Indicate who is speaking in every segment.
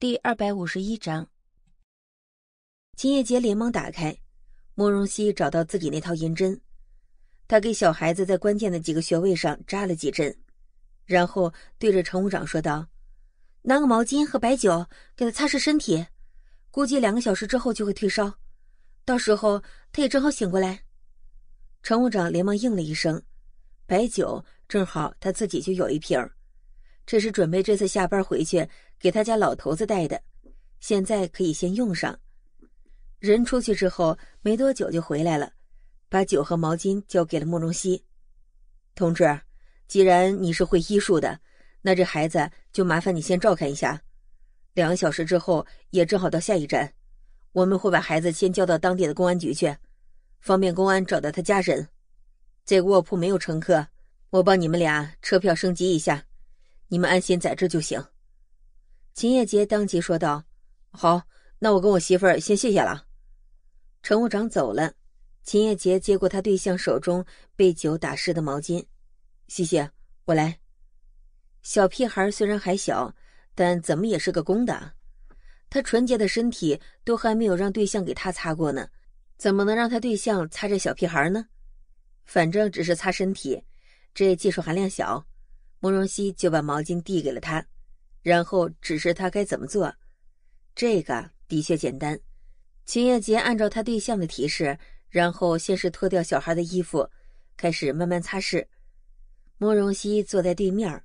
Speaker 1: 第二百五十一章，秦叶杰连忙打开，慕容熙找到自己那套银针，他给小孩子在关键的几个穴位上扎了几针，然后对着乘务长说道：“拿个毛巾和白酒给他擦拭身体，估计两个小时之后就会退烧，到时候他也正好醒过来。”乘务长连忙应了一声，白酒正好他自己就有一瓶，这是准备这次下班回去。给他家老头子带的，现在可以先用上。人出去之后没多久就回来了，把酒和毛巾交给了慕容熙。同志。既然你是会医术的，那这孩子就麻烦你先照看一下。两个小时之后也正好到下一站，我们会把孩子先交到当地的公安局去，方便公安找到他家人。这个卧铺没有乘客，我帮你们俩车票升级一下，你们安心在这就行。秦叶杰当即说道：“好，那我跟我媳妇儿先谢谢了。”乘务长走了，秦叶杰接过他对象手中被酒打湿的毛巾，“谢谢，我来。”小屁孩虽然还小，但怎么也是个公的，他纯洁的身体都还没有让对象给他擦过呢，怎么能让他对象擦这小屁孩呢？反正只是擦身体，这技术含量小。慕容熙就把毛巾递给了他。然后指示他该怎么做，这个的确简单。秦叶杰按照他对象的提示，然后先是脱掉小孩的衣服，开始慢慢擦拭。慕容熙坐在对面，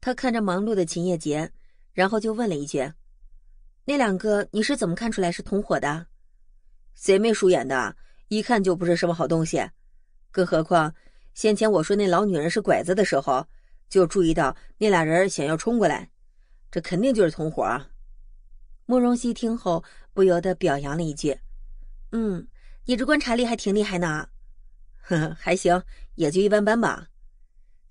Speaker 1: 他看着忙碌的秦叶杰，然后就问了一句：“那两个你是怎么看出来是同伙的？贼眉鼠眼的，一看就不是什么好东西。更何况先前我说那老女人是拐子的时候，就注意到那俩人想要冲过来。”这肯定就是同伙啊！慕容熙听后不由得表扬了一句：“嗯，你这观察力还挺厉害呢。”“呵，呵，还行，也就一般般吧。”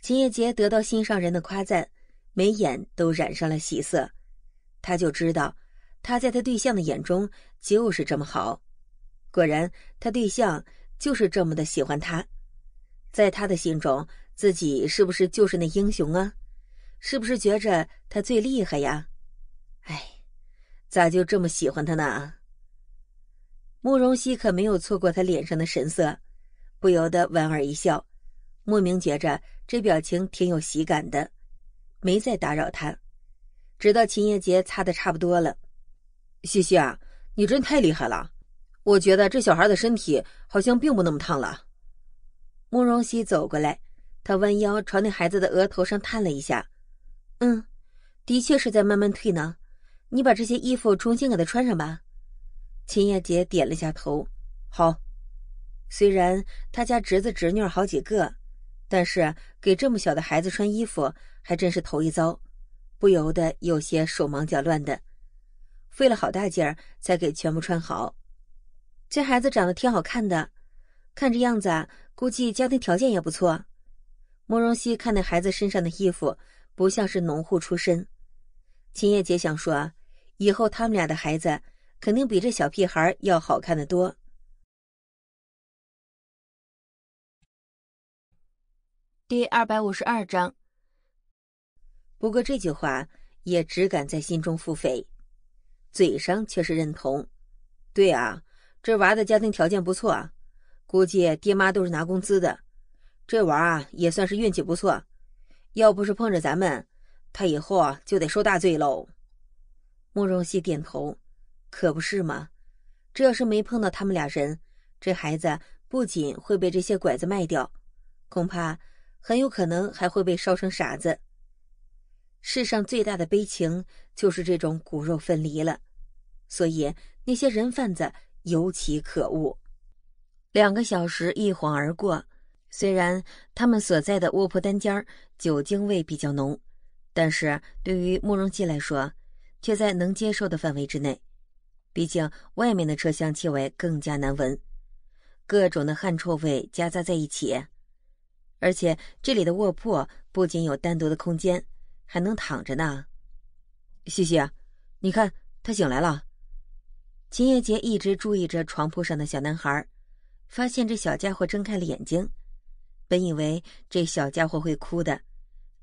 Speaker 1: 秦叶杰得到心上人的夸赞，眉眼都染上了喜色。他就知道，他在他对象的眼中就是这么好。果然，他对象就是这么的喜欢他。在他的心中，自己是不是就是那英雄啊？是不是觉着他最厉害呀？哎，咋就这么喜欢他呢？慕容熙可没有错过他脸上的神色，不由得莞尔一笑，莫名觉着这表情挺有喜感的，没再打扰他，直到秦叶杰擦的差不多了。西西啊，你真太厉害了，我觉得这小孩的身体好像并不那么烫了。慕容熙走过来，他弯腰朝那孩子的额头上探了一下。嗯，的确是在慢慢退呢。你把这些衣服重新给他穿上吧。秦燕姐点了下头，好。虽然他家侄子侄女好几个，但是给这么小的孩子穿衣服还真是头一遭，不由得有些手忙脚乱的，费了好大劲儿才给全部穿好。这孩子长得挺好看的，看这样子啊，估计家庭条件也不错。慕容熙看那孩子身上的衣服。不像是农户出身，秦
Speaker 2: 叶姐想说，以后他们俩的孩子肯定比这小屁孩要好看的多。第二百五十二章。不过这句话也只敢
Speaker 1: 在心中腹诽，嘴上却是认同。对啊，这娃的家庭条件不错估计爹妈都是拿工资的，这娃啊也算是运气不错。要不是碰着咱们，他以后啊就得受大罪喽。慕容熙点头，可不是吗？这要是没碰到他们俩人，这孩子不仅会被这些拐子卖掉，恐怕很有可能还会被烧成傻子。世上最大的悲情就是这种骨肉分离了，所以那些人贩子尤其可恶。两个小时一晃而过。虽然他们所在的卧铺单间酒精味比较浓，但是对于慕容季来说，却在能接受的范围之内。毕竟外面的车厢气味更加难闻，各种的汗臭味夹杂在一起。而且这里的卧铺不仅有单独的空间，还能躺着呢。西西，你看，他醒来了。秦叶杰一直注意着床铺上的小男孩，发现这小家伙睁开了眼睛。本以为这小家伙会哭的，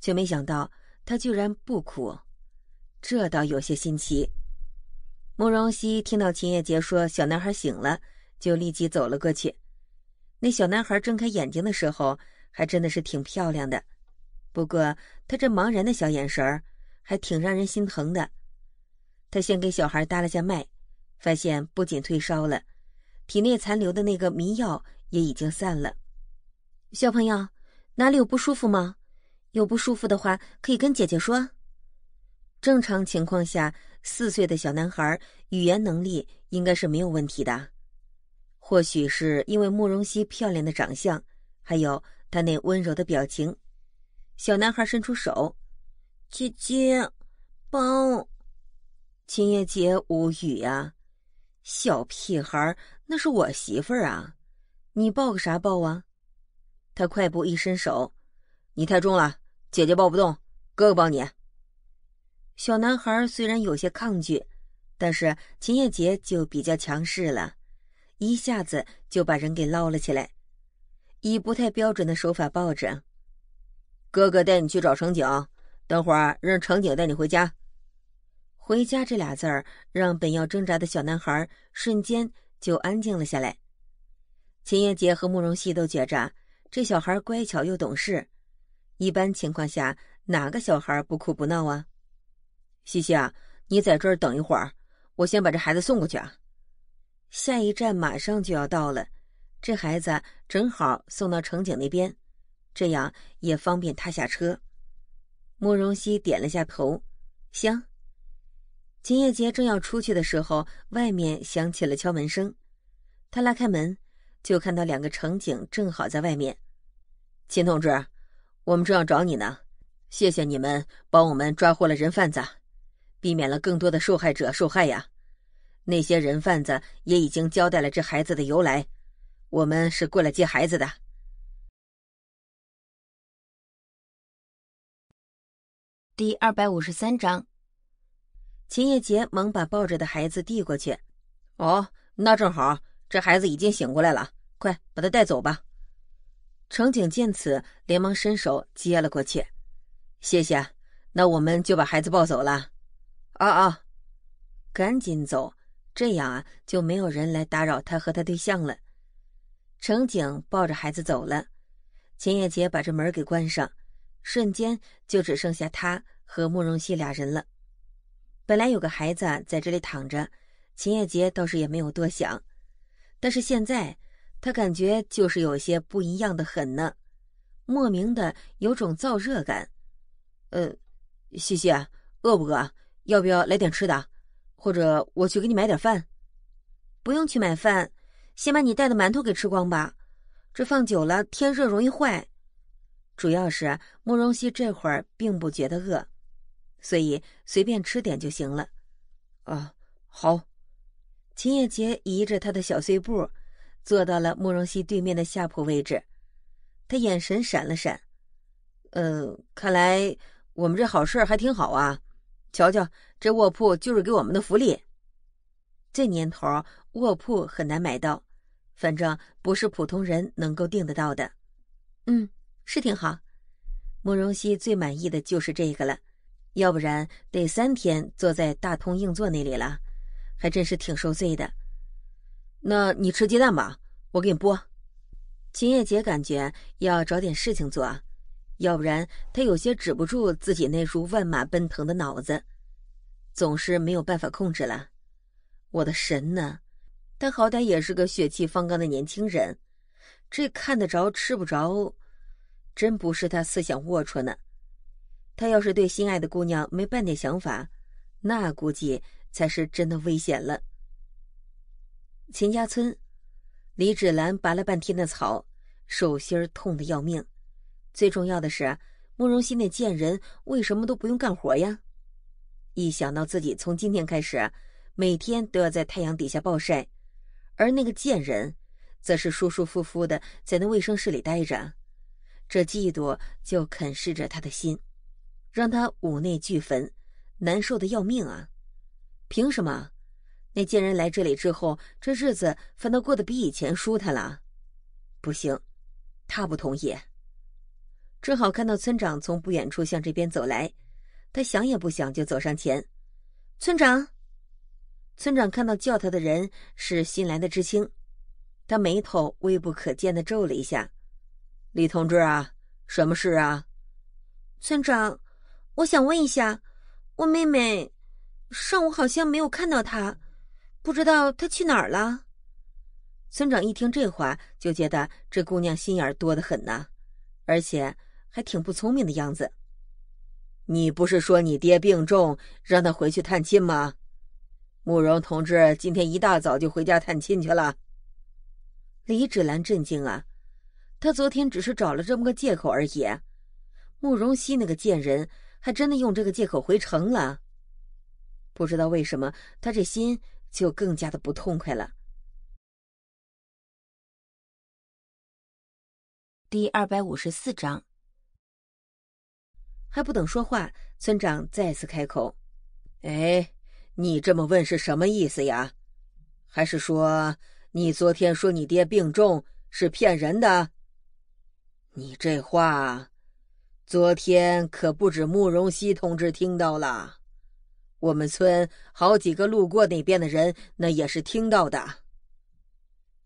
Speaker 1: 却没想到他居然不哭，这倒有些新奇。慕容熙听到秦叶杰说小男孩醒了，就立即走了过去。那小男孩睁开眼睛的时候，还真的是挺漂亮的，不过他这茫然的小眼神儿，还挺让人心疼的。他先给小孩搭了下脉，发现不仅退烧了，体内残留的那个迷药也已经散了。小朋友，哪里有不舒服吗？有不舒服的话，可以跟姐姐说。正常情况下，四岁的小男孩语言能力应该是没有问题的。或许是因为慕容熙漂亮的长相，还有他那温柔的表情，小男孩伸出手：“姐姐，抱。”秦叶杰无语呀，小屁孩，那是我媳妇儿啊，你抱个啥抱啊？他快步一伸手，你太重了，姐姐抱不动，哥哥抱你。小男孩虽然有些抗拒，但是秦叶杰就比较强势了，一下子就把人给捞了起来，以不太标准的手法抱着。哥哥带你去找乘警，等会儿让乘警带你回家。回家这俩字儿让本要挣扎的小男孩瞬间就安静了下来。秦叶杰和慕容熙都觉着。这小孩乖巧又懂事，一般情况下哪个小孩不哭不闹啊？西西啊，你在这儿等一会儿，我先把这孩子送过去啊。下一站马上就要到了，这孩子正好送到乘警那边，这样也方便他下车。慕容熙点了下头，行。秦叶杰正要出去的时候，外面响起了敲门声，他拉开门。就看到两个乘警正好在外面。秦同志，我们正要找你呢，谢谢你们帮我们抓获了人贩子，避免了更多的受害者受害呀。那些人贩子也已经交代了这孩
Speaker 2: 子的由来，我们是过来接孩子的。第二百五十三章，秦叶杰忙把抱着的孩子递过去。哦，那正好。这
Speaker 1: 孩子已经醒过来了，快把他带走吧！乘警见此，连忙伸手接了过去。谢谢，那我们就把孩子抱走了。啊啊，赶紧走，这样啊就没有人来打扰他和他对象了。乘警抱着孩子走了，秦叶杰把这门给关上，瞬间就只剩下他和慕容熙俩人了。本来有个孩子在这里躺着，秦叶杰倒是也没有多想。但是现在，他感觉就是有些不一样的很呢，莫名的有种燥热感。呃，西西啊，饿不饿？要不要来点吃的？或者我去给你买点饭？不用去买饭，先把你带的馒头给吃光吧，这放久了天热容易坏。主要是慕容熙这会儿并不觉得饿，所以随便吃点就行了。啊，好。秦叶杰移着他的小碎步，坐到了慕容熙对面的下铺位置。他眼神闪了闪，“呃，看来我们这好事还挺好啊。瞧瞧，这卧铺就是给我们的福利。这年头卧铺很难买到，反正不是普通人能够订得到的。嗯，是挺好。慕容熙最满意的就是这个了，要不然得三天坐在大通硬座那里了。”还真是挺受罪的，那你吃鸡蛋吧，我给你剥。秦叶杰感觉要找点事情做，要不然他有些止不住自己那如万马奔腾的脑子，总是没有办法控制了。我的神呢！他好歹也是个血气方刚的年轻人，这看得着吃不着，真不是他思想龌龊呢。他要是对心爱的姑娘没半点想法，那估计……才是真的危险了。秦家村，李芷兰拔了半天的草，手心儿痛的要命。最重要的是，慕容熙那贱人为什么都不用干活呀？一想到自己从今天开始每天都要在太阳底下暴晒，而那个贱人则是舒舒服服的在那卫生室里待着，这嫉妒就啃噬着他的心，让他五内俱焚，难受的要命啊！凭什么？那贱人来这里之后，这日子反倒过得比以前舒坦了。不行，他不同意。正好看到村长从不远处向这边走来，他想也不想就走上前。村长，村长看到叫他的人是新来的知青，他眉头微不可见的皱了一下。李同志啊，什么事啊？村长，我想问一下，我妹妹。上午好像没有看到他，不知道他去哪儿了。村长一听这话，就觉得这姑娘心眼多的很呢，而且还挺不聪明的样子。你不是说你爹病重，让他回去探亲吗？慕容同志今天一大早就回家探亲去了。李芷兰震惊啊，他昨天只是找了这么个借口而已。慕容熙那个贱人，还真的用这个借口回城了。
Speaker 2: 不知道为什么，他这心就更加的不痛快了。第二百五十四章，还不等说话，村长再次开口：“
Speaker 1: 哎，你这么问是什么意思呀？还是说你昨天说你爹病重是骗人的？你这话，昨天可不止慕容熙同志听到了。”我们村好几个路过那边的人，那也是听到的。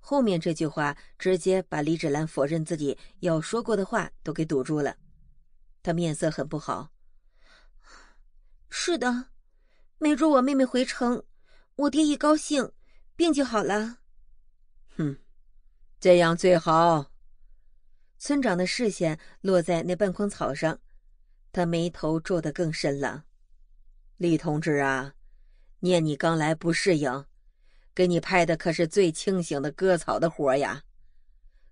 Speaker 1: 后面这句话直接把李芷兰否认自己要说过的话都给堵住了。她面色很不好。是的，没准我妹妹回城，我爹一高兴，病就好了。哼，这样最好。村长的视线落在那半筐草上，他眉头皱得更深了。李同志啊，念你刚来不适应，给你派的可是最清醒的割草的活呀。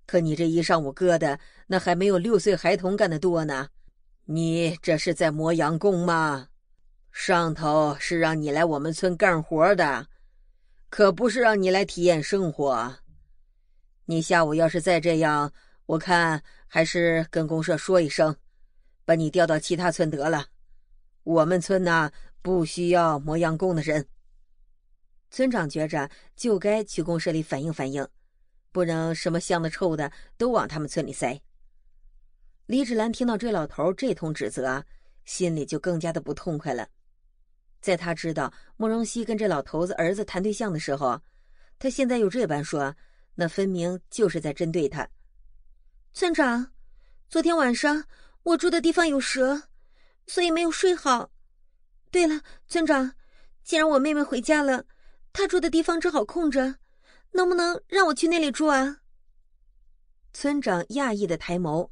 Speaker 1: 可你这一上午割的那还没有六岁孩童干的多呢。你这是在磨洋工吗？上头是让你来我们村干活的，可不是让你来体验生活。你下午要是再这样，我看还是跟公社说一声，把你调到其他村得了。我们村呢？不需要磨洋工的人。村长觉着就该去公社里反映反映，不能什么香的臭的都往他们村里塞。李芷兰听到这老头这通指责，心里就更加的不痛快了。在他知道慕容熙跟这老头子儿子谈对象的时候，他现在又这般说，那分明就是在针对他。村长，昨天晚上我住的地方有蛇，所以没有睡好。对了，村长，既然我妹妹回家了，她住的地方正好空着，能不能让我去那里住啊？村长讶异的抬眸，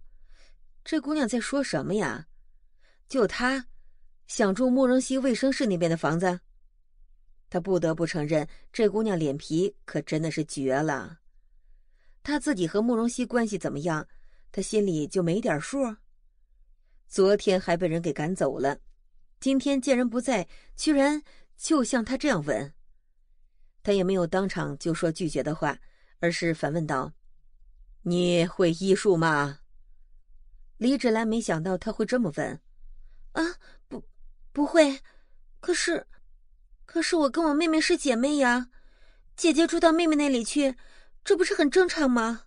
Speaker 1: 这姑娘在说什么呀？就她想住慕容熙卫生室那边的房子？他不得不承认，这姑娘脸皮可真的是绝了。她自己和慕容熙关系怎么样，她心里就没点数？昨天还被人给赶走了。今天见人不在，居然就像他这样问。他也没有当场就说拒绝的话，而是反问道：“你会医术吗？”李芷兰没想到他会这么问，啊，不，不会。可是，可是我跟我妹妹是姐妹呀，姐姐住到妹妹那里去，这不是很正常吗？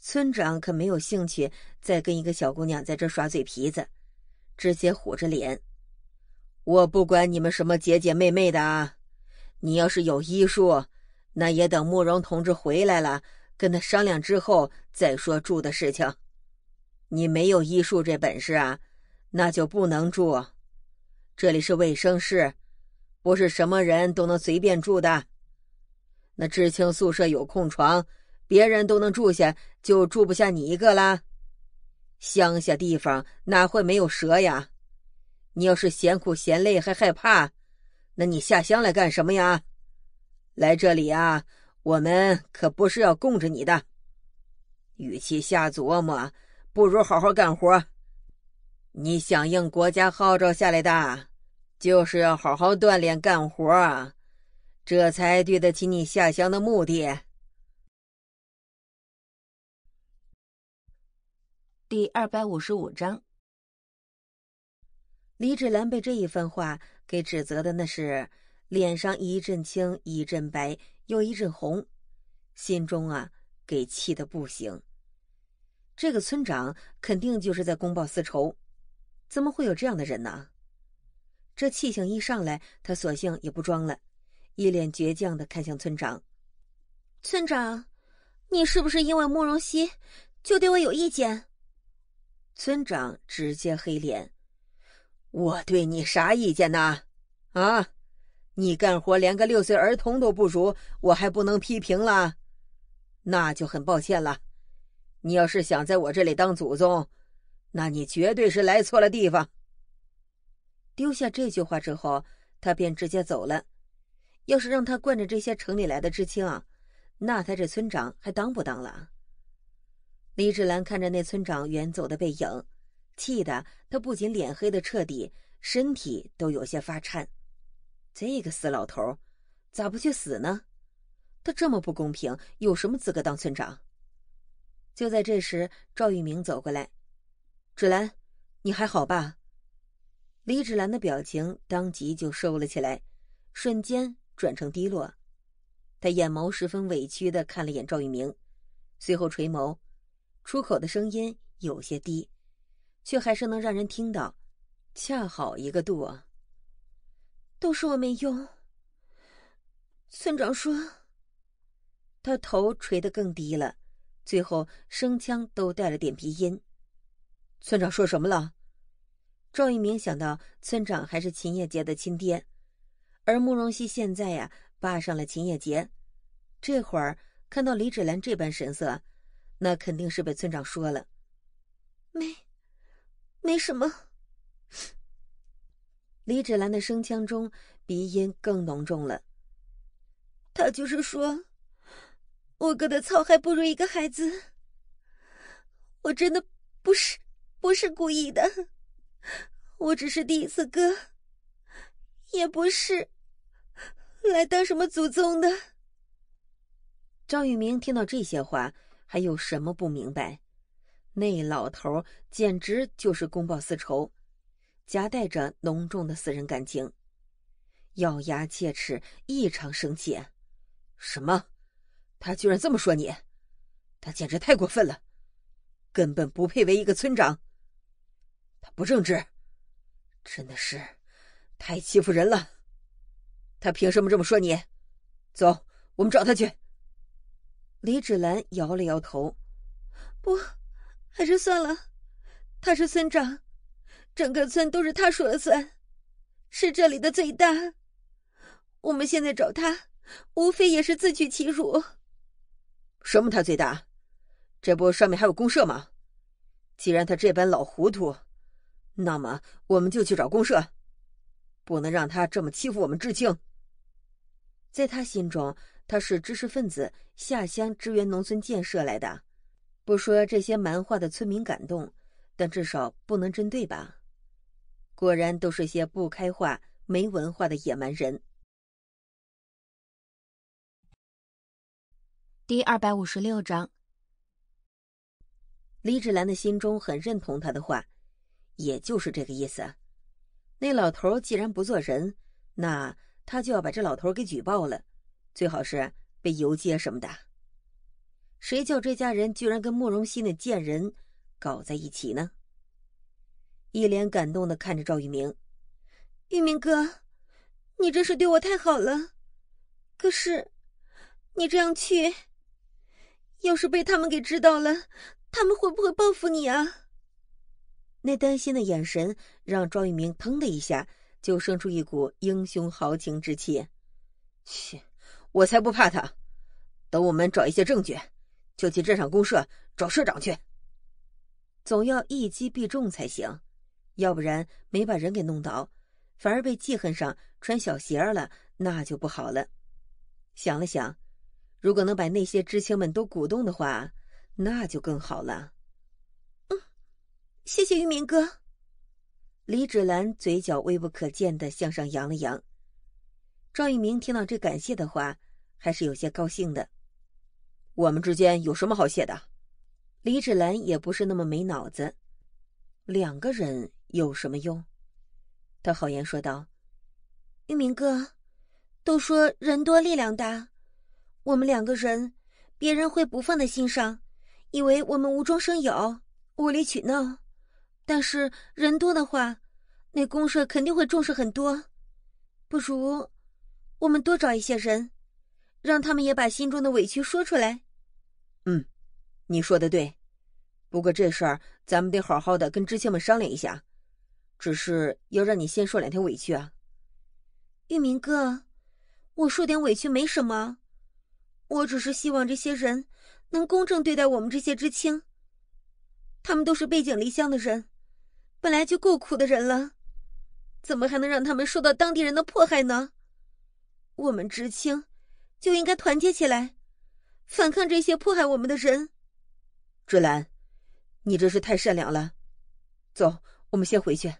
Speaker 1: 村长可没有兴趣再跟一个小姑娘在这耍嘴皮子，直接虎着脸。我不管你们什么姐姐妹妹的啊！你要是有医术，那也等慕容同志回来了，跟他商量之后再说住的事情。你没有医术这本事啊，那就不能住。这里是卫生室，不是什么人都能随便住的。那知青宿舍有空床，别人都能住下，就住不下你一个啦。乡下地方哪会没有蛇呀？你要是嫌苦嫌累还害怕，那你下乡来干什么呀？来这里啊，我们可不是要供着你的，与其瞎琢磨，不如好好干活。你响应国家号召下来的，就是要好好
Speaker 2: 锻炼干活，这才对得起你下乡的目的。第二百五十五章。李芷兰被这一番话给指责的
Speaker 1: 那是脸上一阵青一阵白又一阵红，心中啊给气的不行。这个村长肯定就是在公报私仇，怎么会有这样的人呢？这气性一上来，他索性也不装了，一脸倔强的看向村长：“村长，你是不是因为慕容熙就对我有意见？”村长直接黑脸。我对你啥意见呢？啊，你干活连个六岁儿童都不如，我还不能批评了？那就很抱歉了。你要是想在我这里当祖宗，那你绝对是来错了地方。丢下这句话之后，他便直接走了。要是让他惯着这些城里来的知青，那他这村长还当不当了？李志兰看着那村长远走的背影。气得他不仅脸黑的彻底，身体都有些发颤。这个死老头，咋不去死呢？他这么不公平，有什么资格当村长？就在这时，赵玉明走过来：“芷兰，你还好吧？”李芷兰的表情当即就收了起来，瞬间转成低落。他眼眸十分委屈的看了眼赵玉明，随后垂眸，出口的声音有些低。却还是能让人听到，恰好一个度啊。都是我没用。村长说，他头垂得更低了，最后声腔都带了点鼻音。村长说什么了？赵一鸣想到村长还是秦叶杰的亲爹，而慕容熙现在呀霸上了秦叶杰，这会儿看到李芷兰这般神色，那肯定是被村长说了，没。没什么，李芷兰的声腔中鼻音更浓重了。
Speaker 2: 他就是说，
Speaker 1: 我割的草还不如一个孩子。我真的不是不是故意的，我只是第一次割，也不是来当什么祖宗的。张玉明听到这些话，还有什么不明白？那老头简直就是公报私仇，夹带着浓重的私人感情，咬牙切齿，异常生气。什么？他居然这么说你？他简直太过分了，根本不配为一个村长。他不正直，真的是太欺负人了。他凭什么这么说你？走，我们找他去。李芷兰摇了摇头，不。还是算了，他是村长，整个村都是他说了算，是这里的最大。我们现在找他，无非也是自取其辱。什么他最大？这不上面还有公社吗？既然他这般老糊涂，那么我们就去找公社，不能让他这么欺负我们知青。在他心中，他是知识分子下乡支援农村建设来的。不说这些蛮话的村民感动，但至少
Speaker 2: 不能针对吧？果然都是些不开化、没文化的野蛮人。第二百五十六章，李芷兰的心中很认同他的
Speaker 1: 话，也就是这个意思。那老头既然不做人，那他就要把这老头给举报了，最好是被游街什么的。谁叫这家人居然跟慕容熙那贱人搞在一起呢？一脸感动的看着赵玉明，玉明哥，你这是对我太好了。可是你这样去，要是被他们给知道了，他们会不会报复你啊？那担心的眼神让赵玉明腾的一下就生出一股英雄豪情之气。切，我才不怕他！等我们找一些证据。就去镇上公社找社长去，总要一击必中才行，要不然没把人给弄倒，反而被记恨上穿小鞋了，那就不好了。想了想，如果能把那些知青们都鼓动的话，那就更好了。嗯，谢谢玉明哥。李芷兰嘴角微不可见的向上扬了扬。赵玉明听到这感谢的话，还是有些高兴的。我们之间有什么好谢的？李芷兰也不是那么没脑子，两个人有什么用？她好言说道：“玉明哥，都说人多力量大，我们两个人，别人会不放在心上，以为我们无中生有、无理取闹。但是人多的话，那公社肯定会重视很多。不如我们多找一些人，让他们也把心中的委屈说出来。”你说的对，不过这事儿咱们得好好的跟知青们商量一下。只是要让你先受两天委屈啊，玉明哥，我受点委屈没什么，我只是希望这些人能公正对待我们这些知青。他们都是背井离乡的人，本来就够苦的人了，怎么还能让他们受到当地人的迫害呢？我们知青就应该团结起来，反抗这些迫害我们的人。芷兰，你真是太善良了。走，我们先回去。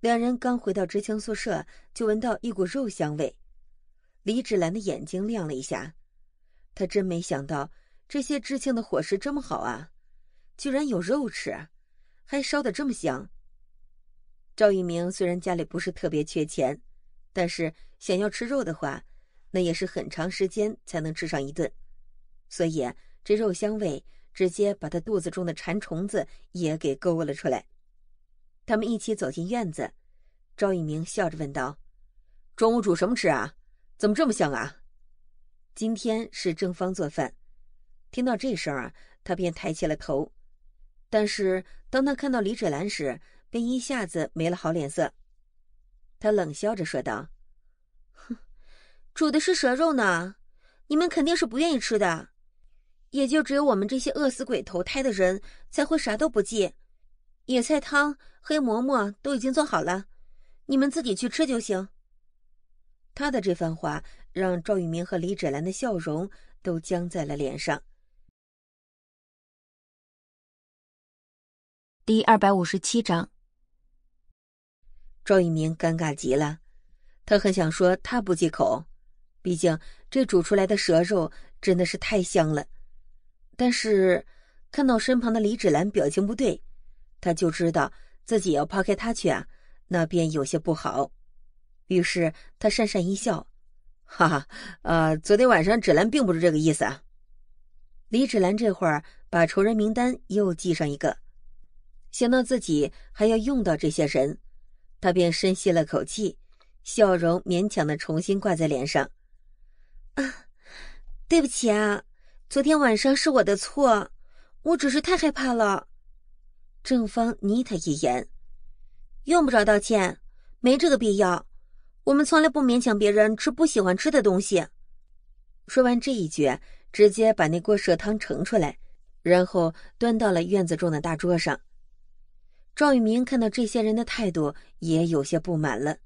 Speaker 1: 两人刚回到知青宿舍，就闻到一股肉香味。李芷兰的眼睛亮了一下，她真没想到这些知青的伙食这么好啊，居然有肉吃，还烧得这么香。赵一鸣虽然家里不是特别缺钱，但是想要吃肉的话，那也是很长时间才能吃上一顿，所以。这肉香味直接把他肚子中的馋虫子也给勾了出来。他们一起走进院子，赵一鸣笑着问道：“中午煮什么吃啊？怎么这么香啊？”今天是正方做饭，听到这声儿啊，他便抬起了头。但是当他看到李芷兰时，便一下子没了好脸色。他冷笑着说道：“哼，煮的是蛇肉呢，你们肯定是不愿意吃的。”也就只有我们这些饿死鬼投胎的人才会啥都不忌。野菜汤、黑馍馍都已经做好了，你们自己去吃就行。
Speaker 2: 他的这番话让赵玉明和李芷兰的笑容都僵在了脸上。第二百五十七章，赵玉明尴尬极了，
Speaker 1: 他很想说他不忌口，毕竟这煮出来的蛇肉真的是太香了。但是，看到身旁的李芷兰表情不对，他就知道自己要抛开他去啊，那便有些不好。于是他讪讪一笑，哈哈，呃，昨天晚上芷兰并不是这个意思啊。李芷兰这会儿把仇人名单又记上一个，想到自己还要用到这些人，她便深吸了口气，笑容勉强的重新挂在脸上。啊，对不起啊。昨天晚上是我的错，我只是太害怕了。正方睨他一眼，用不着道歉，没这个必要。我们从来不勉强别人吃不喜欢吃的东西。说完这一句，直接把那锅蛇汤盛出来，然后端到了院子中的大桌上。赵玉明看到这些人的态度，也有些不满了。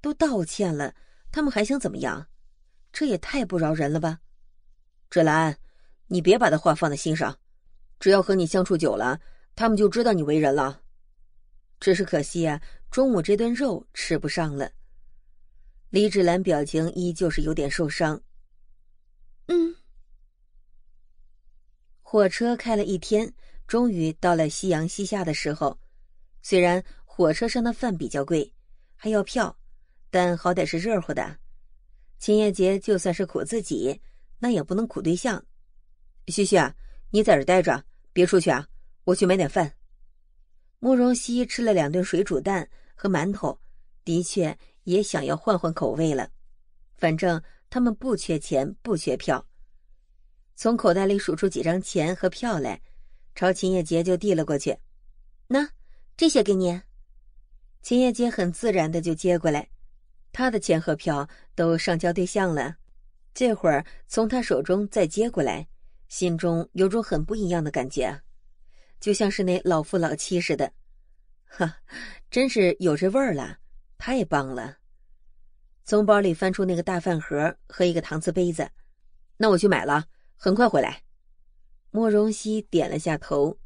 Speaker 1: 都道歉了，他们还想怎么样？这也太不饶人了吧，芷兰。你别把他话放在心上，只要和你相处久了，他们就知道你为人了。只是可惜，中午这顿肉吃不上了。李芷兰表情依旧是有点受伤。嗯。火车开了一天，终于到了夕阳西下的时候。虽然火车上的饭比较贵，还要票，但好歹是热乎的。秦叶杰就算是苦自己，那也不能苦对象。旭旭，啊，你在这待着，别出去啊！我去买点饭。慕容熙吃了两顿水煮蛋和馒头，的确也想要换换口味了。反正他们不缺钱，不缺票。从口袋里数出几张钱和票来，朝秦叶杰就递了过去：“那，这些给你。”秦叶杰很自然的就接过来，他的钱和票都上交对象了，这会儿从他手中再接过来。心中有种很不一样的感觉，就像是那老夫老妻似的，哈，真是有这味儿了，太棒了！从包里翻出那个大饭盒和一个搪瓷杯子，那我去买了，很快回来。莫容熙点了下头，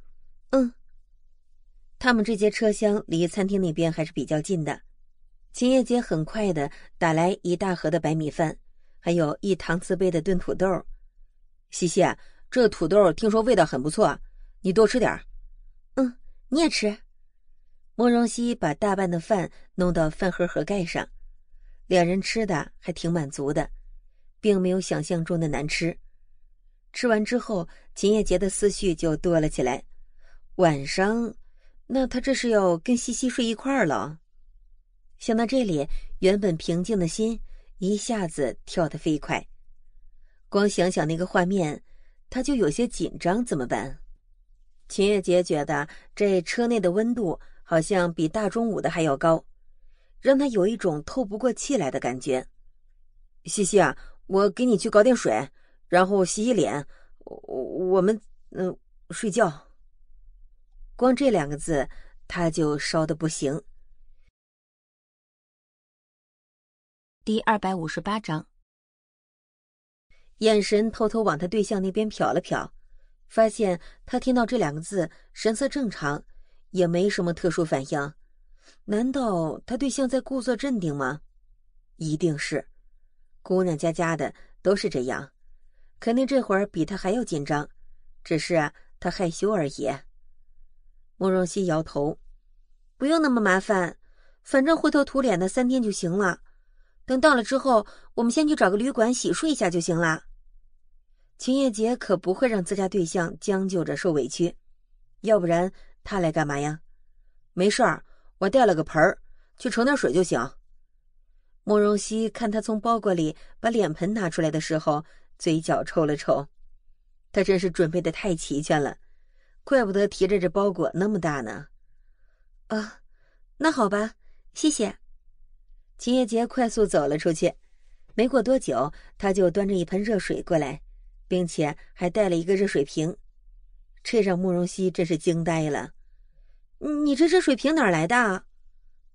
Speaker 1: 嗯。他们这节车厢离餐厅那边还是比较近的，秦叶姐很快的打来一大盒的白米饭，还有一搪瓷杯的炖土豆，西西啊。这土豆听说味道很不错，你多吃点儿。嗯，你也吃。慕容熙把大半的饭弄到饭盒盒盖上，两人吃的还挺满足的，并没有想象中的难吃。吃完之后，秦叶杰的思绪就多了起来。晚上，那他这是要跟西西睡一块儿了？想到这里，原本平静的心一下子跳得飞快，光想想那个画面。他就有些紧张，怎么办？秦月杰觉得这车内的温度好像比大中午的还要高，让他有一种透不过气来的感觉。西西啊，我给你去搞点水，然后洗洗
Speaker 2: 脸，我我们嗯睡觉。光这两个字，他就烧的不行。第二百五十八章。眼神偷偷往他
Speaker 1: 对象那边瞟了瞟，发现他听到这两个字神色正常，也没什么特殊反应。难道他对象在故作镇定吗？一定是，姑娘家家的都是这样，肯定这会儿比他还要紧张，只是他害羞而已。慕容熙摇头，不用那么麻烦，反正灰头土脸的三天就行了。等到了之后，我们先去找个旅馆洗漱一下就行了。秦叶杰可不会让自家对象将就着受委屈，要不然他来干嘛呀？没事儿，我带了个盆儿，去盛点水就行。慕容熙看他从包裹里把脸盆拿出来的时候，嘴角抽了抽，他真是准备的太齐全了，怪不得提着这包裹那么大呢。啊，那好吧，谢谢。秦叶杰快速走了出去，没过多久，他就端着一盆热水过来。并且还带了一个热水瓶，这让慕容熙真是惊呆了。你这热水瓶哪来的？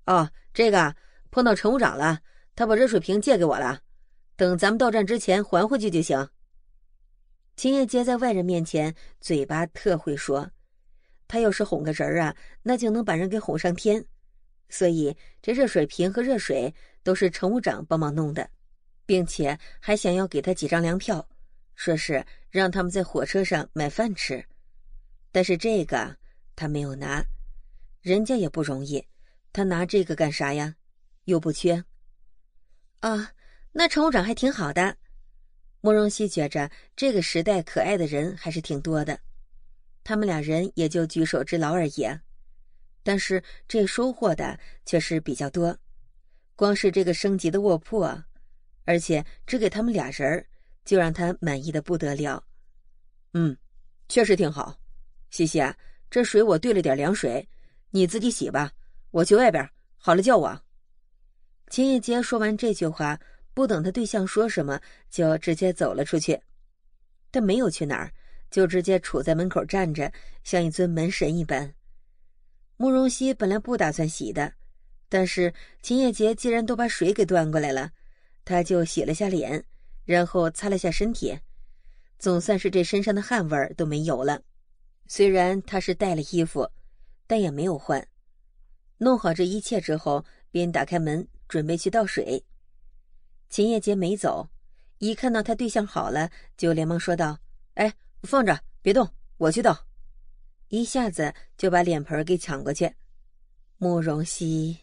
Speaker 1: 哦，这个碰到乘务长了，他把热水瓶借给我了，等咱们到站之前还回去就行。秦叶杰在外人面前嘴巴特会说，他要是哄个人啊，那就能把人给哄上天。所以这热水瓶和热水都是乘务长帮忙弄的，并且还想要给他几张粮票。说是让他们在火车上买饭吃，但是这个他没有拿，人家也不容易，他拿这个干啥呀？又不缺。啊，那乘务长还挺好的。慕容熙觉着这个时代可爱的人还是挺多的，他们俩人也就举手之劳而已，但是这收获的却是比较多，光是这个升级的卧铺啊，而且只给他们俩人儿。就让他满意的不得了，嗯，确实挺好。西西啊，这水我兑了点凉水，你自己洗吧，我去外边。好了，叫我。秦叶杰说完这句话，不等他对象说什么，就直接走了出去。他没有去哪儿，就直接杵在门口站着，像一尊门神一般。慕容熙本来不打算洗的，但是秦叶杰既然都把水给端过来了，他就洗了下脸。然后擦了下身体，总算是这身上的汗味儿都没有了。虽然他是带了衣服，但也没有换。弄好这一切之后，便打开门准备去倒水。秦叶杰没走，一看到他对象好了，就连忙说道：“哎，放着别动，我去倒。”一下子就把脸盆给抢过去。慕容熙，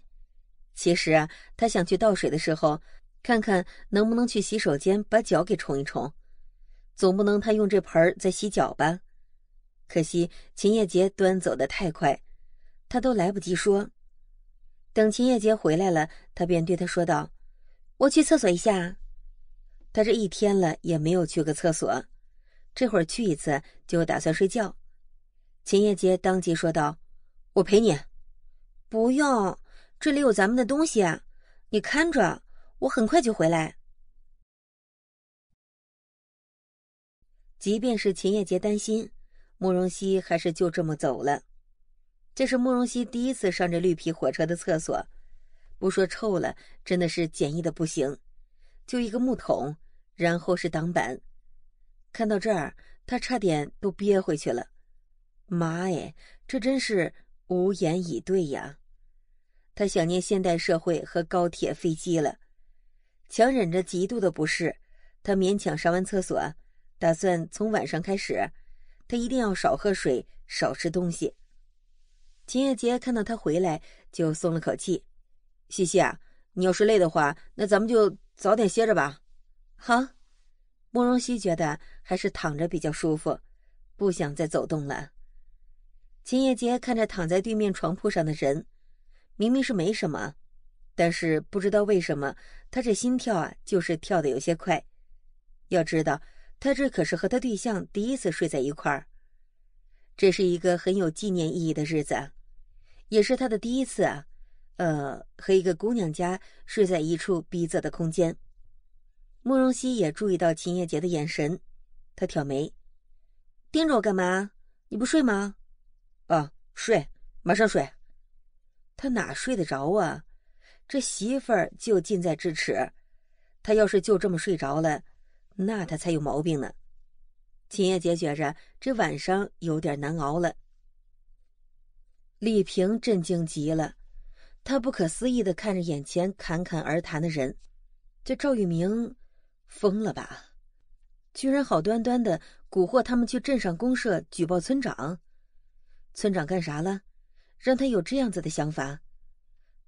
Speaker 1: 其实他想去倒水的时候。看看能不能去洗手间把脚给冲一冲，总不能他用这盆儿再洗脚吧？可惜秦叶杰端走的太快，他都来不及说。等秦叶杰回来了，他便对他说道：“我去厕所一下。”他这一天了也没有去个厕所，这会儿去一次就打算睡觉。秦叶杰当即说道：“我
Speaker 2: 陪你。”“不用，这里有咱们的东西，你看着。”我很快就回来。即便是秦叶杰担心，慕容熙还是就这么走了。这是
Speaker 1: 慕容熙第一次上这绿皮火车的厕所，不说臭了，真的是简易的不行，就一个木桶，然后是挡板。看到这儿，他差点都憋回去了。妈耶，这真是无言以对呀！他想念现代社会和高铁飞机了。强忍着极度的不适，他勉强上完厕所，打算从晚上开始，他一定要少喝水，少吃东西。秦叶杰看到他回来，就松了口气：“西西啊，你要是累的话，那咱们就早点歇着吧。”好，慕容熙觉得还是躺着比较舒服，不想再走动了。秦叶杰看着躺在对面床铺上的人，明明是没什么。但是不知道为什么，他这心跳啊，就是跳的有些快。要知道，他这可是和他对象第一次睡在一块儿，这是一个很有纪念意义的日子，也是他的第一次啊。呃，和一个姑娘家睡在一处逼仄的空间。慕容熙也注意到秦叶杰的眼神，他挑眉，盯着我干嘛？你不睡吗？啊，睡，马上睡。他哪睡得着啊？这媳妇儿就近在咫尺，他要是就这么睡着了，那他才有毛病呢。秦叶杰觉着这晚上有点难熬了。李平震惊极了，他不可思议的看着眼前侃侃而谈的人，这赵玉明疯了吧？居然好端端的蛊惑他们去镇上公社举报村长，村长干啥了？让他有这样子的想法？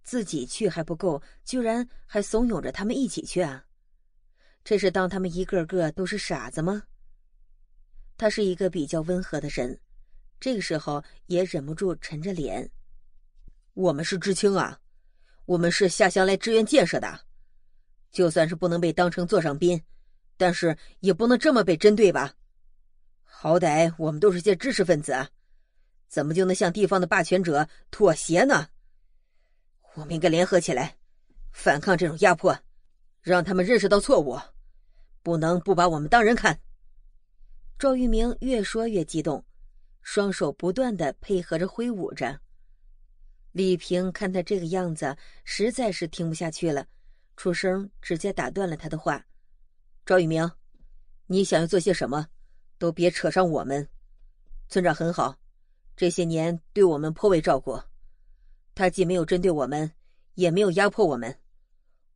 Speaker 1: 自己去还不够，居然还怂恿着他们一起去啊！这是当他们一个个都是傻子吗？他是一个比较温和的人，这个时候也忍不住沉着脸。我们是知青啊，我们是下乡来支援建设的，就算是不能被当成座上宾，但是也不能这么被针对吧？好歹我们都是些知识分子，怎么就能向地方的霸权者妥协呢？我们应该联合起来，反抗这种压迫，让他们认识到错误，不能不把我们当人看。赵玉明越说越激动，双手不断的配合着挥舞着。李平看他这个样子，实在是听不下去了，出声直接打断了他的话：“赵玉明，你想要做些什么，都别扯上我们。村长很好，这些年对我们颇为照顾。”他既没有针对我们，也没有压迫我们，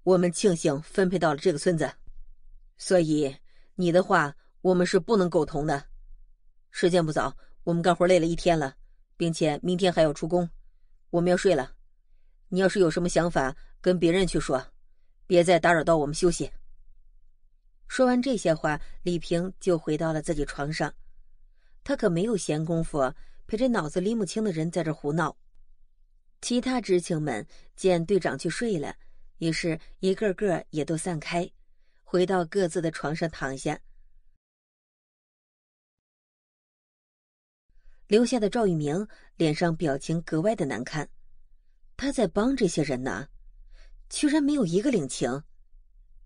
Speaker 1: 我们庆幸分配到了这个村子，所以你的话我们是不能苟同的。时间不早，我们干活累了一天了，并且明天还要出工，我们要睡了。你要是有什么想法，跟别人去说，别再打扰到我们休息。说完这些话，李平就回到了自己床上，他可没有闲工夫陪着脑子拎不清的人在这胡闹。其他知青们见队长去睡了，于是一个个
Speaker 2: 也都散开，回到各自的床上躺下。留下的赵玉明脸上表情格外的难看。他在帮这些人呢，居然没有一个领情，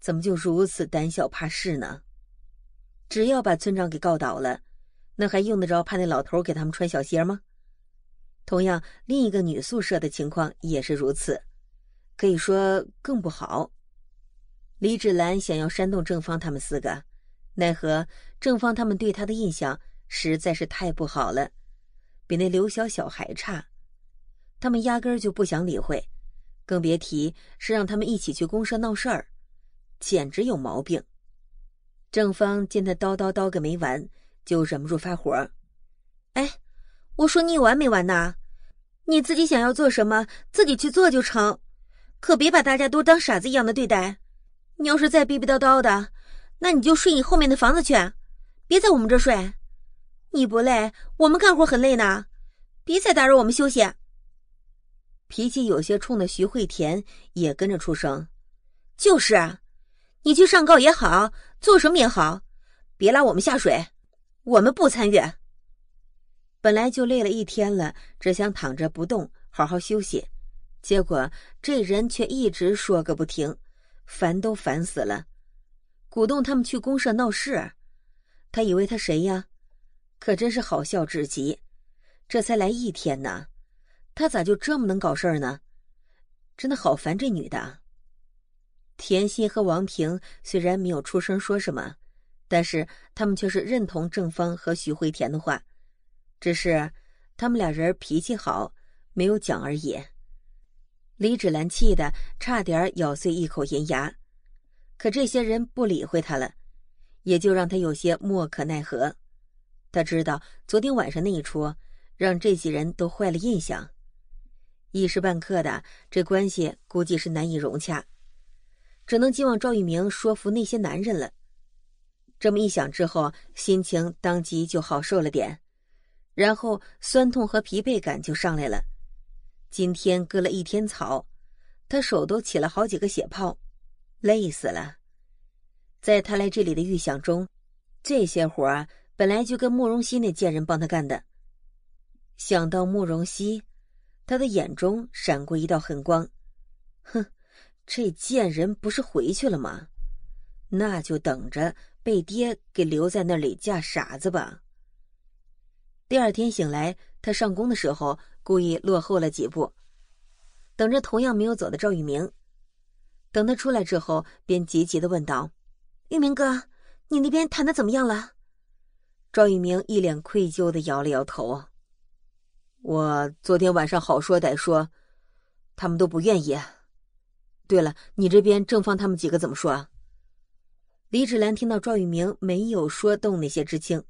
Speaker 1: 怎么就如此胆小怕事呢？只要把村长给告倒了，那还用得着怕那老头给他们穿小鞋吗？同样，另一个女宿舍的情况也是如此，可以说更不好。李芷兰想要煽动正方他们四个，奈何正方他们对她的印象实在是太不好了，比那刘小小还差。他们压根就不想理会，更别提是让他们一起去公社闹事儿，简直有毛病。正方见她叨叨叨个没完，就忍不住发火：“哎！”我说你有完没完呐？你自己想要做什么，自己去做就成，可别把大家都当傻子一样的对待。你要是再逼逼叨叨的，那你就睡你后面的房子去，别在我们这睡。你不累，我们干活很累呢，别再打扰我们休息。脾气有些冲的徐慧田也跟着出声：“就是啊，你去上告也好，做什么也好，别拉我们下水，我们不参与。”本来就累了一天了，只想躺着不动，好好休息。结果这人却一直说个不停，烦都烦死了。鼓动他们去公社闹事，他以为他谁呀？可真是好笑至极。这才来一天呢，他咋就这么能搞事儿呢？真的好烦这女的。甜心和王平虽然没有出声说什么，但是他们却是认同正方和徐慧田的话。只是他们俩人脾气好，没有讲而已。李芷兰气得差点咬碎一口银牙，可这些人不理会他了，也就让他有些莫可奈何。他知道昨天晚上那一出，让这几人都坏了印象，一时半刻的这关系估计是难以融洽，只能寄望赵玉明说服那些男人了。这么一想之后，心情当即就好受了点。然后酸痛和疲惫感就上来了。今天割了一天草，他手都起了好几个血泡，累死了。在他来这里的预想中，这些活儿本来就跟慕容熙那贱人帮他干的。想到慕容熙，他的眼中闪过一道狠光。哼，这贱人不是回去了吗？那就等着被爹给留在那里嫁傻子吧。第二天醒来，他上工的时候故意落后了几步，等着同样没有走的赵玉明。等他出来之后，便急急的问道：“玉明哥，你那边谈的怎么样了？”赵玉明一脸愧疚的摇了摇头：“我昨天晚上好说歹说，他们都不愿意。对了，你这边正方他们几个怎么说？”李芷兰听到赵玉明没有说动那些知青。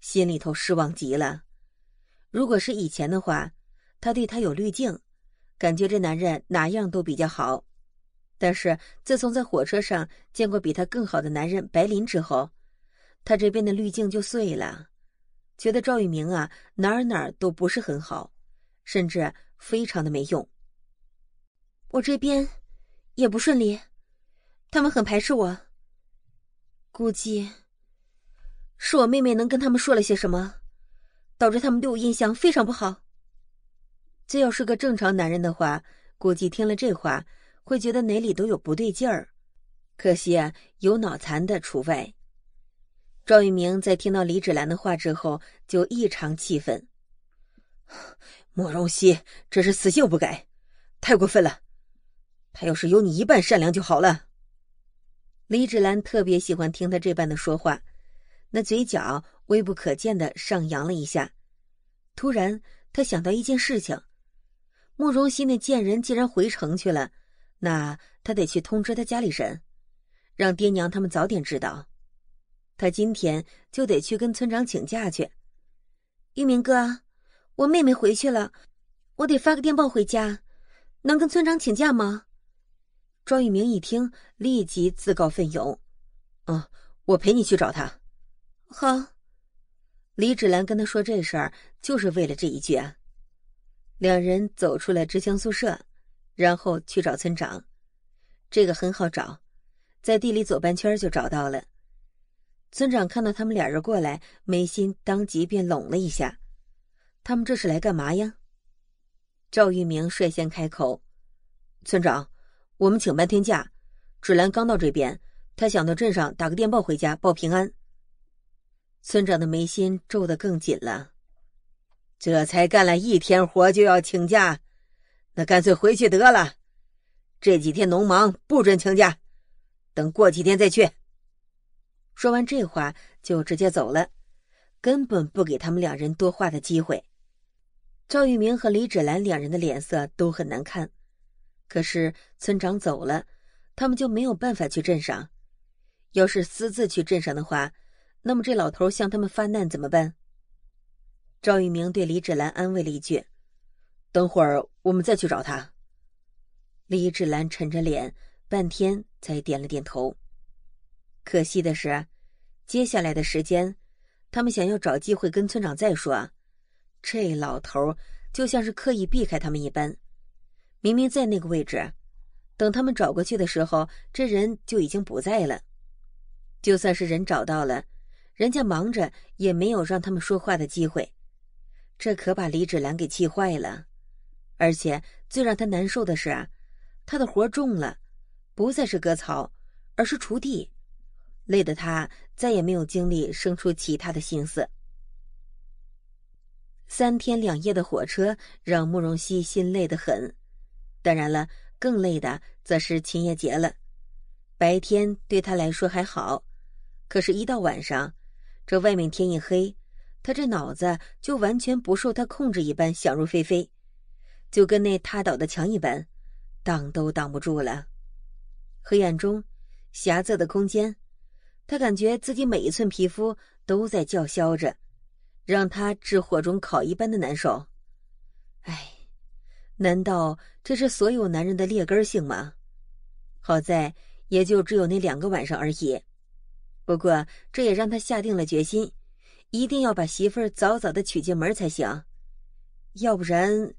Speaker 1: 心里头失望极了。如果是以前的话，他对他有滤镜，感觉这男人哪样都比较好。但是自从在火车上见过比他更好的男人白林之后，他这边的滤镜就碎了，觉得赵一鸣啊哪儿哪儿都不是很好，甚至非常的没用。我这边也不顺利，他们很排斥我，估计。是我妹妹能跟他们说了些什么，导致他们对我印象非常不好。这要是个正常男人的话，估计听了这话会觉得哪里都有不对劲儿。可惜啊，有脑残的除外。赵玉明在听到李芷兰的话之后，就异常气愤：“慕容熙真是死性不改，太过分了！他要是有你一半善良就好了。”李芷兰特别喜欢听他这般的说话。那嘴角微不可见的上扬了一下，突然他想到一件事情：慕容熙那贱人既然回城去了，那他得去通知他家里人，让爹娘他们早点知道。他今天就得去跟村长请假去。玉明哥，我妹妹回去了，我得发个电报回家，能跟村长请假吗？庄玉明一听，立即自告奋勇：“嗯，我陪你去找他。”好，李芷兰跟他说这事儿就是为了这一句啊。两人走出来执行宿舍，然后去找村长。这个很好找，在地里走半圈就找到了。村长看到他们俩人过来，眉心当即便拢了一下。他们这是来干嘛呀？赵玉明率先开口：“村长，我们请半天假。芷兰刚到这边，她想到镇上打个电报回家报平安。”村长的眉心皱得更紧了，这才干了一天活就要请假，那干脆回去得了。这几天农忙不准请假，等过几天再去。说完这话就直接走了，根本不给他们两人多话的机会。赵玉明和李芷兰两人的脸色都很难看，可是村长走了，他们就没有办法去镇上。要是私自去镇上的话。那么这老头向他们发难怎么办？赵一鸣对李芷兰安慰了一句：“等会儿我们再去找他。”李芷兰沉着脸，半天才点了点头。可惜的是，接下来的时间，他们想要找机会跟村长再说，这老头就像是刻意避开他们一般。明明在那个位置，等他们找过去的时候，这人就已经不在了。就算是人找到了，人家忙着，也没有让他们说话的机会，这可把李芷兰给气坏了。而且最让他难受的是啊，他的活重了，不再是割草，而是锄地，累得他再也没有精力生出其他的心思。三天两夜的火车让慕容熙心累得很，当然了，更累的则是秦叶杰了。白天对他来说还好，可是，一到晚上。这外面天一黑，他这脑子就完全不受他控制一般，想入非非，就跟那塌倒的墙一般，挡都挡不住了。黑暗中，狭窄的空间，他感觉自己每一寸皮肤都在叫嚣着，让他炙火中烤一般的难受。哎，难道这是所有男人的劣根性吗？好在也就只有那两个晚上而已。不过这也让他下定了决心，一定要把媳妇儿早早的娶进门才行，要不然，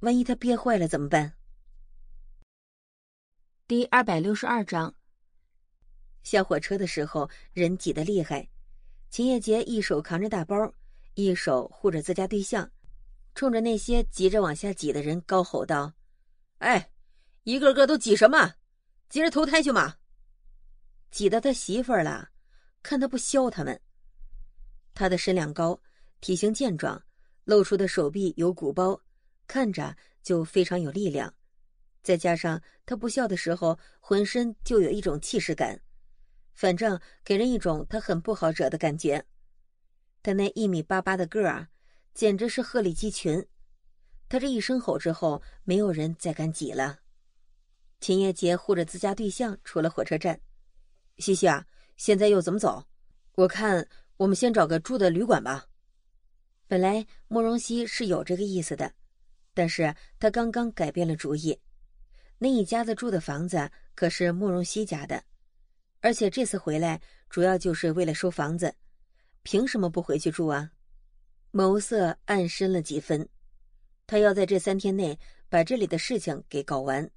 Speaker 1: 万一他憋坏了怎么办？第二百六十二章。下火车的时候人挤得厉害，秦叶杰一手扛着大包，一手护着自家对象，冲着那些急着往下挤的人高吼道：“哎，一个个都挤什么？急着投胎去吗？”挤到他媳妇儿了，看他不削他们。他的身量高，体型健壮，露出的手臂有鼓包，看着就非常有力量。再加上他不笑的时候，浑身就有一种气势感，反正给人一种他很不好惹的感觉。他那一米八八的个儿啊，简直是鹤立鸡群。他这一声吼之后，没有人再敢挤了。秦叶杰护着自家对象出了火车站。西西啊，现在又怎么走？我看我们先找个住的旅馆吧。本来慕容熙是有这个意思的，但是他刚刚改变了主意。那一家子住的房子可是慕容熙家的，而且这次回来主要就是为了收房子，凭什么不回去住啊？眸色暗深了几分，他要在这三天内把这里的事情给搞完。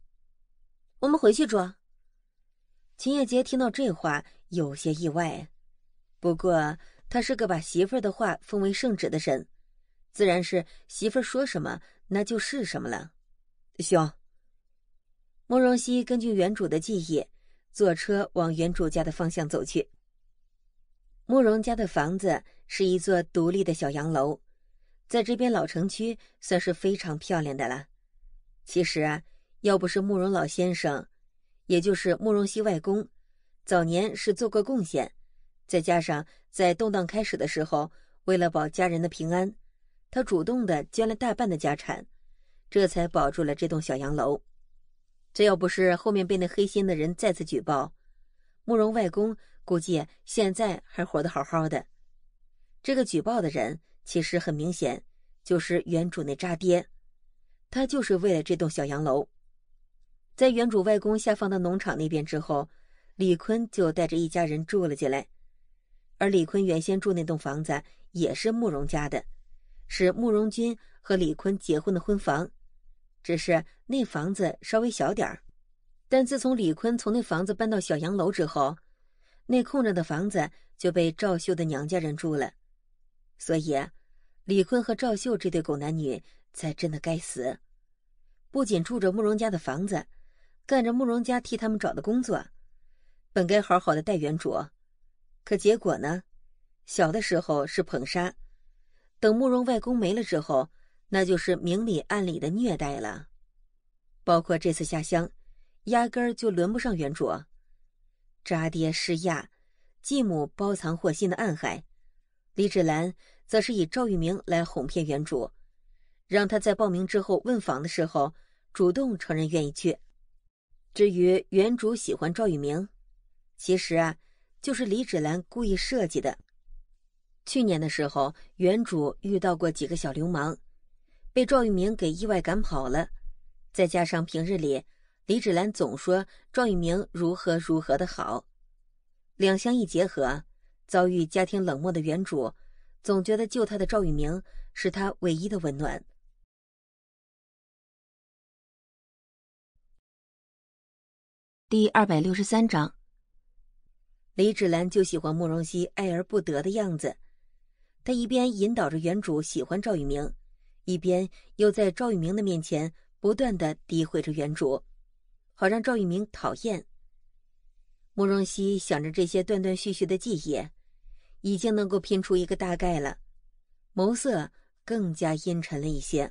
Speaker 1: 我们回去住。秦叶杰听到这话有些意外，不过他是个把媳妇儿的话奉为圣旨的人，自然是媳妇儿说什么那就是什么了。兄，慕容熙根据原主的记忆，坐车往原主家的方向走去。慕容家的房子是一座独立的小洋楼，在这边老城区算是非常漂亮的了。其实啊，要不是慕容老先生。也就是慕容熙外公，早年是做过贡献，再加上在动荡开始的时候，为了保家人的平安，他主动的捐了大半的家产，这才保住了这栋小洋楼。这要不是后面被那黑心的人再次举报，慕容外公估计现在还活得好好的。这个举报的人其实很明显，就是原主那渣爹，他就是为了这栋小洋楼。在原主外公下放到农场那边之后，李坤就带着一家人住了进来。而李坤原先住那栋房子也是慕容家的，是慕容军和李坤结婚的婚房，只是那房子稍微小点儿。但自从李坤从那房子搬到小洋楼之后，那空着的房子就被赵秀的娘家人住了。所以，李坤和赵秀这对狗男女才真的该死，不仅住着慕容家的房子。干着慕容家替他们找的工作，本该好好的待原卓，可结果呢？小的时候是捧杀，等慕容外公没了之后，那就是明里暗里的虐待了。包括这次下乡，压根儿就轮不上原卓。渣爹施压，继母包藏祸心的暗害，李芷兰则是以赵玉明来哄骗原主，让他在报名之后问访的时候主动承认愿意去。至于原主喜欢赵玉明，其实啊，就是李芷兰故意设计的。去年的时候，原主遇到过几个小流氓，被赵玉明给意外赶跑了。再加上平日里李芷兰总说赵玉明如何如何的好，两相一结合，遭遇家庭冷漠的原主，
Speaker 2: 总觉得救他的赵玉明是他唯一的温暖。第二百六十三章，李芷兰就喜欢慕容熙爱而不得的样子。
Speaker 1: 她一边引导着原主喜欢赵玉明，一边又在赵玉明的面前不断的诋毁着原主，好让赵玉明讨厌。慕容熙想着这些断断续续的记忆，已经能够拼出一个大概了，眸色更加阴沉了一些。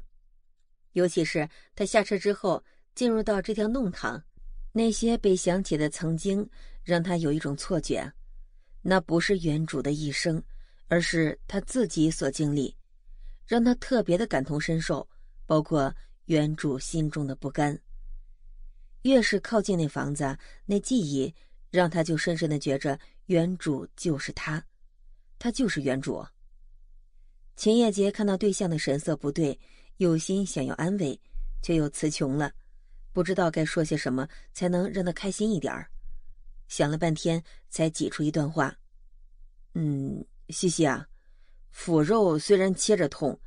Speaker 1: 尤其是他下车之后，进入到这条弄堂。那些被想起的曾经，让他有一种错觉，那不是原主的一生，而是他自己所经历，让他特别的感同身受，包括原主心中的不甘。越是靠近那房子，那记忆让他就深深的觉着原主就是他，他就是原主。秦叶杰看到对象的神色不对，有心想要安慰，却又词穷了。不知道该说些什么才能让他开心一点儿，想了半天才挤出一段话：“嗯，西西啊，腐肉虽然切着痛，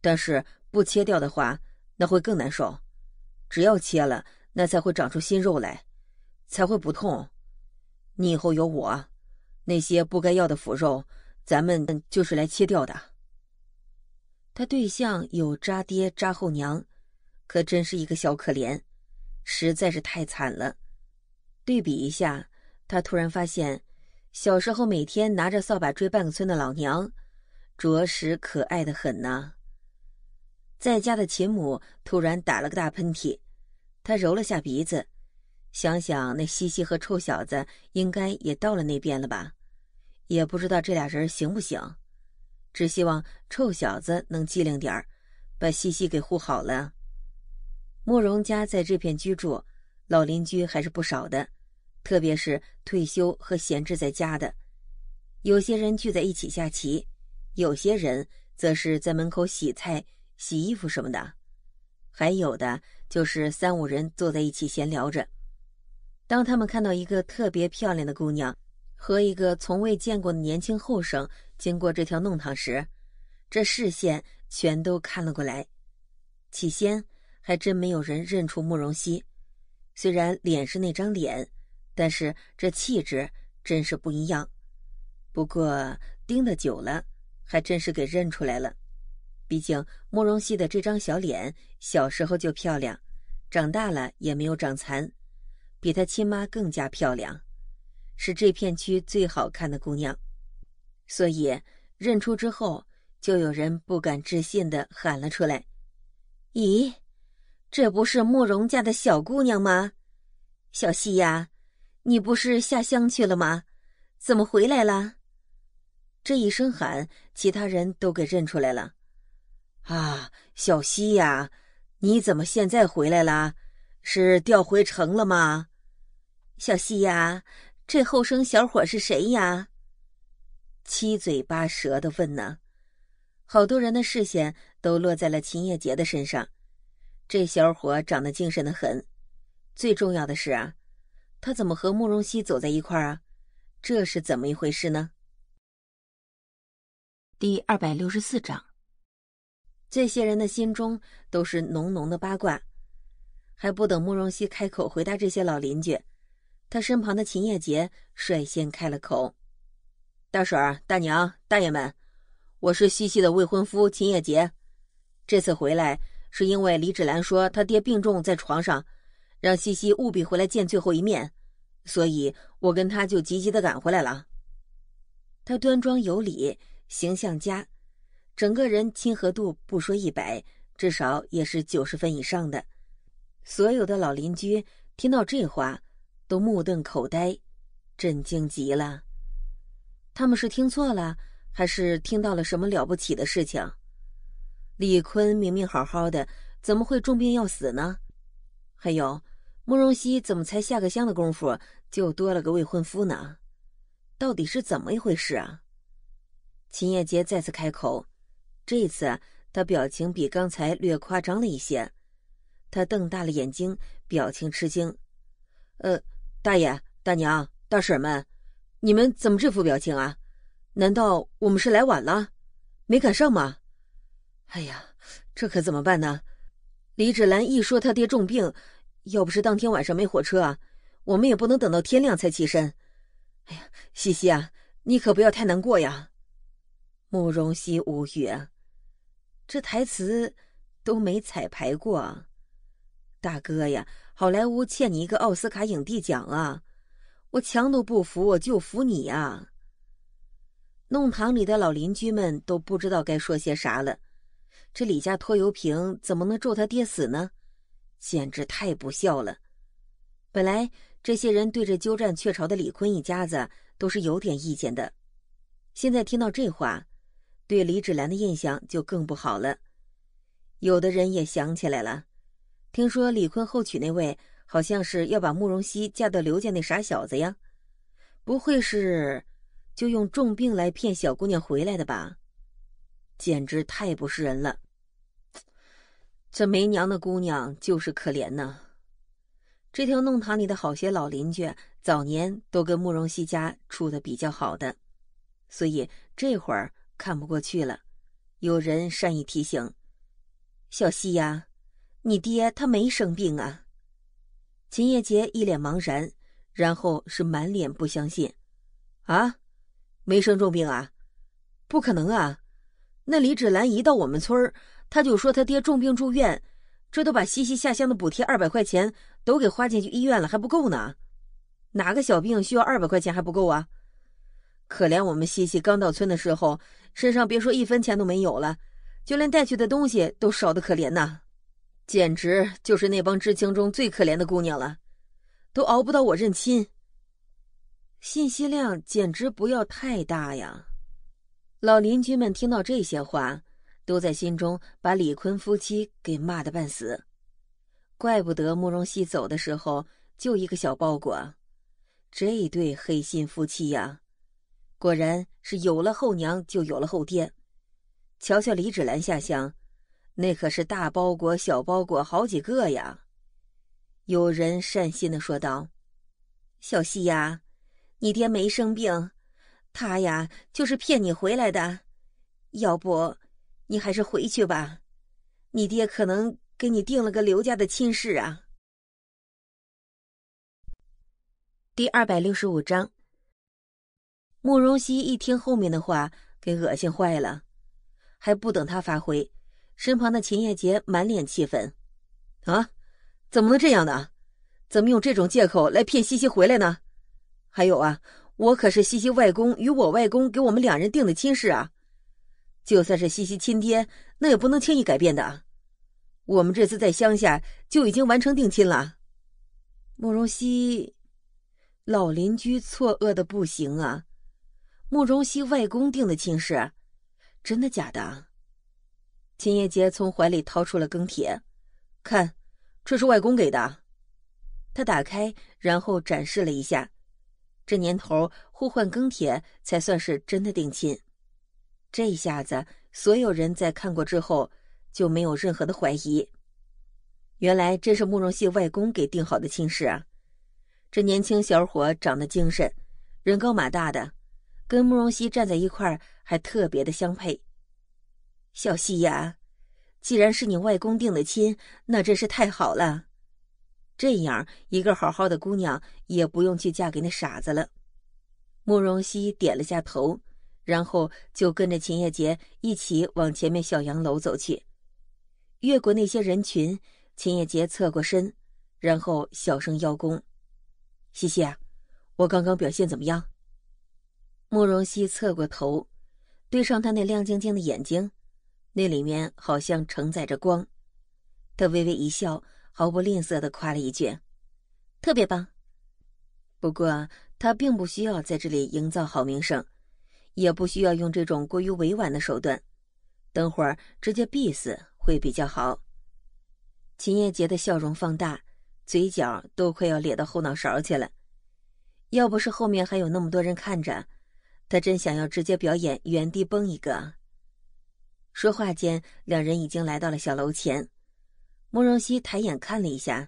Speaker 1: 但是不切掉的话，那会更难受。只要切了，那才会长出新肉来，才会不痛。你以后有我，那些不该要的腐肉，咱们就是来切掉的。他对象有渣爹渣后娘，可真是一个小可怜。”实在是太惨了，对比一下，他突然发现，小时候每天拿着扫把追半个村的老娘，着实可爱的很呐。在家的秦母突然打了个大喷嚏，她揉了下鼻子，想想那西西和臭小子应该也到了那边了吧，也不知道这俩人行不行，只希望臭小子能机灵点儿，把西西给护好了。慕容家在这片居住，老邻居还是不少的，特别是退休和闲置在家的，有些人聚在一起下棋，有些人则是在门口洗菜、洗衣服什么的，还有的就是三五人坐在一起闲聊着。当他们看到一个特别漂亮的姑娘和一个从未见过的年轻后生经过这条弄堂时，这视线全都看了过来。起先。还真没有人认出慕容熙，虽然脸是那张脸，但是这气质真是不一样。不过盯得久了，还真是给认出来了。毕竟慕容熙的这张小脸，小时候就漂亮，长大了也没有长残，比她亲妈更加漂亮，是这片区最好看的姑娘。所以认出之后，就有人不敢置信地喊了出来：“咦！”这不是慕容家的小姑娘吗？小西呀，你不是下乡去了吗？怎么回来了？这一声喊，其他人都给认出来了。啊，小西呀，你怎么现在回来了？是调回城了吗？小西呀，这后生小伙是谁呀？七嘴八舌的问呢，好多人的视线都落在了秦叶杰的身上。这小伙长得精神的很，最重要的是啊，他怎么和慕容熙走在一块儿啊？这是怎么一回事呢？第二百六十四章，这些人的心中都是浓浓的八卦，还不等慕容熙开口回答这些老邻居，他身旁的秦叶杰率先开了口：“大婶儿、大娘、大爷们，我是西西的未婚夫秦叶杰，这次回来。”是因为李芷兰说她爹病重在床上，让西西务必回来见最后一面，所以我跟他就急急的赶回来了。他端庄有礼，形象佳，整个人亲和度不说一百，至少也是九十分以上的。所有的老邻居听到这话，都目瞪口呆，震惊极了。他们是听错了，还是听到了什么了不起的事情？李坤明明好好的，怎么会重病要死呢？还有，慕容熙怎么才下个乡的功夫就多了个未婚夫呢？到底是怎么一回事啊？秦叶杰再次开口，这一次他表情比刚才略夸张了一些，他瞪大了眼睛，表情吃惊：“呃，大爷、大娘、大婶们，你们怎么这副表情啊？难道我们是来晚了，没赶上吗？”哎呀，这可怎么办呢？李芷兰一说她爹重病，要不是当天晚上没火车啊，我们也不能等到天亮才起身。哎呀，西西啊，你可不要太难过呀！慕容熙无语，这台词都没彩排过。大哥呀，好莱坞欠你一个奥斯卡影帝奖啊！我强都不服，我就服你呀！弄堂里的老邻居们都不知道该说些啥了。这李家拖油瓶怎么能咒他爹死呢？简直太不孝了！本来这些人对这鸠占鹊巢的李坤一家子都是有点意见的，现在听到这话，对李芷兰的印象就更不好了。有的人也想起来了，听说李坤后娶那位好像是要把慕容熙嫁到刘家那傻小子呀？不会是就用重病来骗小姑娘回来的吧？简直太不是人了！这没娘的姑娘就是可怜呐。这条弄堂里的好些老邻居，早年都跟慕容熙家处的比较好的，所以这会儿看不过去了。有人善意提醒：“小西呀，你爹他没生病啊？”秦叶杰一脸茫然，然后是满脸不相信：“啊，没生重病啊？不可能啊！”那李芷兰一到我们村儿，他就说他爹重病住院，这都把西西下乡的补贴二百块钱都给花进去医院了，还不够呢。哪个小病需要二百块钱还不够啊？可怜我们西西刚到村的时候，身上别说一分钱都没有了，就连带去的东西都少得可怜呐，简直就是那帮知青中最可怜的姑娘了，都熬不到我认亲。信息量简直不要太大呀！老邻居们听到这些话，都在心中把李坤夫妻给骂得半死。怪不得慕容熙走的时候就一个小包裹，这对黑心夫妻呀，果然是有了后娘就有了后爹。瞧瞧李芷兰下乡，那可是大包裹、小包裹好几个呀。有人善心的说道：“小西呀，你爹没生病。”他呀，就是骗你回来的，要
Speaker 2: 不，你还是回去吧。你爹可能给你定了个刘家的亲事啊。第二百六十五章，慕容熙一听后面的话，给恶心坏了。
Speaker 1: 还不等他发挥，身旁的秦叶杰满脸气愤：“啊，怎么能这样呢？怎么用这种借口来骗西西回来呢？还有啊。”我可是西西外公与我外公给我们两人定的亲事啊，就算是西西亲爹，那也不能轻易改变的。我们这次在乡下就已经完成定亲了。慕容熙，老邻居错愕的不行啊！慕容熙外公定的亲事，真的假的？秦叶杰从怀里掏出了庚帖，看，这是外公给的。他打开，然后展示了一下。这年头互换庚帖才算是真的定亲，这一下子所有人在看过之后就没有任何的怀疑。原来这是慕容熙外公给定好的亲事啊！这年轻小伙长得精神，人高马大的，跟慕容熙站在一块儿还特别的相配。小熙呀，既然是你外公定的亲，那真是太好了。这样一个好好的姑娘，也不用去嫁给那傻子了。慕容熙点了下头，然后就跟着秦叶杰一起往前面小洋楼走去。越过那些人群，秦叶杰侧过身，然后小声邀功：“西西，啊，我刚刚表现怎么样？”慕容熙侧过头，对上他那亮晶晶的眼睛，那里面好像承载着光。他微微一笑。毫不吝啬地夸了一句，特别棒。不过他并不需要在这里营造好名声，也不需要用这种过于委婉的手段，等会儿直接闭死会比较好。秦叶杰的笑容放大，嘴角都快要咧到后脑勺去了。要不是后面还有那么多人看着，他真想要直接表演原地蹦一个。说话间，两人已经来到了小楼前。慕容熙抬眼看了一下，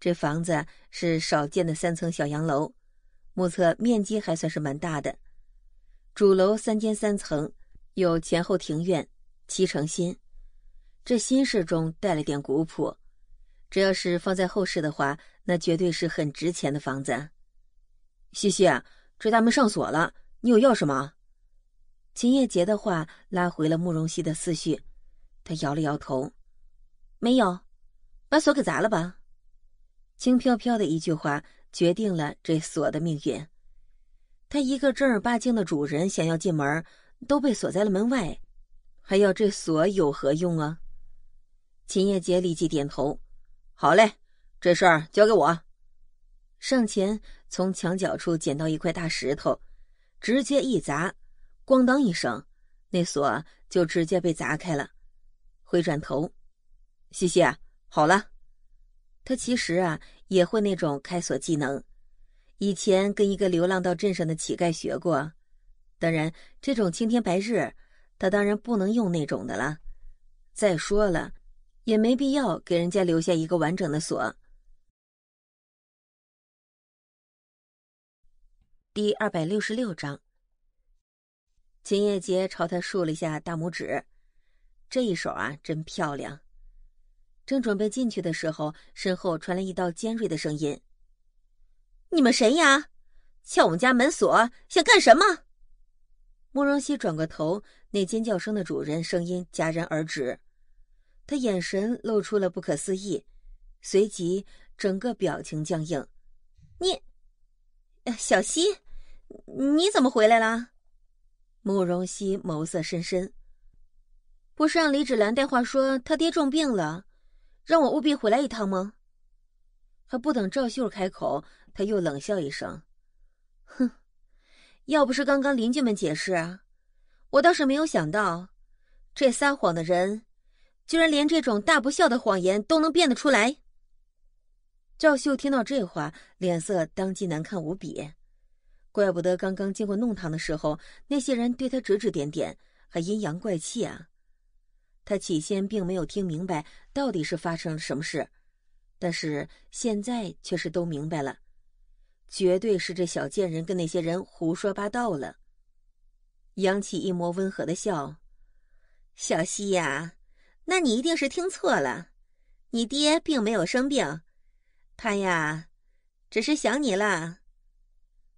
Speaker 1: 这房子是少见的三层小洋楼，目测面积还算是蛮大的。主楼三间三层，有前后庭院，七成新。这新式中带了点古朴，这要是放在后世的话，那绝对是很值钱的房子。西西，这大门上锁了，你有钥匙吗？秦叶杰的话拉回了慕容熙的思绪，他摇了摇头，没有。把锁给砸了吧！轻飘飘的一句话决定了这锁的命运。他一个正儿八经的主人想要进门，都被锁在了门外，还要这锁有何用啊？秦叶杰立即点头：“好嘞，这事儿交给我。”上前从墙角处捡到一块大石头，直接一砸，咣当一声，那锁就直接被砸开了。回转头，西西啊！好了，他其实啊也会那种开锁技能，以前跟一个流浪到镇上的乞丐学过。当然，这种青天白日，他当然不
Speaker 2: 能用那种的了。再说了，也没必要给人家留下一个完整的锁。第二百六十六章，秦叶杰朝他竖了一下大拇
Speaker 1: 指，这一手啊，真漂亮。正准备进去的时候，身后传来一道尖锐的声音：“你们谁呀？撬我们家门锁，想干什么？”慕容熙转过头，那尖叫声的主人声音戛然而止，他眼神露出了不可思议，随即整个表情僵硬。
Speaker 2: “你，
Speaker 1: 小溪，你怎么回来了？”慕容熙眸色深深：“不是让李芷兰带话说他爹重病了？”让我务必回来一趟吗？还不等赵秀开口，他又冷笑一声：“哼，要不是刚刚邻居们解释，我倒是没有想到，这撒谎的人，居然连这种大不孝的谎言都能变得出来。”赵秀听到这话，脸色当即难看无比，怪不得刚刚经过弄堂的时候，那些人对他指指点点，还阴阳怪气啊。他起先并没有听明白到底是发生了什么事，但是现在却是都明白了，绝对是这小贱人跟那些人胡说八道了。扬起一抹温和的笑：“小希呀，那你一定是听错了，你爹并没有生病，他呀，只是想你了。”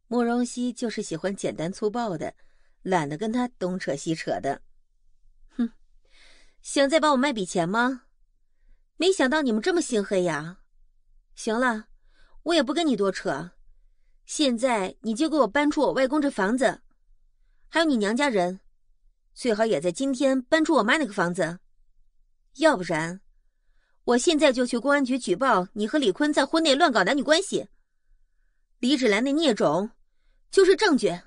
Speaker 1: 慕容熙就是喜欢简单粗暴的，懒得跟他东扯西扯的。想再帮我卖笔钱吗？没想到你们这么心黑呀！行了，我也不跟你多扯。现在你就给我搬出我外公这房子，还有你娘家人，最好也在今天搬出我妈那个房子。要不然，我现在就去公安局举报你和李坤在婚内乱搞男女关系。李芷兰那孽种，就是证据。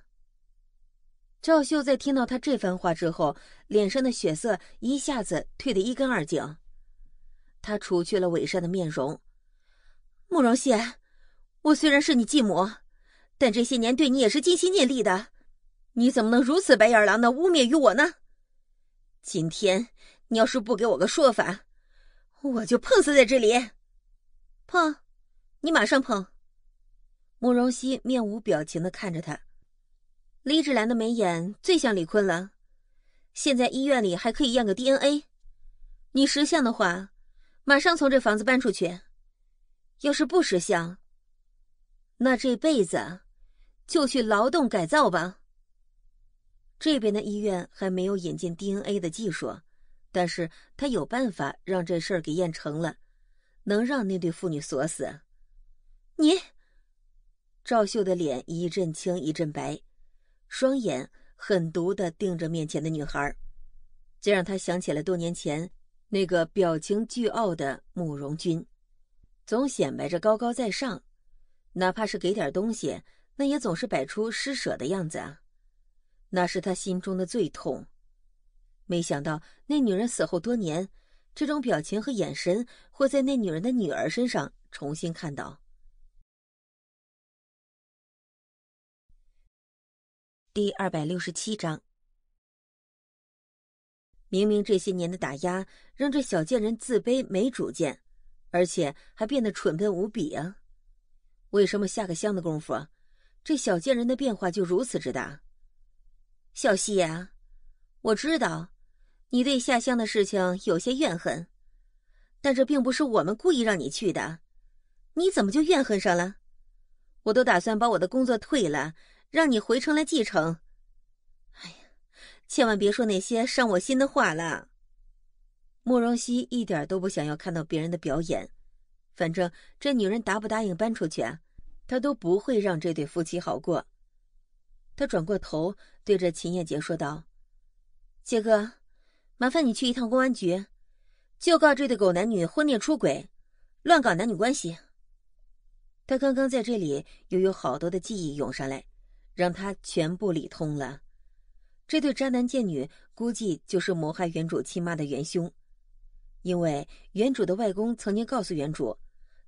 Speaker 1: 赵秀在听到他这番话之后，脸上的血色一下子褪得一干二净。他除去了伪善的面容。慕容熙，我虽然是你继母，但这些年对你也是尽心尽力的。你怎么能如此白眼狼的污蔑于我呢？今天你要是不给我个说法，我就碰死在这里。碰，你马上碰。慕容熙面无表情的看着他。李芷兰的眉眼最像李坤了。现在医院里还可以验个 DNA。你识相的话，马上从这房子搬出去。要是不识相，那这辈子就去劳动改造吧。这边的医院还没有引进 DNA 的技术，但是他有办法让这事儿给验成了，能让那对父女锁死。你，赵秀的脸一阵青一阵白。双眼狠毒地盯着面前的女孩，这让他想起了多年前那个表情倨傲的慕容君，总显摆着高高在上，哪怕是给点东西，那也总是摆出施舍的样子啊！那是他心中的最痛。没
Speaker 2: 想到那女人死后多年，这种表情和眼神会在那女人的女儿身上重新看到。第二百六十七章，明明这些年的打压让这小贱人自卑、没主见，而且
Speaker 1: 还变得蠢笨无比啊！为什么下个乡的功夫，这小贱人的变化就如此之大？小西呀，我知道你对下乡的事情有些怨恨，但这并不是我们故意让你去的。你怎么就怨恨上了？我都打算把我的工作退了。让你回城来继承，哎呀，千万别说那些伤我心的话了。慕容熙一点都不想要看到别人的表演，反正这女人答不答应搬出去，他都不会让这对夫妻好过。他转过头对着秦叶杰说道：“杰哥，麻烦你去一趟公安局，就告这对狗男女婚恋出轨，乱搞男女关系。”他刚刚在这里又有好多的记忆涌上来。让他全部理通了，这对渣男贱女估计就是谋害原主亲妈的元凶，因为原主的外公曾经告诉原主，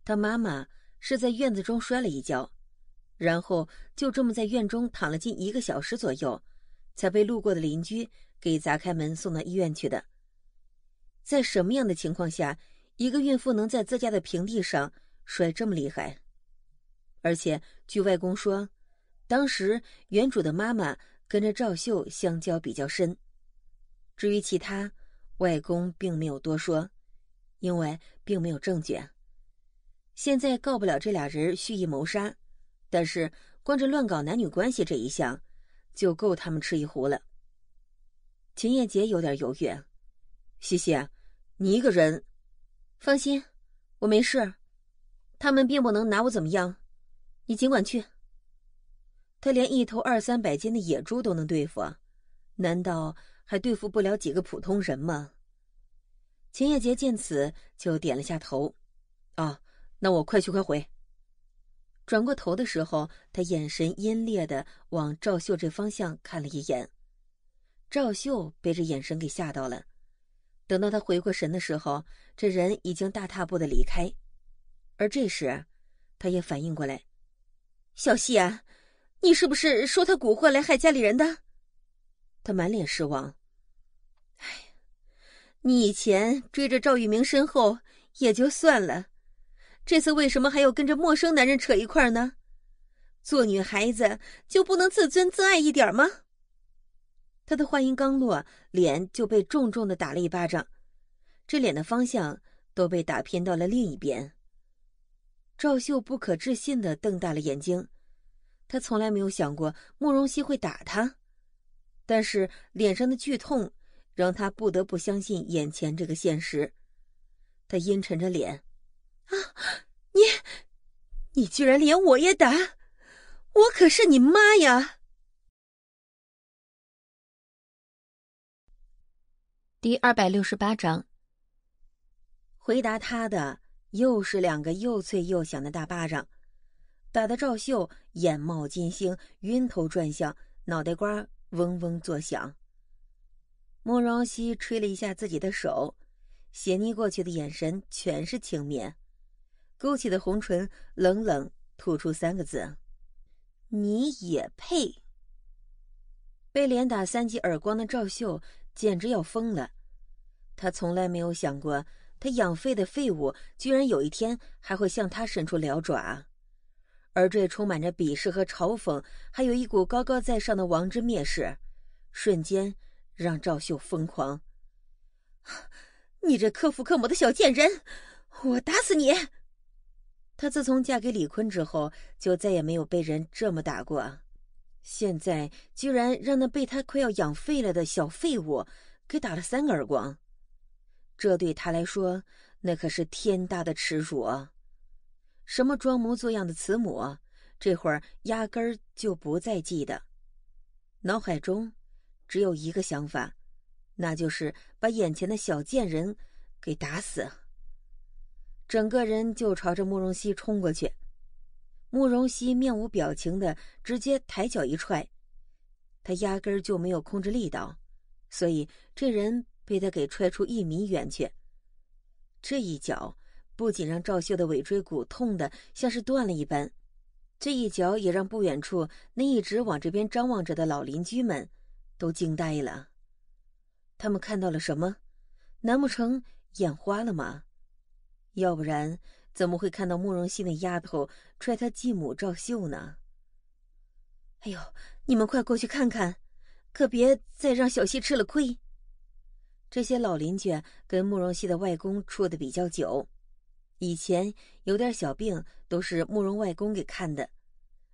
Speaker 1: 他妈妈是在院子中摔了一跤，然后就这么在院中躺了近一个小时左右，才被路过的邻居给砸开门送到医院去的。在什么样的情况下，一个孕妇能在自家的平地上摔这么厉害？而且据外公说。当时原主的妈妈跟着赵秀相交比较深，至于其他，外公并没有多说，因为并没有证据。现在告不了这俩人蓄意谋杀，但是光这乱搞男女关系这一项，就够他们吃一壶了。秦叶杰有点犹豫：“西西，你一个人，放心，我没事，他们并不能拿我怎么样，你尽管去。”他连一头二三百斤的野猪都能对付难道还对付不了几个普通人吗？秦叶杰见此就点了下头，啊，那我快去快回。转过头的时候，他眼神阴冽的往赵秀这方向看了一眼，赵秀被这眼神给吓到了。等到他回过神的时候，这人已经大踏步的离开。而这时，他也反应过来，小希啊！你是不是说他蛊惑来害家里人的？他满脸失望。哎，你以前追着赵玉明身后也就算了，这次为什么还要跟着陌生男人扯一块呢？做女孩子就不能自尊自爱一点吗？他的话音刚落，脸就被重重的打了一巴掌，这脸的方向都被打偏到了另一边。赵秀不可置信的瞪大了眼睛。他从来没有想过慕容熙会打他，但是脸上的剧痛让他不得不相信眼前这个现实。他阴沉着脸：“啊，
Speaker 2: 你，你居然连我也打？我可是你妈呀！”第二百六十八章，回答他的又是两
Speaker 1: 个又脆又响的大巴掌。打得赵秀眼冒金星，晕头转向，脑袋瓜嗡嗡作响。慕容熙吹了一下自己的手，斜睨过去的眼神全是轻蔑，勾起的红唇冷冷吐出三个字：“
Speaker 2: 你
Speaker 1: 也配！”被连打三记耳光的赵秀简直要疯了。他从来没有想过，他养废的废物，居然有一天还会向他伸出獠爪。而这充满着鄙视和嘲讽，还有一股高高在上的王之蔑视，瞬间让赵秀疯狂。你这克夫克母的小贱人，我打死你！她自从嫁给李坤之后，就再也没有被人这么打过，现在居然让那被她快要养废了的小废物给打了三个耳光，这对她来说，那可是天大的耻辱啊！什么装模作样的慈母，这会儿压根儿就不再记得，脑海中只有一个想法，那就是把眼前的小贱人给打死。整个人就朝着慕容熙冲过去。慕容熙面无表情的直接抬脚一踹，他压根儿就没有控制力道，所以这人被他给踹出一米远去。这一脚。不仅让赵秀的尾椎骨痛得像是断了一般，这一脚也让不远处那一直往这边张望着的老邻居们都惊呆了。他们看到了什么？难不成眼花了吗？要不然怎么会看到慕容熙那丫头踹他继母赵秀呢？哎呦，你们快过去看看，可别再让小溪吃了亏。这些老邻居跟慕容熙的外公处的比较久。以前有点小病都是慕容外公给看的，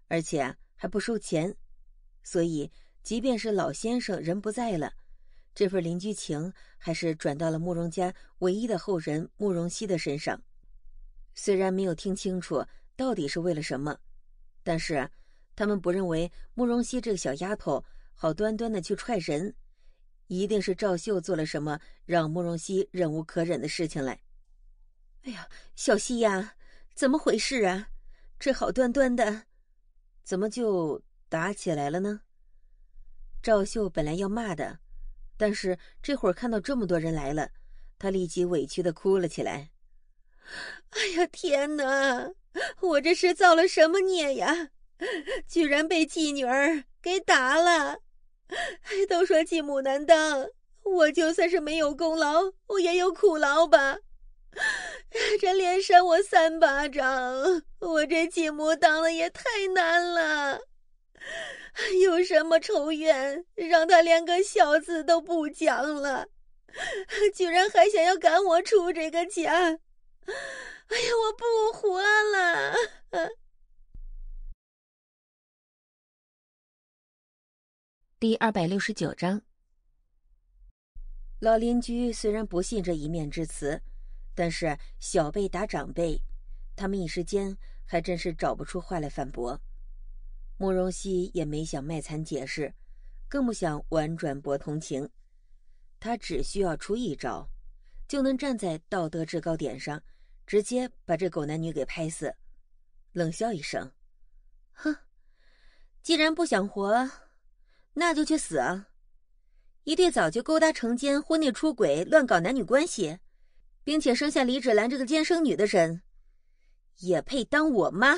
Speaker 1: 而且还不收钱，所以即便是老先生人不在了，这份邻居情还是转到了慕容家唯一的后人慕容熙的身上。虽然没有听清楚到底是为了什么，但是他们不认为慕容熙这个小丫头好端端的去踹人，一定是赵秀做了什么让慕容熙忍无可忍的事情来。哎呀，小西呀，怎么回事啊？这好端端的，怎么就打起来了呢？赵秀本来要骂的，但是这会儿看到这么多人来了，他立即委屈的哭了起来。哎呀天哪，我这是造了什么孽呀？居然被继女儿给打了！都说继母难当，我就算是没有功劳，我也有苦劳吧。这连扇我三巴掌，我这继母当的也太难了。有什么仇怨，让他连个孝字都不讲了，
Speaker 2: 居然还想要赶我出这个家？哎呀，我不活了！第二百六十九章，老
Speaker 1: 邻居虽然不信这一面之词。但是小辈打长辈，他们一时间还真是找不出话来反驳。慕容熙也没想卖惨解释，更不想婉转博同情，他只需要出一招，就能站在道德制高点上，直接把这狗男女给拍死。冷笑一声，哼，既然不想活，那就去死啊！一对早就勾搭成奸、婚内出轨、乱搞男女关系。并且生下李芷兰这个监生女的人，也配当我妈？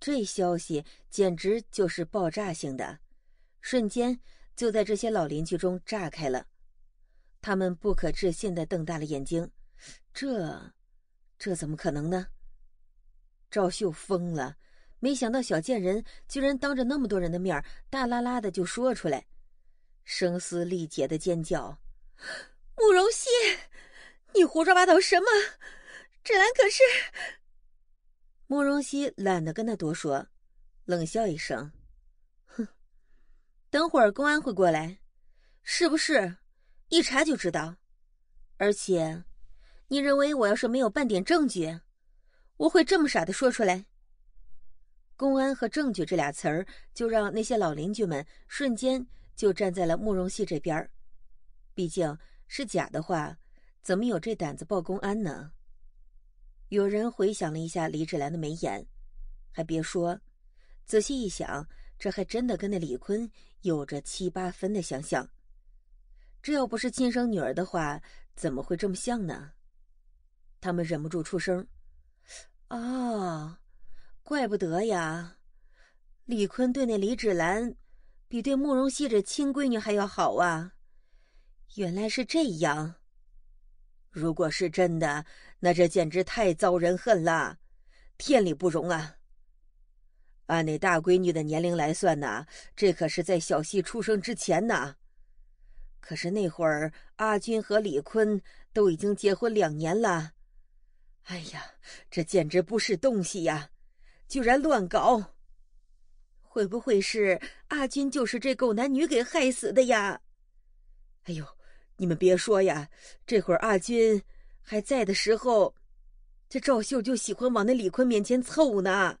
Speaker 1: 这消息简直就是爆炸性的，瞬间就在这些老邻居中炸开了。他们不可置信的瞪大了眼睛，这，这怎么可能呢？赵秀疯了，没想到小贱人居然当着那么多人的面大啦啦的就说出来，声嘶力竭的尖叫：“慕容熙！”你胡说八道什么？芷兰可是慕容熙懒得跟他多说，冷笑一声，哼，等会儿公安会过来，是不是？一查就知道。而且，你认为我要是没有半点证据，我会这么傻的说出来？公安和证据这俩词儿，就让那些老邻居们瞬间就站在了慕容熙这边儿。毕竟是假的话。怎么有这胆子报公安呢？有人回想了一下李芷兰的眉眼，还别说，仔细一想，这还真的跟那李坤有着七八分的相像。这要不是亲生女儿的话，怎么会这么像呢？他们忍不住出声：“啊，怪不得呀！李坤对那李芷兰，比对慕容熙这亲闺女还要好啊！原来是这样。”如果是真的，那这简直太遭人恨了，天理不容啊！按你大闺女的年龄来算呢，这可是在小西出生之前呢。可是那会儿阿军和李坤都已经结婚两年了，哎呀，这简直不是东西呀！居然乱搞！会不会是阿军就是这狗男女给害死的呀？哎呦！你们别说呀，这会儿阿军还在的时候，这赵秀就喜欢往那李坤面前凑呢，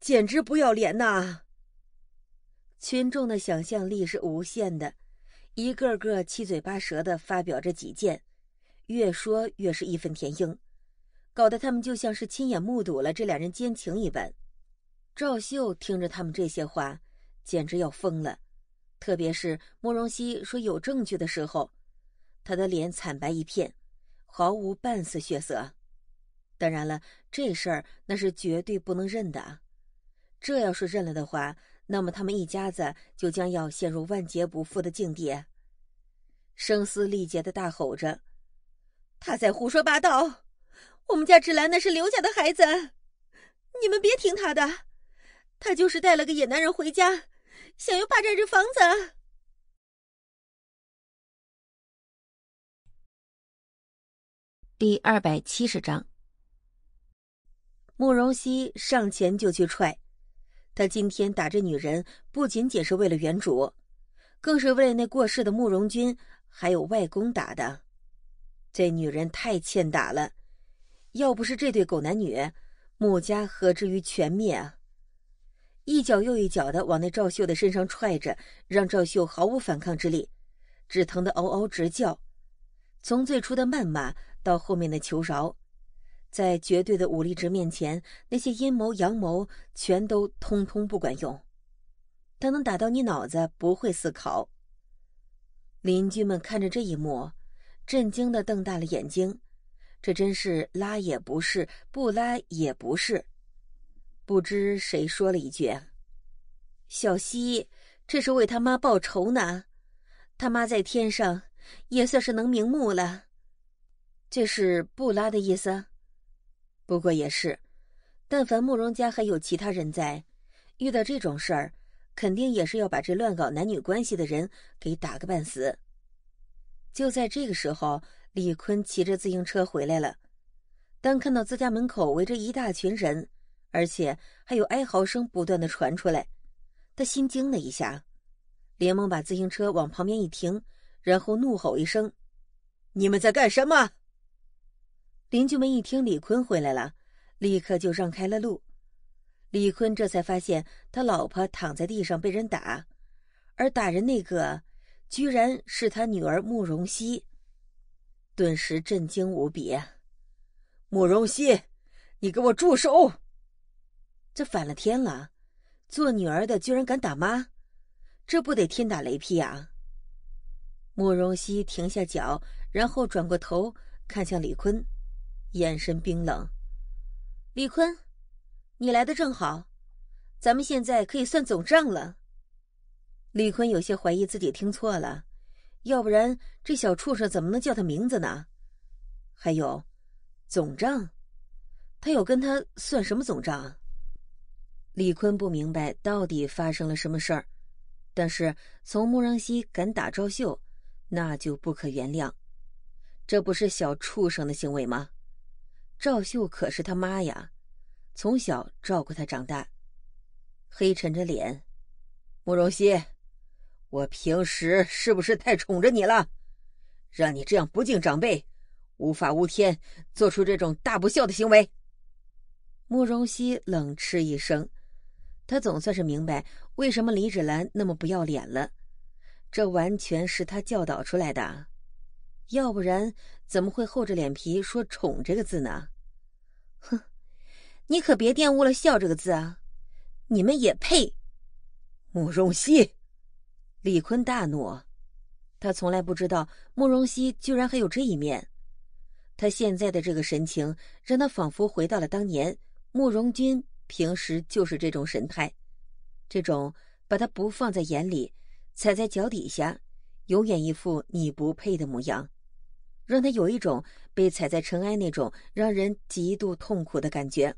Speaker 1: 简直不要脸呐！群众的想象力是无限的，一个个七嘴八舌的发表着己见，越说越是义愤填膺，搞得他们就像是亲眼目睹了这两人奸情一般。赵秀听着他们这些话，简直要疯了，特别是慕容熙说有证据的时候。他的脸惨白一片，毫无半丝血色。当然了，这事儿那是绝对不能认的这要是认了的话，那么他们一家子就将要陷入万劫不复的境地。声嘶力竭的大吼着：“他在胡说八道！我们家芷兰那是
Speaker 2: 刘家的孩子，你们别听他的，他就是带了个野男人回家，想要霸占这房子。”第二百七十章，慕容熙上前就去踹，他今天打这女
Speaker 1: 人不仅仅是为了原主，更是为那过世的慕容君还有外公打的。这女人太欠打了，要不是这对狗男女，穆家何至于全灭啊？一脚又一脚的往那赵秀的身上踹着，让赵秀毫无反抗之力，只疼得嗷嗷直叫。从最初的谩骂。到后面的求饶，在绝对的武力值面前，那些阴谋阳谋全都通通不管用。他能打到你脑子，不会思考。邻居们看着这一幕，震惊的瞪大了眼睛。这真是拉也不是，不拉也不是。不知谁说了一句：“小西，这是为他妈报仇呢，他妈在天上也算是能瞑目了。”这是布拉的意思，不过也是，但凡慕容家还有其他人在，遇到这种事儿，肯定也是要把这乱搞男女关系的人给打个半死。就在这个时候，李坤骑着自行车回来了，当看到自家门口围着一大群人，而且还有哀嚎声不断的传出来，他心惊了一下，连忙把自行车往旁边一停，然后怒吼一声：“你们在干什么？”邻居们一听李坤回来了，立刻就让开了路。李坤这才发现他老婆躺在地上被人打，而打人那个，居然是他女儿慕容熙，顿时震惊无比。“慕容熙，你给我住手！”这反了天了，做女儿的居然敢打妈，这不得天打雷劈啊！慕容熙停下脚，然后转过头看向李坤。眼神冰冷，李坤，你来的正好，咱们现在可以算总账了。李坤有些怀疑自己听错了，要不然这小畜生怎么能叫他名字呢？还有，总账，他有跟他算什么总账李坤不明白到底发生了什么事儿，但是从慕容熙敢打赵秀，那就不可原谅，这不是小畜生的行为吗？赵秀可是他妈呀，从小照顾他长大，黑沉着脸。慕容熙，我平时是不是太宠着你了，让你这样不敬长辈、无法无天，做出这种大不孝的行为？慕容熙冷嗤一声，他总算是明白为什么李芷兰那么不要脸了，这完全是他教导出来的。要不然怎么会厚着脸皮说“宠”这个字呢？哼，你可别玷污了“孝”这个字啊！你们也配！慕容熙，李坤大怒。他从来不知道慕容熙居然还有这一面。他现在的这个神情，让他仿佛回到了当年。慕容君平时就是这种神态，这种把他不放在眼里、踩在脚底下，永远一副你不配的模样。让他有一种被踩在尘埃那种让人极度痛苦的感觉。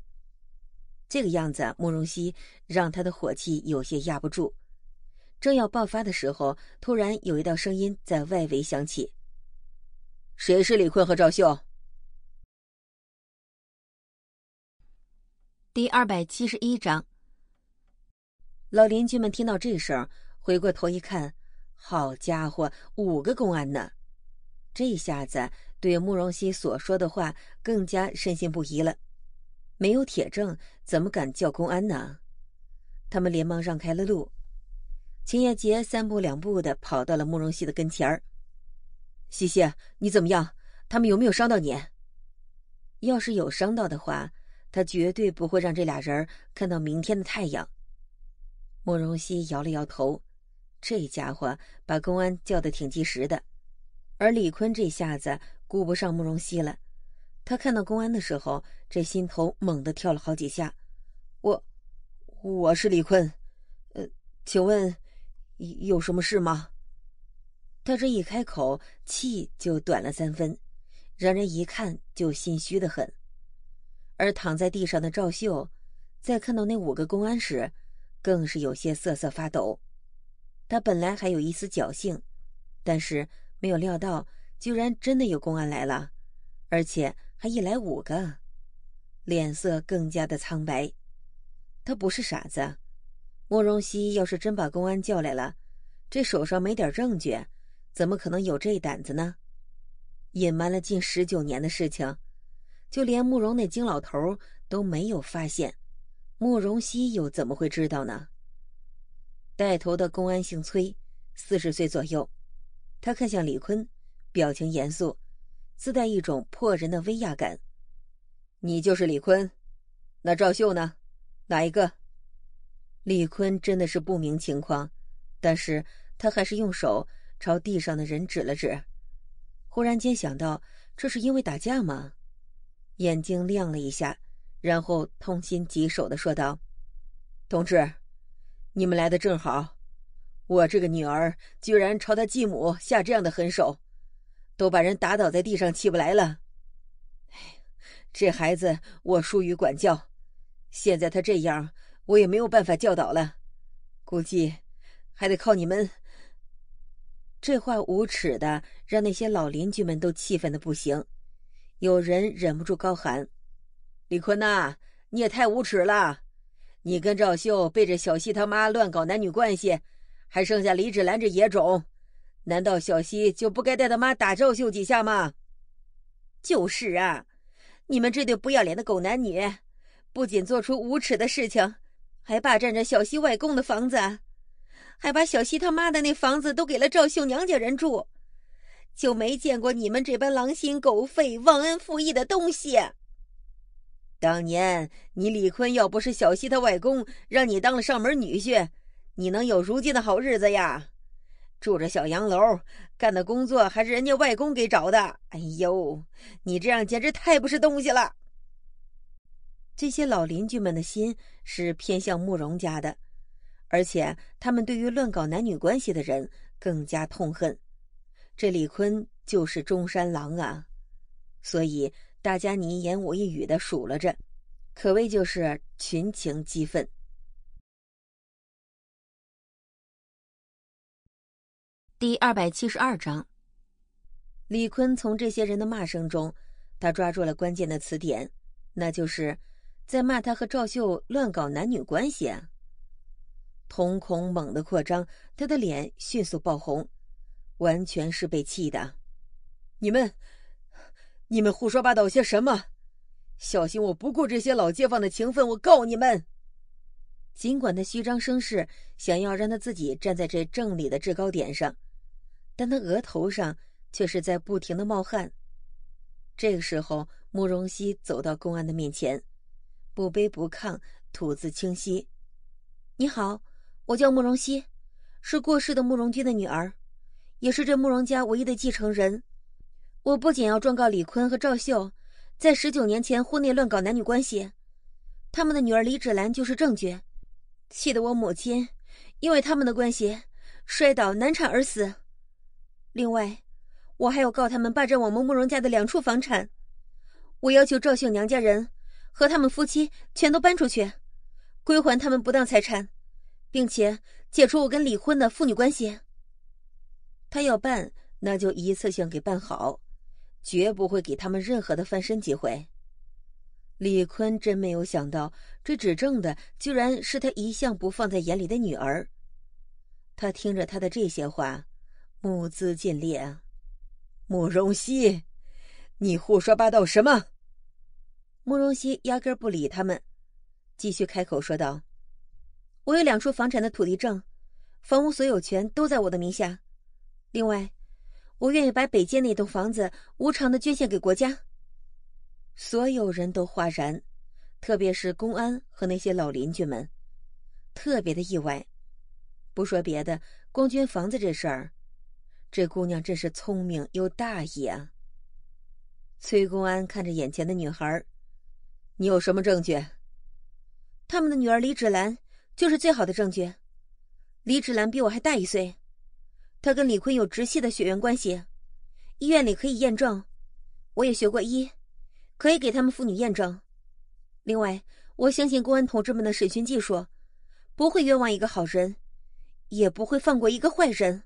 Speaker 1: 这个样子，慕容熙让他的火气有些压不住，正要爆发的时候，突然有一道声音在外围响起：“
Speaker 2: 谁是李坤和赵秀？”第二百七十一章，老邻居们
Speaker 1: 听到这声，回过头一看，好家伙，五个公安呢！这下子对慕容熙所说的话更加深信不疑了。没有铁证，怎么敢叫公安呢？他们连忙让开了路。秦叶杰三步两步的跑到了慕容熙的跟前儿：“西西，你怎么样？他们有没有伤到你？要是有伤到的话，他绝对不会让这俩人看到明天的太阳。”慕容熙摇了摇头：“这家伙把公安叫的挺及时的。”而李坤这下子顾不上慕容熙了，他看到公安的时候，这心头猛地跳了好几下。我，我是李坤，呃，请问有什么事吗？他这一开口，气就短了三分，让人一看就心虚的很。而躺在地上的赵秀，在看到那五个公安时，更是有些瑟瑟发抖。他本来还有一丝侥幸，但是。没有料到，居然真的有公安来了，而且还一来五个，脸色更加的苍白。他不是傻子，慕容熙要是真把公安叫来了，这手上没点证据，怎么可能有这胆子呢？隐瞒了近十九年的事情，就连慕容那金老头都没有发现，慕容熙又怎么会知道呢？带头的公安姓崔，四十岁左右。他看向李坤，表情严肃，自带一种破人的威压感。你就是李坤？那赵秀呢？哪一个？李坤真的是不明情况，但是他还是用手朝地上的人指了指。忽然间想到，这是因为打架吗？眼睛亮了一下，然后痛心疾首的说道：“同志，你们来的正好。”我这个女儿居然朝她继母下这样的狠手，都把人打倒在地上起不来了。哎，这孩子我疏于管教，现在他这样我也没有办法教导了，估计还得靠你们。这话无耻的，让那些老邻居们都气愤的不行，有人忍不住高喊：“李坤呐，你也太无耻了！你跟赵秀背着小西他妈乱搞男女关系！”还剩下李芷兰这野种，难道小溪就不该带他妈打赵秀几下吗？就是啊，你们这对不要脸的狗男女，不仅做出无耻的事情，还霸占着小溪外公的房子，还把小溪他妈的那房子都给了赵秀娘家人住，就没见过你们这般狼心狗肺、忘恩负义的东西。当年你李坤要不是小溪他外公让你当了上门女婿。你能有如今的好日子呀？住着小洋楼，干的工作还是人家外公给找的。哎呦，你这样简直太不是东西了！这些老邻居们的心是偏向慕容家的，而且他们对于乱搞男女关系的人更加痛恨。这李坤就是中山狼啊，所以大家你一言我一语的数了着，
Speaker 2: 可谓就是群情激愤。第二百七十二章，
Speaker 1: 李坤从这些人的骂声中，他抓住了关键的词典，那就是在骂他和赵秀乱搞男女关系。瞳孔猛地扩张，他的脸迅速爆红，完全是被气的。你们，你们胡说八道些什么？小心我不顾这些老街坊的情分，我告你们！尽管他虚张声势，想要让他自己站在这正理的制高点上。但他额头上却是在不停的冒汗。这个时候，慕容熙走到公安的面前，不卑不亢，吐字清晰：“你好，我叫慕容熙，是过世的慕容君的女儿，也是这慕容家唯一的继承人。我不仅要状告李坤和赵秀，在十九年前婚内乱搞男女关系，他们的女儿李芷兰就是证据。气得我母亲因为他们的关系摔倒难产而死。”另外，我还要告他们霸占我们慕容家的两处房产。我要求赵秀娘家人和他们夫妻全都搬出去，归还他们不当财产，并且解除我跟李坤的父女关系。他要办，那就一次性给办好，绝不会给他们任何的翻身机会。李坤真没有想到，这指证的居然是他一向不放在眼里的女儿。他听着他的这些话。目资尽裂，慕容熙，你胡说八道什么？慕容熙压根不理他们，继续开口说道：“我有两处房产的土地证，房屋所有权都在我的名下。另外，我愿意把北街那栋房子无偿的捐献给国家。”所有人都哗然，特别是公安和那些老邻居们，特别的意外。不说别的，光捐房子这事儿。这姑娘真是聪明又大意啊！崔公安看着眼前的女孩你有什么证据？”他们的女儿李芷兰就是最好的证据。李芷兰比我还大一岁，她跟李坤有直系的血缘关系，医院里可以验证。我也学过医，可以给他们父女验证。另外，我相信公安同志们的审讯技术，不会冤枉一个好人，也不会放过一个坏人。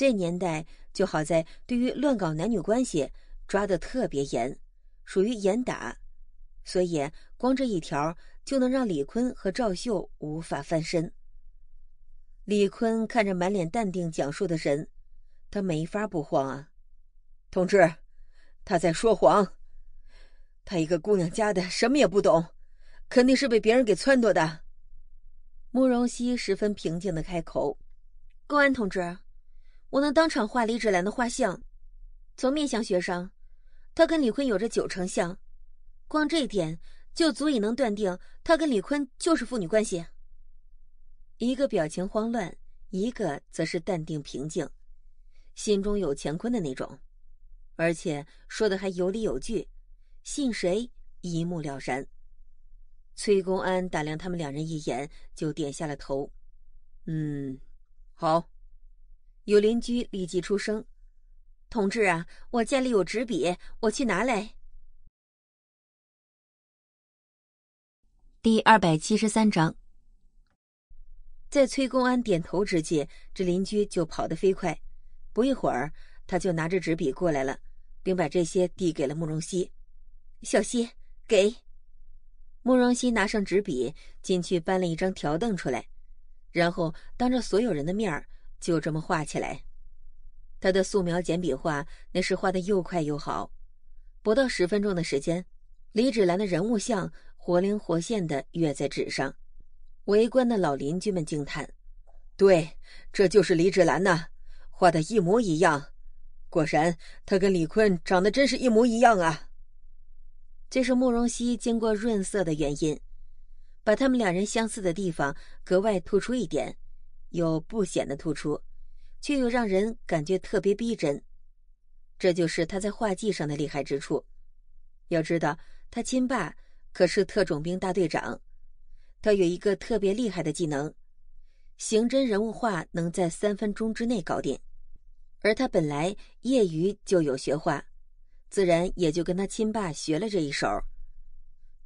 Speaker 1: 这年代就好在，对于乱搞男女关系抓的特别严，属于严打，所以光这一条就能让李坤和赵秀无法翻身。李坤看着满脸淡定讲述的人，他没法不慌啊！同志，他在说谎，他一个姑娘家的什么也不懂，肯定是被别人给撺掇的。慕容熙十分平静的开口：“公安同志。”我能当场画李芷兰的画像，从面相学上，她跟李坤有着九成像，光这一点就足以能断定她跟李坤就是父女关系。一个表情慌乱，一个则是淡定平静，心中有乾坤的那种，而且说的还有理有据，信谁一目了然。崔公安打量他们两人一眼，就点下了头：“嗯，好。”有邻居立即出声：“同
Speaker 2: 志啊，我家里有纸笔，我去拿来。”第二百七十三章，在
Speaker 1: 崔公安点头之际，这邻居就跑得飞快，不一会儿他就拿着纸笔过来了，并把这些递给了慕容熙：“小溪，给。”慕容熙拿上纸笔进去搬了一张条凳出来，然后当着所有人的面儿。就这么画起来，他的素描简笔画那是画的又快又好，不到十分钟的时间，李芷兰的人物像活灵活现的跃在纸上。围观的老邻居们惊叹：“对，这就是李芷兰呐，画的一模一样。果然，他跟李坤长得真是一模一样啊。”这是慕容熙经过润色的原因，把他们两人相似的地方格外突出一点。又不显得突出，却又让人感觉特别逼真，这就是他在画技上的厉害之处。要知道，他亲爸可是特种兵大队长，他有一个特别厉害的技能——刑侦人物画能在三分钟之内搞定。而他本来业余就有学画，自然也就跟他亲爸学了这一手。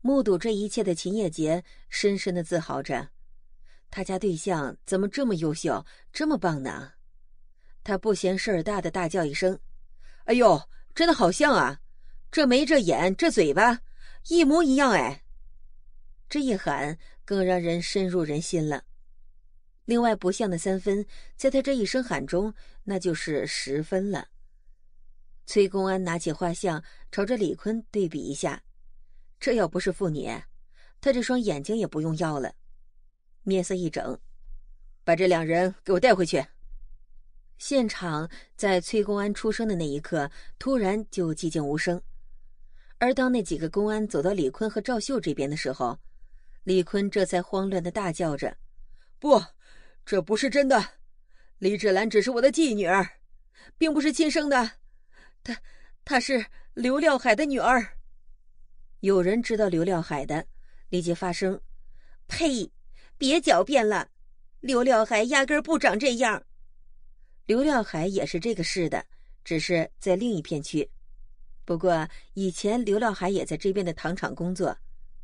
Speaker 1: 目睹这一切的秦叶杰深深的自豪着。他家对象怎么这么优秀，这么棒呢？他不嫌事儿大的大叫一声：“哎呦，真的好像啊！这眉，这眼，这嘴巴，一模一样哎！”这一喊更让人深入人心了。另外不像的三分，在他这一声喊中，那就是十分了。崔公安拿起画像，朝着李坤对比一下。这要不是妇女，他这双眼睛也不用要了。面色一整，把这两人给我带回去。现场在崔公安出声的那一刻，突然就寂静无声。而当那几个公安走到李坤和赵秀这边的时候，李坤这才慌乱的大叫着：“不，这不是真的！李芷兰只是我的继女儿，并不是亲生的。她，她是刘廖海的女儿。”有人知道刘廖海的，立即发声：“呸！”别狡辩了，刘廖海压根不长这样。刘廖海也是这个市的，只是在另一片区。不过以前刘廖海也在这边的糖厂工作，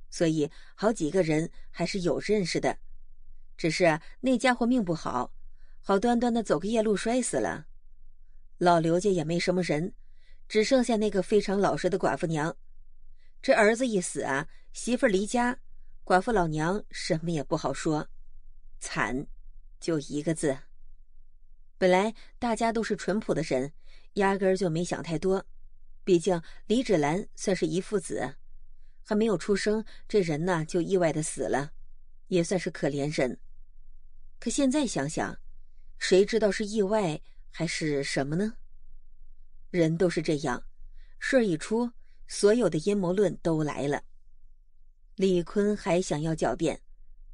Speaker 1: 所以好几个人还是有认识的。只是那家伙命不好，好端端的走个夜路摔死了。老刘家也没什么人，只剩下那个非常老实的寡妇娘。这儿子一死啊，媳妇儿离家。寡妇老娘什么也不好说，惨，就一个字。本来大家都是淳朴的人，压根儿就没想太多。毕竟李芷兰算是一父子，还没有出生，这人呢就意外的死了，也算是可怜人。可现在想想，谁知道是意外还是什么呢？人都是这样，事儿一出，所有的阴谋论都来了。李坤还想要狡辩，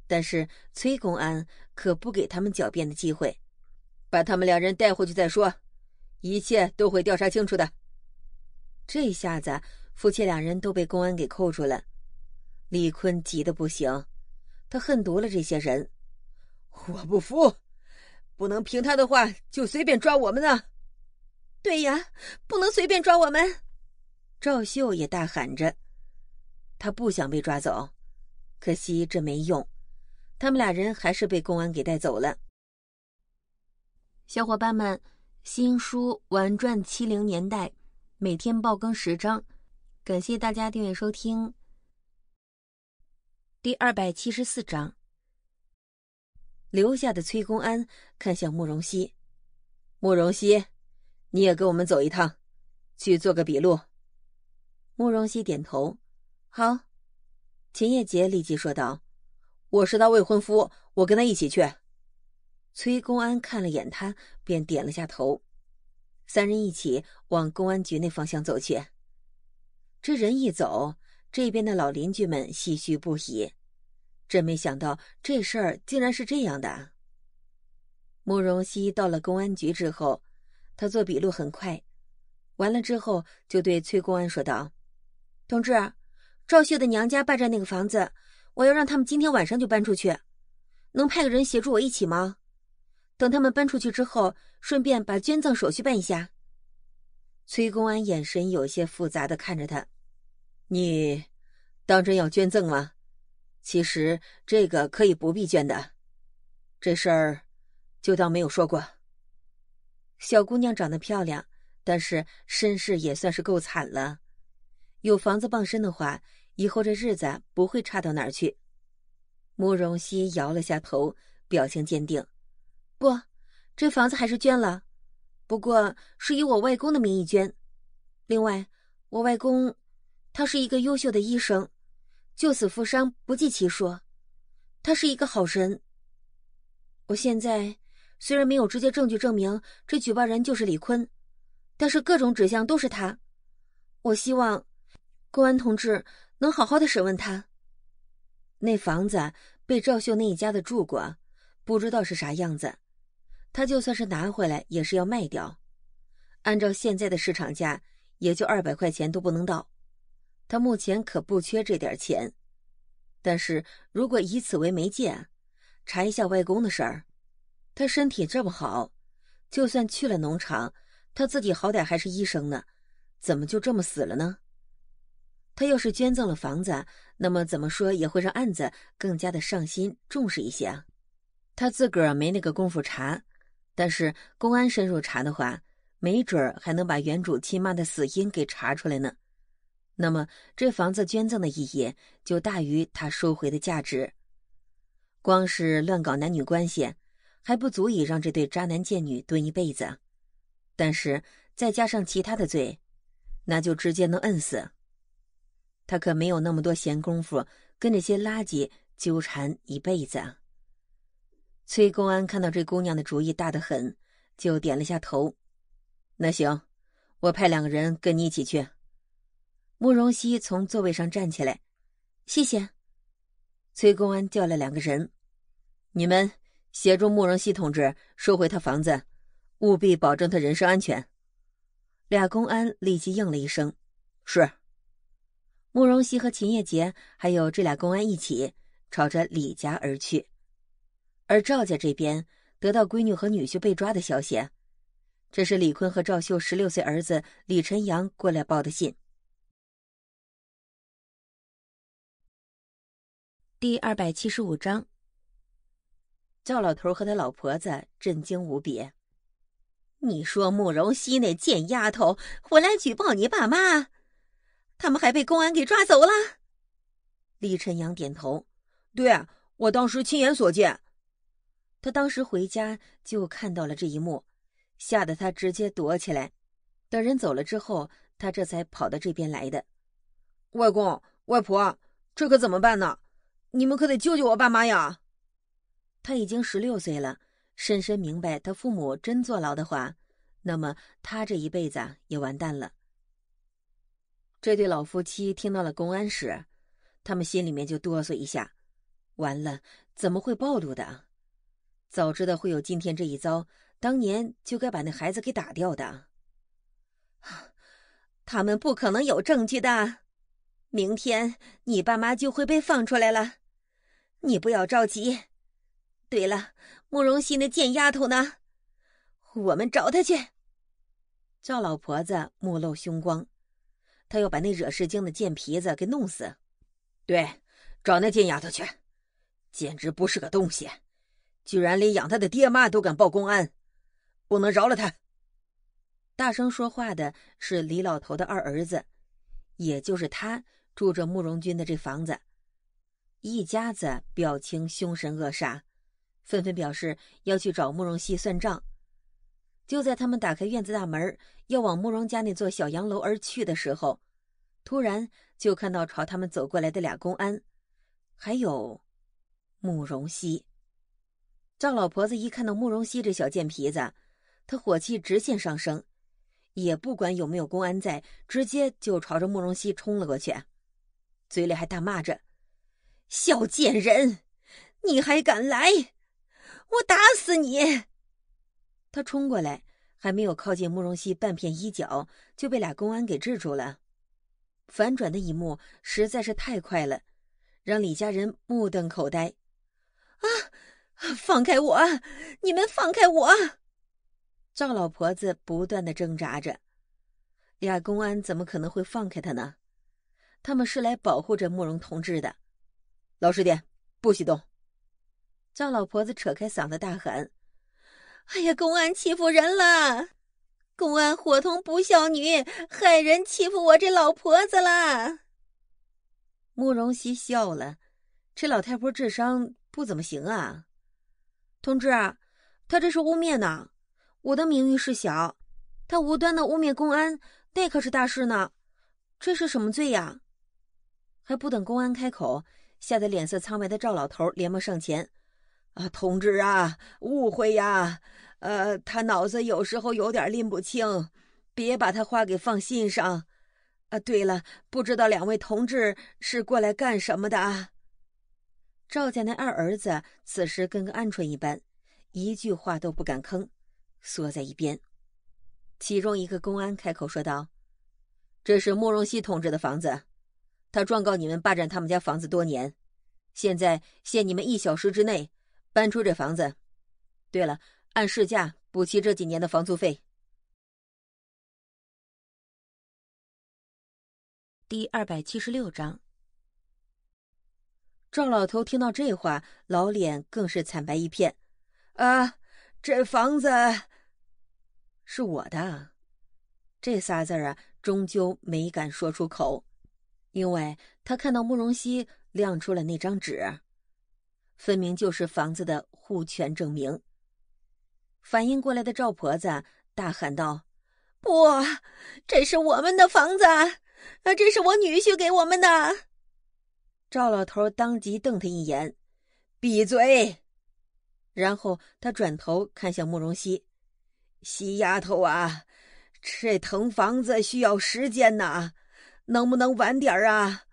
Speaker 1: 但是崔公安可不给他们狡辩的机会，把他们两人带回去再说，一切都会调查清楚的。这下子，夫妻两人都被公安给扣住了。李坤急得不行，他恨毒了这些人，我不服，不能凭他的话就随便抓我们呢。对呀，不能随便抓我们。赵秀也大喊着。他不想被抓走，可惜这没用，他们俩人还是被公安给带走了。小伙伴们，新书《玩转七零年
Speaker 2: 代》，每天爆更十章，感谢大家订阅收听。第二百七十四章，留下的崔
Speaker 1: 公安看向慕容熙，慕容熙，你也跟我们走一趟，去做个笔录。慕容熙点头。好，秦叶杰立即说道：“我是他未婚夫，我跟他一起去。”崔公安看了眼他，便点了下头。三人一起往公安局那方向走去。这人一走，这边的老邻居们唏嘘不已，真没想到这事儿竟然是这样的。慕容熙到了公安局之后，他做笔录很快，完了之后就对崔公安说道：“同志。”赵秀的娘家霸占那个房子，我要让他们今天晚上就搬出去。能派个人协助我一起吗？等他们搬出去之后，顺便把捐赠手续办一下。崔公安眼神有些复杂的看着他：“你当真要捐赠吗？其实这个可以不必捐的，这事儿就当没有说过。小姑娘长得漂亮，但是身世也算是够惨了。有房子傍身的话。”以后这日子不会差到哪儿去。慕容熙摇了下头，表情坚定：“不，这房子还是捐了，不过是以我外公的名义捐。另外，我外公他是一个优秀的医生，救死扶伤不计其数，他是一个好人。我现在虽然没有直接证据证明这举报人就是李坤，但是各种指向都是他。我希望公安同志。”能好好的审问他。那房子被赵秀那一家的住过，不知道是啥样子。他就算是拿回来，也是要卖掉。按照现在的市场价，也就二百块钱都不能到。他目前可不缺这点钱。但是如果以此为媒介，查一下外公的事儿。他身体这么好，就算去了农场，他自己好歹还是医生呢，怎么就这么死了呢？他要是捐赠了房子，那么怎么说也会让案子更加的上心重视一些啊。他自个儿没那个功夫查，但是公安深入查的话，没准儿还能把原主亲妈的死因给查出来呢。那么这房子捐赠的意义就大于他收回的价值。光是乱搞男女关系，还不足以让这对渣男贱女蹲一辈子，但是再加上其他的罪，那就直接能摁死。他可没有那么多闲工夫跟这些垃圾纠缠一辈子。啊。崔公安看到这姑娘的主意大得很，就点了下头。那行，我派两个人跟你一起去。慕容熙从座位上站起来，谢谢。崔公安叫来两个人，你们协助慕容熙同志收回他房子，务必保证他人身安全。俩公安立即应了一声：“是。”慕容熙和秦叶杰还有这俩公安一起朝着李家而去，而赵家这边
Speaker 2: 得到闺女和女婿被抓的消息，这是李坤和赵秀十六岁儿子李晨阳过来报的信。第二百七十五章，赵老头和他老
Speaker 1: 婆子震惊无比：“你说慕容熙那贱丫头回来举报你爸妈？”他们还被公安给抓走了。李晨阳点头，对我当时亲眼所见，他当时回家就看到了这一幕，吓得他直接躲起来。等人走了之后，他这才跑到这边来的。外公、外婆，这可怎么办呢？你们可得救救我爸妈呀！他已经十六岁了，深深明白，他父母真坐牢的话，那么他这一辈子也完蛋了。这对老夫妻听到了公安时，他们心里面就哆嗦一下。完了，怎么会暴露的？早知道会有今天这一遭，当年就该把那孩子给打掉的。他们不可能有证据的。明天你爸妈就会被放出来了，你不要着急。对了，慕容欣那贱丫头呢？我们找她去。赵老婆子目露凶光。他要把那惹事精的贱皮子给弄死，对，找那贱丫头去，简直不是个东西，居然连养他的爹妈都敢报公安，不能饶了他。大声说话的是李老头的二儿子，也就是他住着慕容军的这房子，一家子表情凶神恶煞，纷纷表示要去找慕容熙算账。就在他们打开院子大门，要往慕容家那座小洋楼而去的时候，突然就看到朝他们走过来的俩公安，还有慕容熙。赵老婆子一看到慕容熙这小贱皮子，她火气直线上升，也不管有没有公安在，直接就朝着慕容熙冲了过去，嘴里还大骂着：“小贱人，你还敢来，我打死你！”他冲过来，还没有靠近慕容熙半片衣角，就被俩公安给制住了。反转的一幕实在是太快了，让李家人目瞪口呆。啊！放开我！你们放开我！赵老婆子不断的挣扎着，俩公安怎么可能会放开他呢？他们是来保护着慕容同志的。老实点，不许动！赵老婆子扯开嗓子大喊。哎呀，公安欺负人了！公安伙同不孝女害人欺负我这老婆子了。慕容熙笑了，这老太婆智商不怎么行啊。同志啊，他这是污蔑呢！我的名誉是小，他无端的污蔑公安，那可是大事呢。这是什么罪呀？还不等公安开口，吓得脸色苍白的赵老头连忙上前。啊，同志啊，误会呀，呃，他脑子有时候有点拎不清，别把他话给放心上。啊，对了，不知道两位同志是过来干什么的啊？赵家那二儿子此时跟个鹌鹑一般，一句话都不敢吭，缩在一边。其中一个公安开口说道：“这是慕容熙同志的房子，他状告你们霸占他们家房子多年，现在限你们一小时之内。”搬出这房子。对
Speaker 2: 了，按市价补齐这几年的房租费。第二百七十六章，赵老头听到这话，老脸更是惨白一片。啊，
Speaker 1: 这房子是我的，这仨字儿啊，终究没敢说出口，因为他看到慕容熙亮出了那张纸。分明就是房子的户权证明。反应过来的赵婆子大喊道：“不，这是我们的房子，啊，这是我女婿给我们的。”赵老头当即瞪他一眼：“闭嘴！”然后他转头看向慕容熙：“熙丫头啊，这腾房子需要时间呐，能不能晚点啊？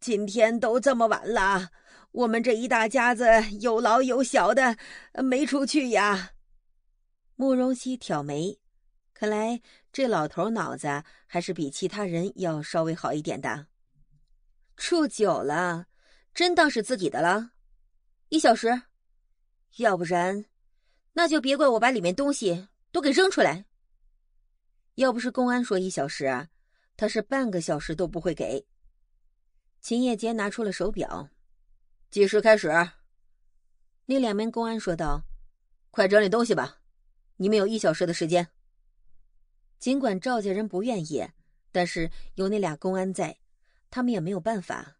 Speaker 1: 今天都这么晚了。”我们这一大家子有老有小的，没出去呀。慕容熙挑眉，看来这老头脑子还是比其他人要稍微好一点的。住久了，真当是自己的了。一小时，要不然，那就别怪我把里面东西都给扔出来。要不是公安说一小时，他是半个小时都不会给。秦叶杰拿出了手表。计时开始，那两名公安说道：“快整理东西吧，你们有一小时的时间。”尽管赵家人不愿意，但是有那俩公安在，他们也没有办法。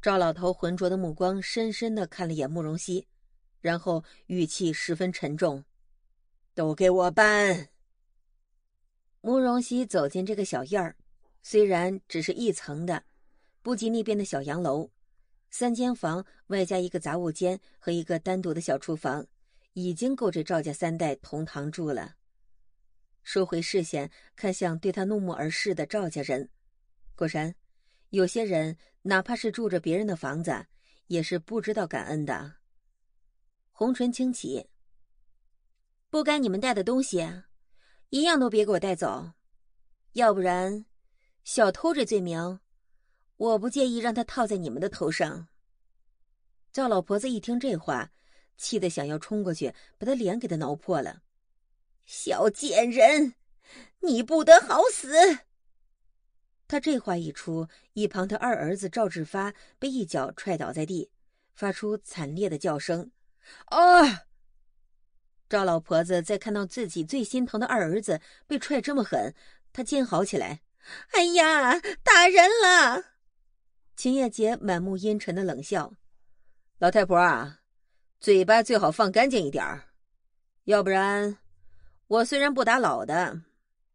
Speaker 1: 赵老头浑浊的目光深深的看了眼慕容熙，然后语气十分沉重：“都给我搬！”慕容熙走进这个小院儿，虽然只是一层的，不及那边的小洋楼。三间房外加一个杂物间和一个单独的小厨房，已经够这赵家三代同堂住了。收回视线，看向对他怒目而视的赵家人，果然，有些人哪怕是住着别人的房子，也是不知道感恩的。红唇轻启，不该你们带的东西，一样都别给我带走，要不然，小偷这罪名。我不介意让他套在你们的头上。赵老婆子一听这话，气得想要冲过去，把他脸给他挠破了。小贱人，你不得好死！他这话一出，一旁的二儿子赵志发被一脚踹倒在地，发出惨烈的叫声：“啊！”赵老婆子在看到自己最心疼的二儿子被踹这么狠，他尖好起来：“哎呀，打人了！”秦叶杰满目阴沉的冷笑：“老太婆啊，嘴巴最好放干净一点儿，要不然，我虽然不打老的，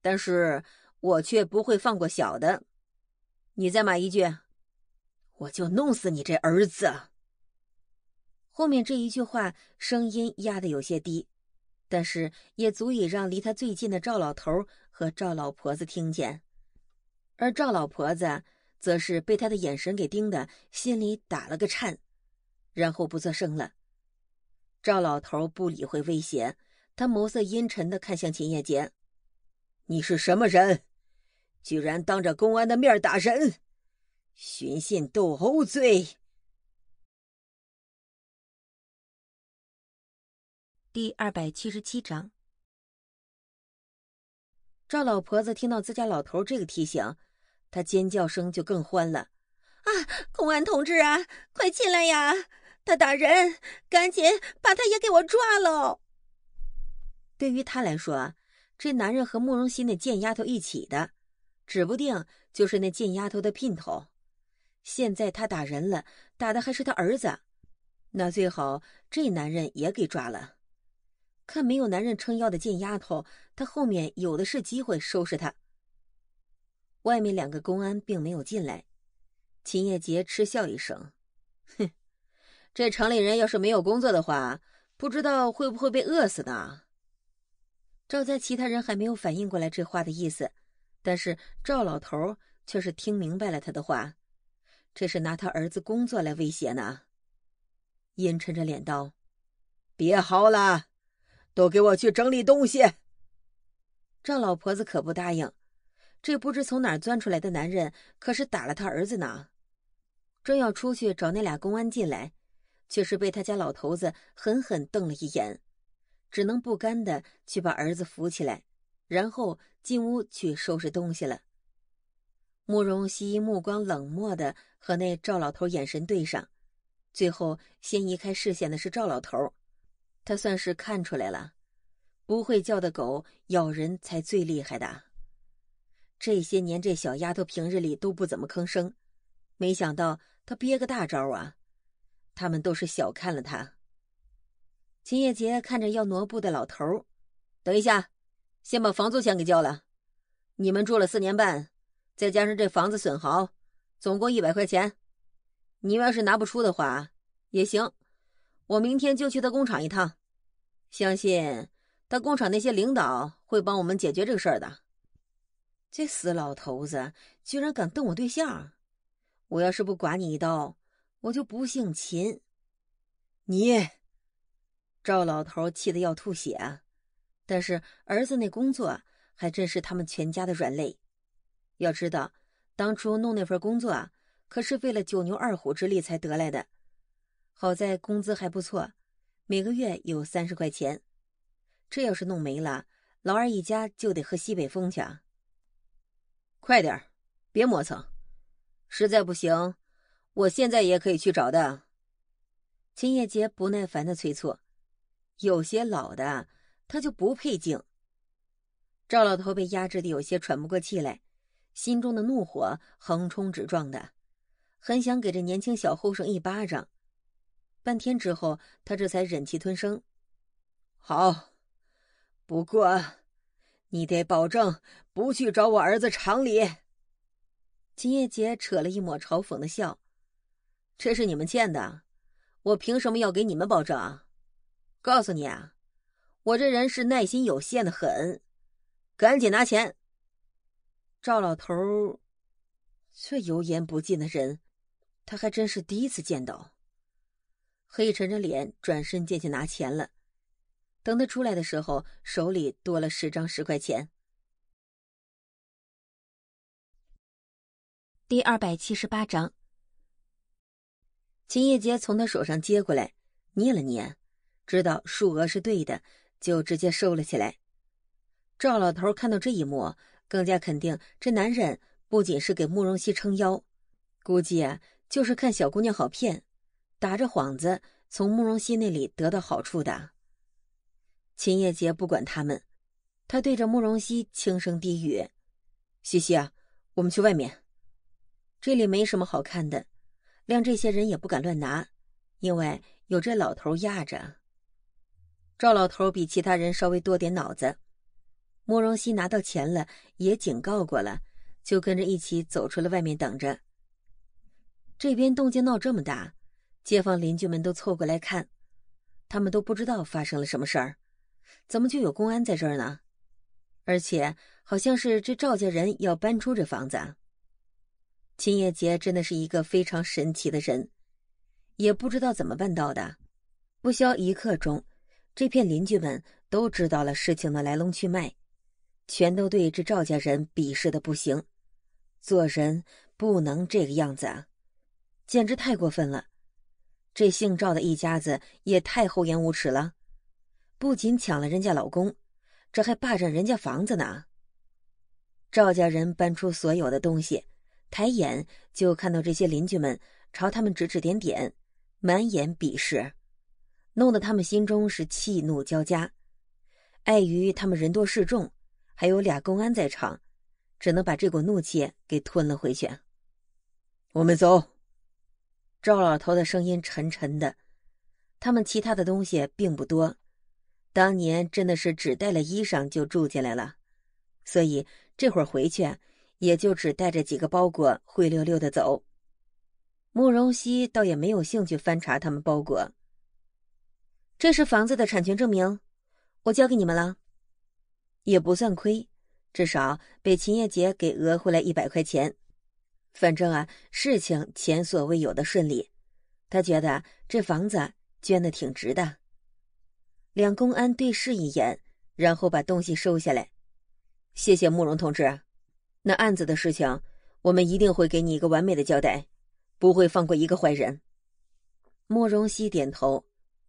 Speaker 1: 但是我却不会放过小的。你再骂一句，我就弄死你这儿子。”后面这一句话声音压的有些低，但是也足以让离他最近的赵老头和赵老婆子听见。而赵老婆子。则是被他的眼神给盯得心里打了个颤，然后不作声了。赵老头不理会威胁，他眸色阴沉的看向秦叶杰：“你是什么人？
Speaker 2: 居然当着公安的面打人，寻衅斗殴罪。”第二百七十七章，赵老婆子听到自家
Speaker 1: 老头这个提醒。他尖叫声就更欢了，啊！公安同志啊，快进来呀！他打人，赶紧把他也给我抓了。对于他来说，这男人和慕容欣那贱丫头一起的，指不定就是那贱丫头的姘头。现在他打人了，打的还是他儿子，那最好这男人也给抓了。看没有男人撑腰的贱丫头，他后面有的是机会收拾他。外面两个公安并没有进来，秦叶杰嗤笑一声：“哼，这城里人要是没有工作的话，不知道会不会被饿死呢。”赵家其他人还没有反应过来这话的意思，但是赵老头却是听明白了他的话，这是拿他儿子工作来威胁呢。阴沉着脸道：“别嚎了，都给我去整理东西。”赵老婆子可不答应。这不知从哪儿钻出来的男人，可是打了他儿子呢！正要出去找那俩公安进来，却是被他家老头子狠狠瞪了一眼，只能不甘的去把儿子扶起来，然后进屋去收拾东西了。慕容熙目光冷漠的和那赵老头眼神对上，最后先移开视线的是赵老头，他算是看出来了，不会叫的狗咬人才最厉害的。这些年，这小丫头平日里都不怎么吭声，没想到她憋个大招啊！他们都是小看了她。秦叶杰看着要挪步的老头等一下，先把房租钱给交了。你们住了四年半，再加上这房子损耗，总共一百块钱。你们要是拿不出的话，也行，我明天就去他工厂一趟，相信他工厂那些领导会帮我们解决这个事儿的。这死老头子居然敢动我对象！我要是不剐你一刀，我就不姓秦！你赵老头气得要吐血啊！但是儿子那工作还真是他们全家的软肋。要知道，当初弄那份工作啊，可是费了九牛二虎之力才得来的。好在工资还不错，每个月有三十块钱。这要是弄没了，老二一家就得喝西北风去快点儿，别磨蹭！实在不行，我现在也可以去找的。秦叶杰不耐烦的催促，有些老的他就不配敬。赵老头被压制的有些喘不过气来，心中的怒火横冲直撞的，很想给这年轻小后生一巴掌。半天之后，他这才忍气吞声，好，不过。你得保证不去找我儿子常理。秦叶杰扯了一抹嘲讽的笑：“这是你们欠的，我凭什么要给你们保证？告诉你啊，我这人是耐心有限的很，赶紧拿钱。”赵老头，这油盐不进的人，他还真是第一次见到。黑沉着脸转身进去拿钱了。等
Speaker 2: 他出来的时候，手里多了十张十块钱。第二百七十八章，秦叶杰从他手上接过来，捏了捏，知道数额是对的，
Speaker 1: 就直接收了起来。赵老头看到这一幕，更加肯定这男人不仅是给慕容熙撑腰，估计就是看小姑娘好骗，打着幌子从慕容熙那里得到好处的。秦叶杰不管他们，他对着慕容熙轻声低语：“西西啊，我们去外面，这里没什么好看的，谅这些人也不敢乱拿，因为有这老头压着。”赵老头比其他人稍微多点脑子。慕容熙拿到钱了，也警告过了，就跟着一起走出了外面等着。这边动静闹这么大，街坊邻居们都凑过来看，他们都不知道发生了什么事儿。怎么就有公安在这儿呢？而且好像是这赵家人要搬出这房子。秦叶杰真的是一个非常神奇的人，也不知道怎么办到的。不消一刻钟，这片邻居们都知道了事情的来龙去脉，全都对这赵家人鄙视的不行。做人不能这个样子啊，简直太过分了！这姓赵的一家子也太厚颜无耻了。不仅抢了人家老公，这还霸占人家房子呢。赵家人搬出所有的东西，抬眼就看到这些邻居们朝他们指指点点，满眼鄙视，弄得他们心中是气怒交加。碍于他们人多势众，还有俩公安在场，只能把这股怒气给吞了回去。我们走。赵老头的声音沉沉的，他们其他的东西并不多。当年真的是只带了衣裳就住进来了，所以这会儿回去也就只带着几个包裹灰溜溜的走。慕容熙倒也没有兴趣翻查他们包裹，这是房子的产权证明，我交给你们了，也不算亏，至少被秦叶杰给讹回来一百块钱。反正啊，事情前所未有的顺利，他觉得这房子捐的挺值的。两公安对视一眼，然后把东西收下来。谢谢慕容同志，那案子的事情，我们一定会给你一个完美的交代，不会放过一个坏人。慕容熙点头，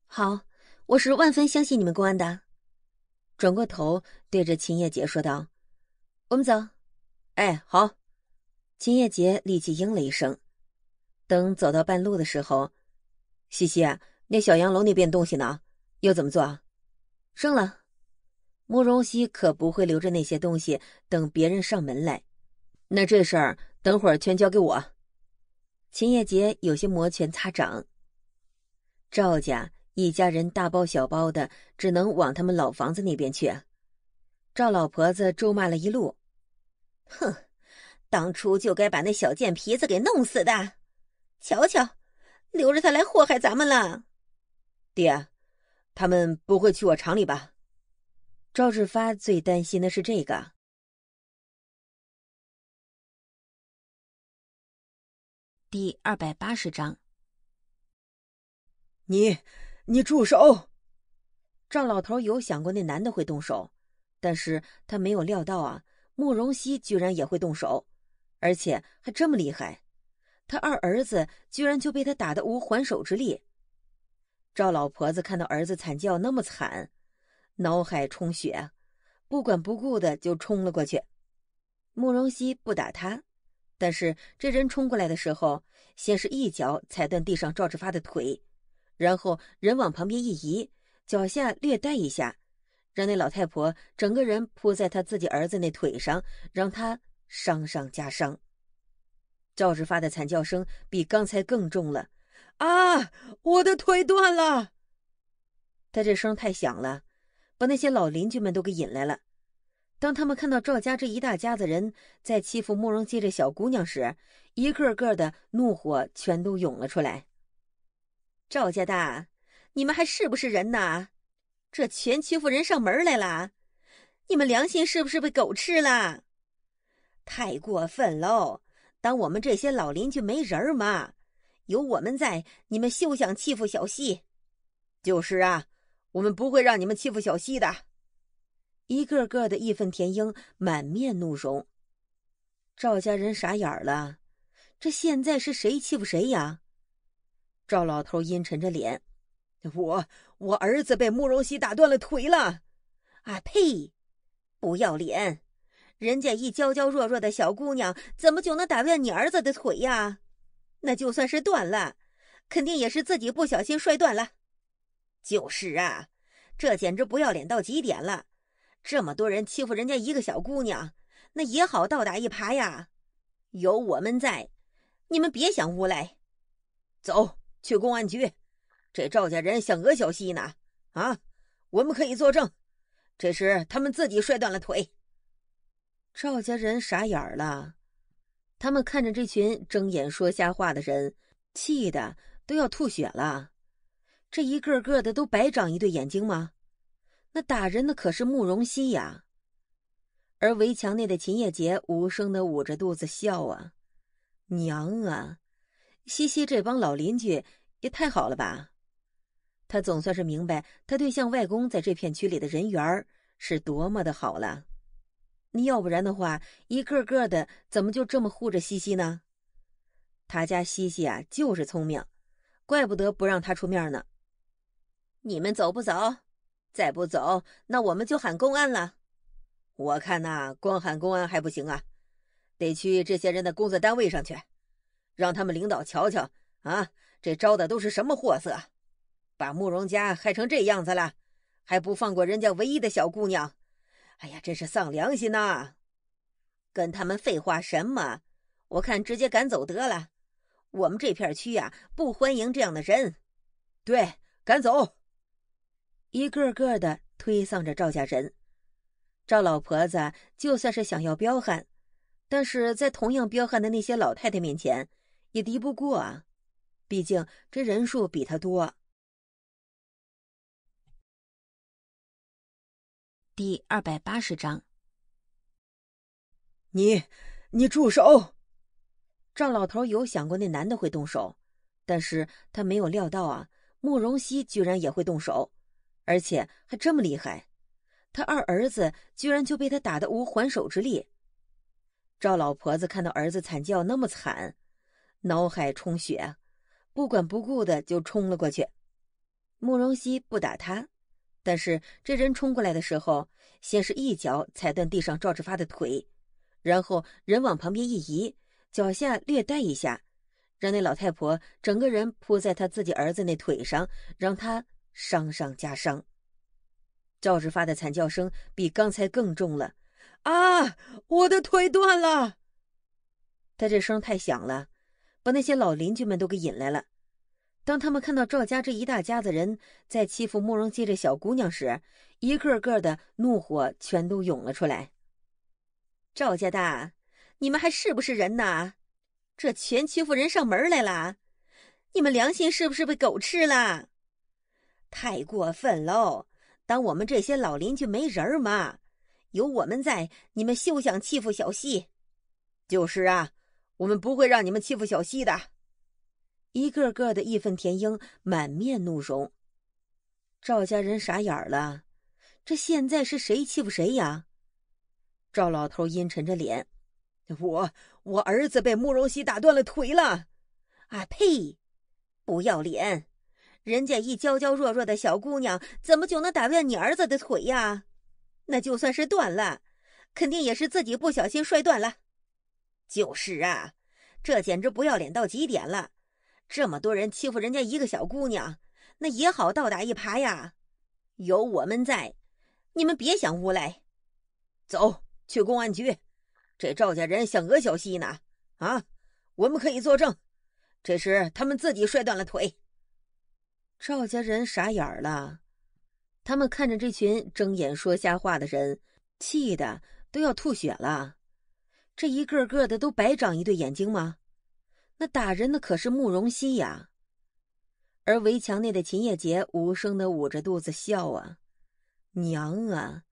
Speaker 1: 好，我是万分相信你们公安的。转过头对着秦叶杰说道：“我们走。”哎，好。秦叶杰立即应了一声。等走到半路的时候，西西，那小洋楼那边东西呢？又怎么做生扔了，慕容熙可不会留着那些东西等别人上门来。那这事儿等会儿全交给我。秦叶杰有些摩拳擦掌。赵家一家人大包小包的，只能往他们老房子那边去。赵老婆子咒骂了一路：“哼，当初就该把那小贱皮子给弄死的，瞧瞧，留着他来祸害咱们了。”爹。他们不会去我厂里吧？
Speaker 2: 赵志发最担心的是这个。第二百八十章，你你住手！赵老头有
Speaker 1: 想过那男的会动手，但是他没有料到啊，慕容熙居然也会动手，而且还这么厉害，他二儿子居然就被他打得无还手之力。赵老婆子看到儿子惨叫那么惨，脑海充血，不管不顾的就冲了过去。慕容熙不打他，但是这人冲过来的时候，先是一脚踩断地上赵志发的腿，然后人往旁边一移，脚下略带一下，让那老太婆整个人扑在他自己儿子那腿上，让他伤上加伤。赵志发的惨叫声比刚才更重了。啊！我的腿断了！他这声太响了，把那些老邻居们都给引来了。当他们看到赵家这一大家子人在欺负慕容街这小姑娘时，一个个的怒火全都涌了出来。赵家的，你们还是不是人呐？这全欺负人上门来了，你们良心是不是被狗吃了？太过分喽！当我们这些老邻居没人吗？有我们在，你们休想欺负小西。就是啊，我们不会让你们欺负小西的。一个个的义愤填膺，满面怒容。赵家人傻眼了，这现在是谁欺负谁呀？赵老头阴沉着脸：“我我儿子被慕容熙打断了腿了！”啊呸！不要脸！人家一娇娇弱弱的小姑娘，怎么就能打断你儿子的腿呀？那就算是断了，肯定也是自己不小心摔断了。就是啊，这简直不要脸到极点了！这么多人欺负人家一个小姑娘，那也好倒打一耙呀！有我们在，你们别想诬赖。走去公安局，这赵家人想讹小西呢？啊，我们可以作证，这是他们自己摔断了腿。赵家人傻眼了。他们看着这群睁眼说瞎话的人，气的都要吐血了。这一个个的都白长一对眼睛吗？那打人的可是慕容熙呀！而围墙内的秦叶杰无声的捂着肚子笑啊，娘啊！西西这帮老邻居也太好了吧？他总算是明白他对象外公在这片区里的人缘是多么的好了。你要不然的话，一个个的怎么就这么护着西西呢？他家西西啊，就是聪明，怪不得不让他出面呢。你们走不走？再不走，那我们就喊公安了。我看呐，光喊公安还不行啊，得去这些人的工作单位上去，让他们领导瞧瞧啊，这招的都是什么货色，把慕容家害成这样子了，还不放过人家唯一的小姑娘。哎呀，真是丧良心呐！跟他们废话什么？我看直接赶走得了。我们这片区呀，不欢迎这样的人。对，赶走！一个个的推搡着赵家人。赵老婆子就算是想要彪悍，但
Speaker 2: 是在同样彪悍的那些老太太面前，也敌不过啊。毕竟这人数比她多。第二百八十章，你
Speaker 1: 你住手！赵老头有想过那男的会动手，但是他没有料到啊，慕容熙居然也会动手，而且还这么厉害，他二儿子居然就被他打的无还手之力。赵老婆子看到儿子惨叫那么惨，脑海充血，不管不顾的就冲了过去。慕容熙不打他。但是这人冲过来的时候，先是一脚踩断地上赵志发的腿，然后人往旁边一移，脚下略带一下，让那老太婆整个人扑在他自己儿子那腿上，让他伤上加伤。赵志发的惨叫声比刚才更重了，“啊，我的腿断了！”他这声太响了，把那些老邻居们都给引来了。当他们看到赵家这一大家子人在欺负慕容熙这小姑娘时，一个个的怒火全都涌了出来。赵家的，你们还是不是人呐？这全欺负人上门来了，你们良心是不是被狗吃了？太过分喽！当我们这些老邻居没人儿吗？有我们在，你们休想欺负小西。就是啊，我们不会让你们欺负小西的。一个个的义愤填膺，满面怒容。赵家人傻眼了，这现在是谁欺负谁呀？赵老头阴沉着脸：“我我儿子被慕容熙打断了腿了！”啊呸，不要脸！人家一娇娇弱弱的小姑娘，怎么就能打断你儿子的腿呀？那就算是断了，肯定也是自己不小心摔断了。就是啊，这简直不要脸到极点了。这么多人欺负人家一个小姑娘，那也好倒打一耙呀！有我们在，你们别想无赖。走去公安局，这赵家人想讹小西呢？啊，我们可以作证，这是他们自己摔断了腿。赵家人傻眼了，他们看着这群睁眼说瞎话的人，气的都要吐血了。这一个个的都白长一对眼睛吗？那打人的可是慕容熙呀，而围墙内的秦叶杰无声的捂着肚子笑啊！娘啊，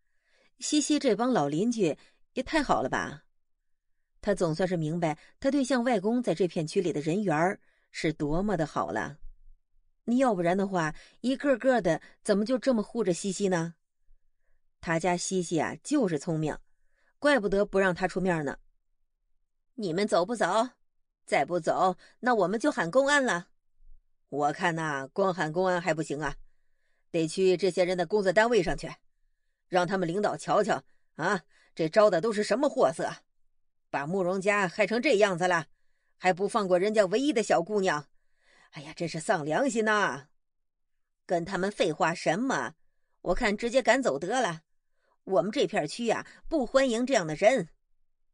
Speaker 1: 西西这帮老邻居也太好了吧！他总算是明白他对象外公在这片区里的人缘是多么的好了。你要不然的话，一个个的怎么就这么护着西西呢？他家西西啊，就是聪明，怪不得不让他出面呢。你们走不走？再不走，那我们就喊公安了。我看呐，光喊公安还不行啊，得去这些人的工作单位上去，让他们领导瞧瞧啊，这招的都是什么货色，把慕容家害成这样子了，还不放过人家唯一的小姑娘，哎呀，真是丧良心呐！跟他们废话什么？我看直接赶走得了。我们这片区呀，不欢迎这样的人。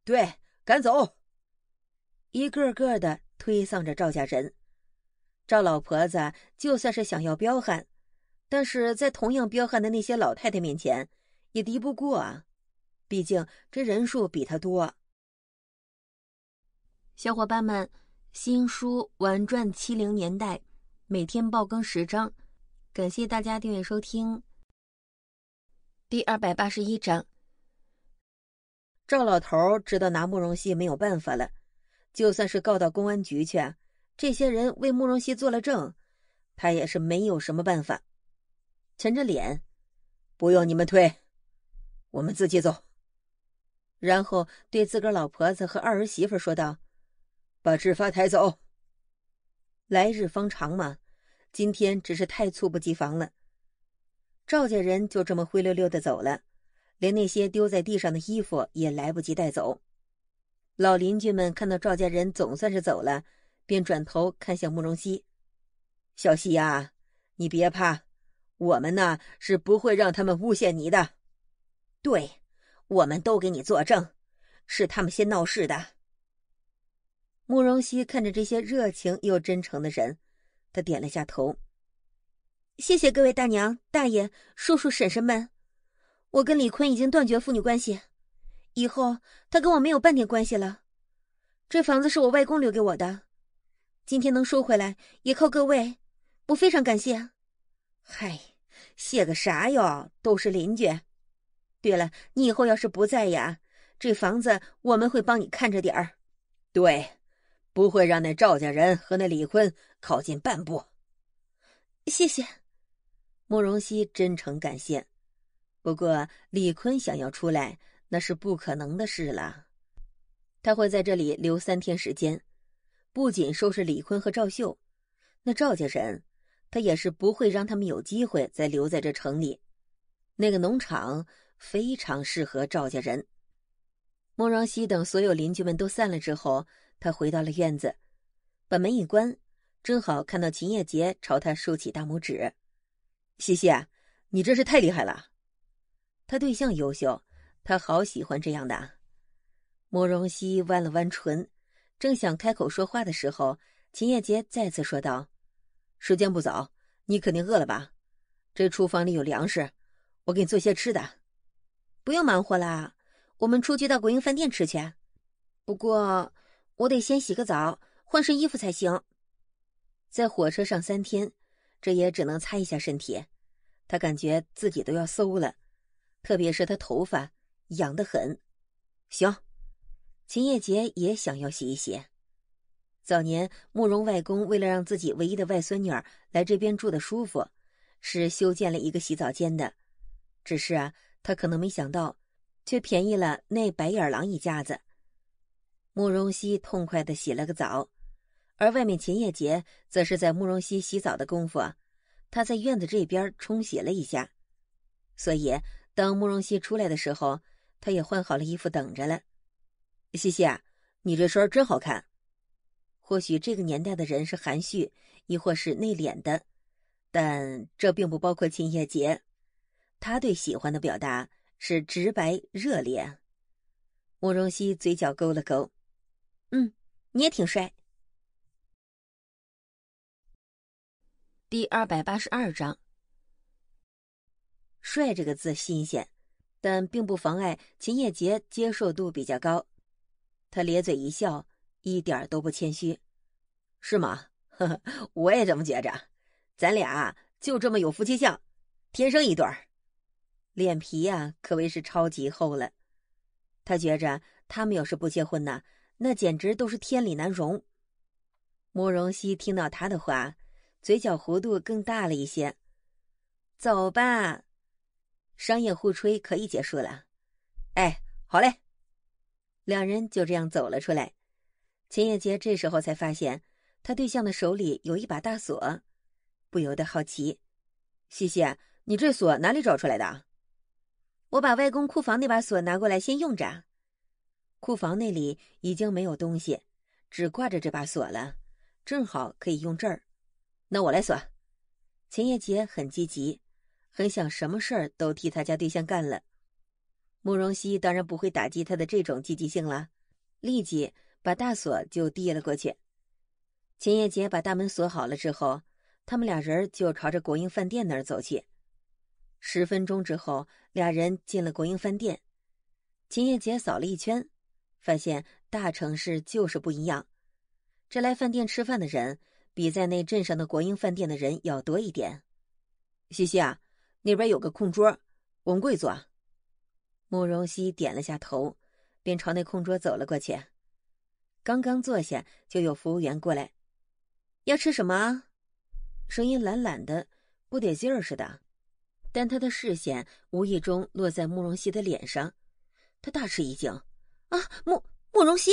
Speaker 1: 对，赶走。一个个的推搡着赵家人，赵老婆子就算是想要彪悍，但是在同样彪悍的那些老太太面前，也敌不过啊！毕竟这人数比她多。小伙伴们，新书《玩转七零年代》，每天爆更十章，感谢大家订阅收听。第二百八十一章，赵老头知道拿慕容熙没有办法了。就算是告到公安局去，这些人为慕容熙做了证，他也是没有什么办法。沉着脸，不用你们推，我们自己走。然后对自个老婆子和二儿媳妇说道：“把志发抬走。”来日方长嘛，今天只是太猝不及防了。赵家人就这么灰溜溜的走了，连那些丢在地上的衣服也来不及带走。老邻居们看到赵家人总算是走了，便转头看向慕容熙：“小熙呀，你别怕，我们呢是不会让他们诬陷你的。对，我们都给你作证，是他们先闹事的。”慕容熙看着这些热情又真诚的人，他点了下头：“谢谢各位大娘、大爷、叔叔、婶婶们，我跟李坤已经断绝父女关系。”以后他跟我没有半点关系了。这房子是我外公留给我的，今天能收回来也靠各位，我非常感谢。嗨，谢个啥哟，都是邻居。对了，你以后要是不在呀，这房子我们会帮你看着点儿。对，不会让那赵家人和那李坤靠近半步。谢谢，慕容熙真诚感谢。不过李坤想要出来。那是不可能的事了。他会在这里留三天时间，不仅收拾李坤和赵秀，那赵家人，他也是不会让他们有机会再留在这城里。那个农场非常适合赵家人。莫让西等所有邻居们都散了之后，他回到了院子，把门一关，正好看到秦叶杰朝他竖起大拇指：“西西，你真是太厉害了！他对象优秀。”他好喜欢这样的。慕容熙弯了弯唇，正想开口说话的时候，秦叶杰再次说道：“时间不早，你肯定饿了吧？这厨房里有粮食，我给你做些吃的。不用忙活啦，我们出去到国营饭店吃去。不过我得先洗个澡，换身衣服才行。在火车上三天，这也只能擦一下身体。他感觉自己都要馊了，特别是他头发。”痒得很，行。秦叶杰也想要洗一洗。早年慕容外公为了让自己唯一的外孙女儿来这边住的舒服，是修建了一个洗澡间的。只是啊，他可能没想到，却便宜了那白眼狼一家子。慕容熙痛快的洗了个澡，而外面秦叶杰则是在慕容熙洗澡的功夫，他在院子这边冲洗了一下。所以当慕容熙出来的时候。他也换好了衣服，等着了。西西啊，你这身儿真好看。或许这个年代的人是含蓄，亦或是内敛的，但这并不包括秦叶杰。他对喜欢的表
Speaker 2: 达是直白热烈。慕容熙嘴角勾了勾，“嗯，你也挺帅。”第二百八十二章，帅这个字新
Speaker 1: 鲜。但并不妨碍秦叶杰接受度比较高，他咧嘴一笑，一点都不谦虚，是吗？呵呵，我也这么觉着，咱俩就这么有夫妻相，天生一对儿，脸皮呀可谓是超级厚了。他觉着他们要是不结婚呢，那简直都是天理难容。慕容熙听到他的话，嘴角弧度更大了一些，走吧。商业互吹可以结束了，哎，好嘞。两人就这样走了出来。秦叶杰这时候才发现，他对象的手里有一把大锁，不由得好奇：“西西，你这锁哪里找出来的？”“我把外公库房那把锁拿过来先用着。库房那里已经没有东西，只挂着这把锁了，正好可以用这儿。那我来锁。”秦叶杰很积极。很想什么事儿都替他家对象干了，慕容熙当然不会打击他的这种积极性啦，立即把大锁就递了过去。秦叶杰把大门锁好了之后，他们俩人就朝着国营饭店那儿走去。十分钟之后，俩人进了国营饭店。秦叶杰扫了一圈，发现大城市就是不一样，这来饭店吃饭的人比在那镇上的国营饭店的人要多一点。西西啊！那边有个空桌，我们跪坐。慕容熙点了下头，便朝那空桌走了过去。刚刚坐下，就有服务员过来，要吃什么？声音懒懒的，不得劲儿似的。但他的视线无意中落在慕容熙的脸上，他大吃一惊啊！慕慕容熙，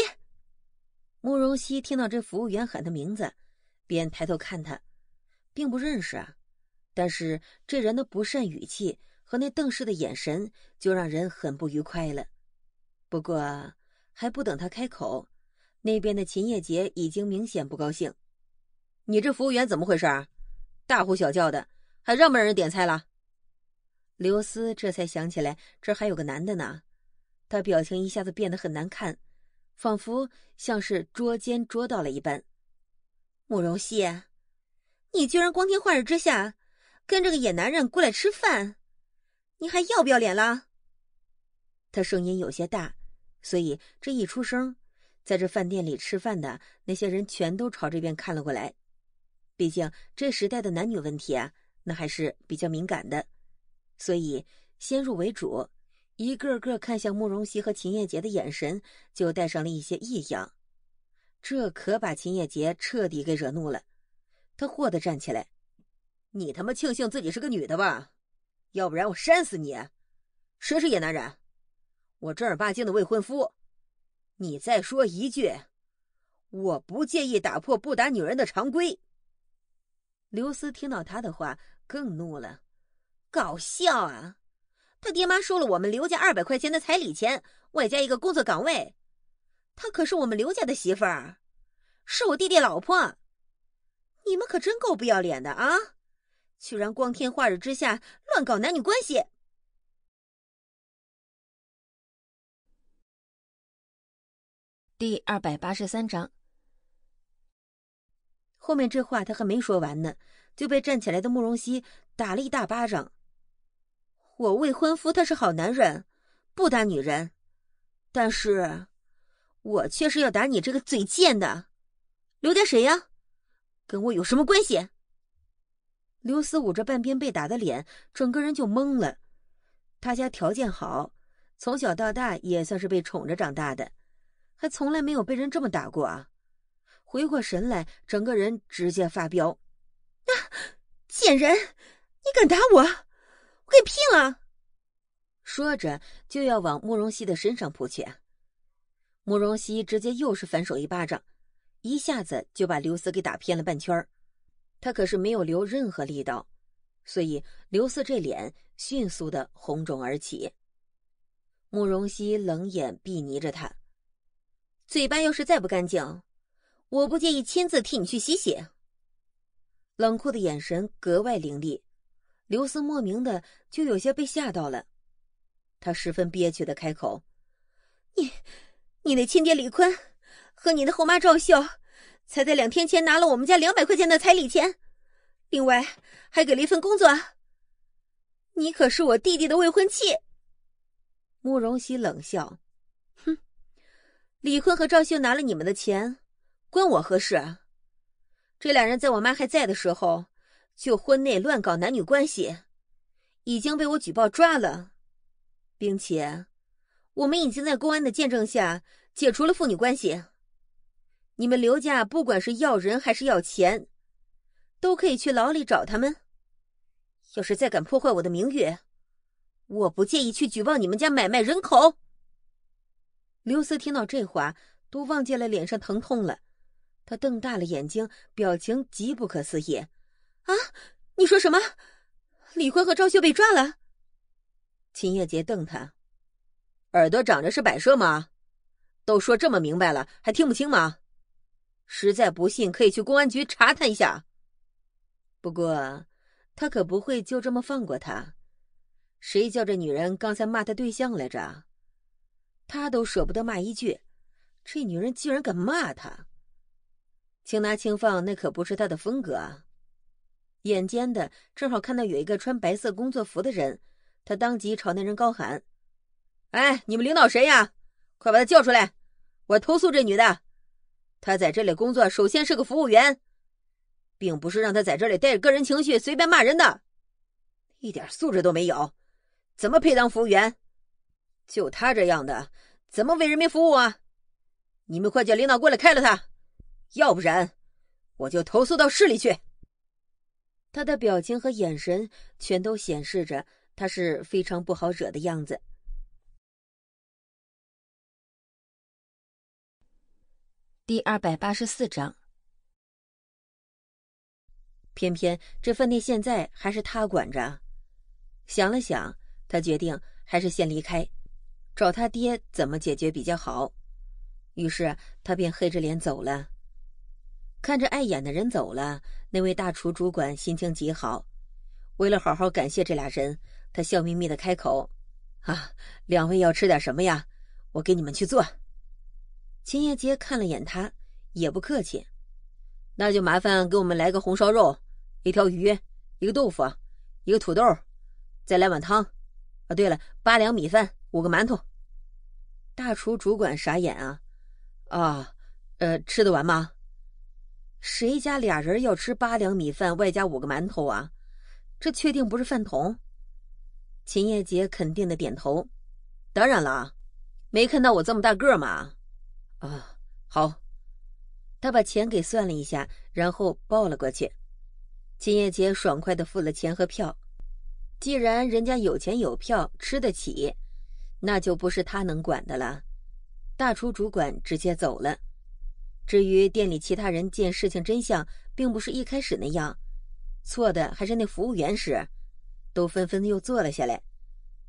Speaker 1: 慕容熙听到这服务员喊他名字，便抬头看他，并不认识啊。但是这人的不善语气和那瞪视的眼神就让人很不愉快了。不过还不等他开口，那边的秦叶杰已经明显不高兴：“你这服务员怎么回事啊？大呼小叫的，还让不让人点菜了？”刘思这才想起来这还有个男的呢，他表情一下子变得很难看，仿佛像是捉奸捉到了一般。“慕容熙，你居然光天化日之下！”跟着个野男人过来吃饭，你还要不要脸了？他声音有些大，所以这一出声，在这饭店里吃饭的那些人全都朝这边看了过来。毕竟这时代的男女问题啊，那还是比较敏感的，所以先入为主，一个个看向慕容熙和秦叶杰的眼神就带上了一些异样。这可把秦叶杰彻底给惹怒了，他霍地站起来。你他妈庆幸自己是个女的吧，要不然我扇死你！谁是野男人？我正儿八经的未婚夫。你再说一句，我不介意打破不打女人的常规。刘思听到他的话更怒了，搞笑啊！他爹妈收了我们刘家二百块钱的彩礼钱，外加一个工作岗位，他可是我们刘家的媳妇儿，是我弟弟老婆。你们可真够不要脸的
Speaker 2: 啊！居然光天化日之下乱搞男女关系！第二百八十三章，后面这话他还没说完呢，
Speaker 1: 就被站起来的慕容熙打了一大巴掌。我未婚夫他是好男人，不打女人，但是我却是要打你这个嘴贱的。刘家谁呀？跟我有什么关系？刘思捂着半边被打的脸，整个人就懵了。他家条件好，从小到大也算是被宠着长大的，还从来没有被人这么打过啊！回过神来，整个人直接发飙：“啊！贱人，你敢打我，我给拼了！”说着就要往慕容熙的身上扑去。慕容熙直接又是反手一巴掌，一下子就把刘思给打偏了半圈儿。他可是没有留任何力道，所以刘四这脸迅速的红肿而起。慕容熙冷眼睥睨着他，嘴巴要是再不干净，我不介意亲自替你去吸血。冷酷的眼神格外凌厉，刘四莫名的就有些被吓到了，他十分憋屈的开口：“你，你那亲爹李坤和你的后妈赵秀。”才在两天前拿了我们家两百块钱的彩礼钱，另外还给了一份工作。你可是我弟弟的未婚妻。慕容熙冷笑，哼，李坤和赵秀拿了你们的钱，关我何事？这两人在我妈还在的时候就婚内乱搞男女关系，已经被我举报抓了，并且我们已经在公安的见证下解除了父女关系。你们刘家不管是要人还是要钱，都可以去牢里找他们。要是再敢破坏我的名誉，我不介意去举报你们家买卖人口。刘思听到这话，都忘记了脸上疼痛了，他瞪大了眼睛，表情极不可思议：“啊，你说什么？李坤和赵秀被抓了？”秦月杰瞪他：“耳朵长着是摆设吗？都说这么明白了，还听不清吗？”实在不信，可以去公安局查探一下。不过他可不会就这么放过他。谁叫这女人刚才骂他对象来着？他都舍不得骂一句，这女人居然敢骂他。轻拿轻放那可不是他的风格啊！眼尖的正好看到有一个穿白色工作服的人，他当即朝那人高喊：“哎，你们领导谁呀？快把他叫出来！我投诉这女的。”他在这里工作，首先是个服务员，并不是让他在这里带着个人情绪随便骂人的，一点素质都没有，怎么配当服务员？就他这样的，怎么为人民服务啊？你们快叫领导过来开了他，要不然我就投诉到市里去。
Speaker 2: 他的表情和眼神全都显示着他是非常不好惹的样子。第二百八十四章，偏偏
Speaker 1: 这饭店现在还是他管着。想了想，他决定还是先离开，找他爹怎么解决比较好。于是他便黑着脸走了。看着碍眼的人走了，那位大厨主管心情极好。为了好好感谢这俩人，他笑眯眯的开口：“啊，两位要吃点什么呀？我给你们去做。”秦叶杰看了眼他，也不客气，那就麻烦给我们来个红烧肉，一条鱼，一个豆腐，一个土豆，再来碗汤。啊，对了，八两米饭，五个馒头。大厨主管傻眼啊，啊，呃，吃得完吗？谁家俩人要吃八两米饭外加五个馒头啊？这确定不是饭桶？秦叶杰肯定的点头，当然了，没看到我这么大个吗？啊，好，他把钱给算了一下，然后抱了过去。秦叶杰爽快的付了钱和票，既然人家有钱有票吃得起，那就不是他能管的了。大厨主管直接走了。至于店里其他人见事情真相并不是一开始那样，错的还是那服务员时，都纷纷又坐了下来。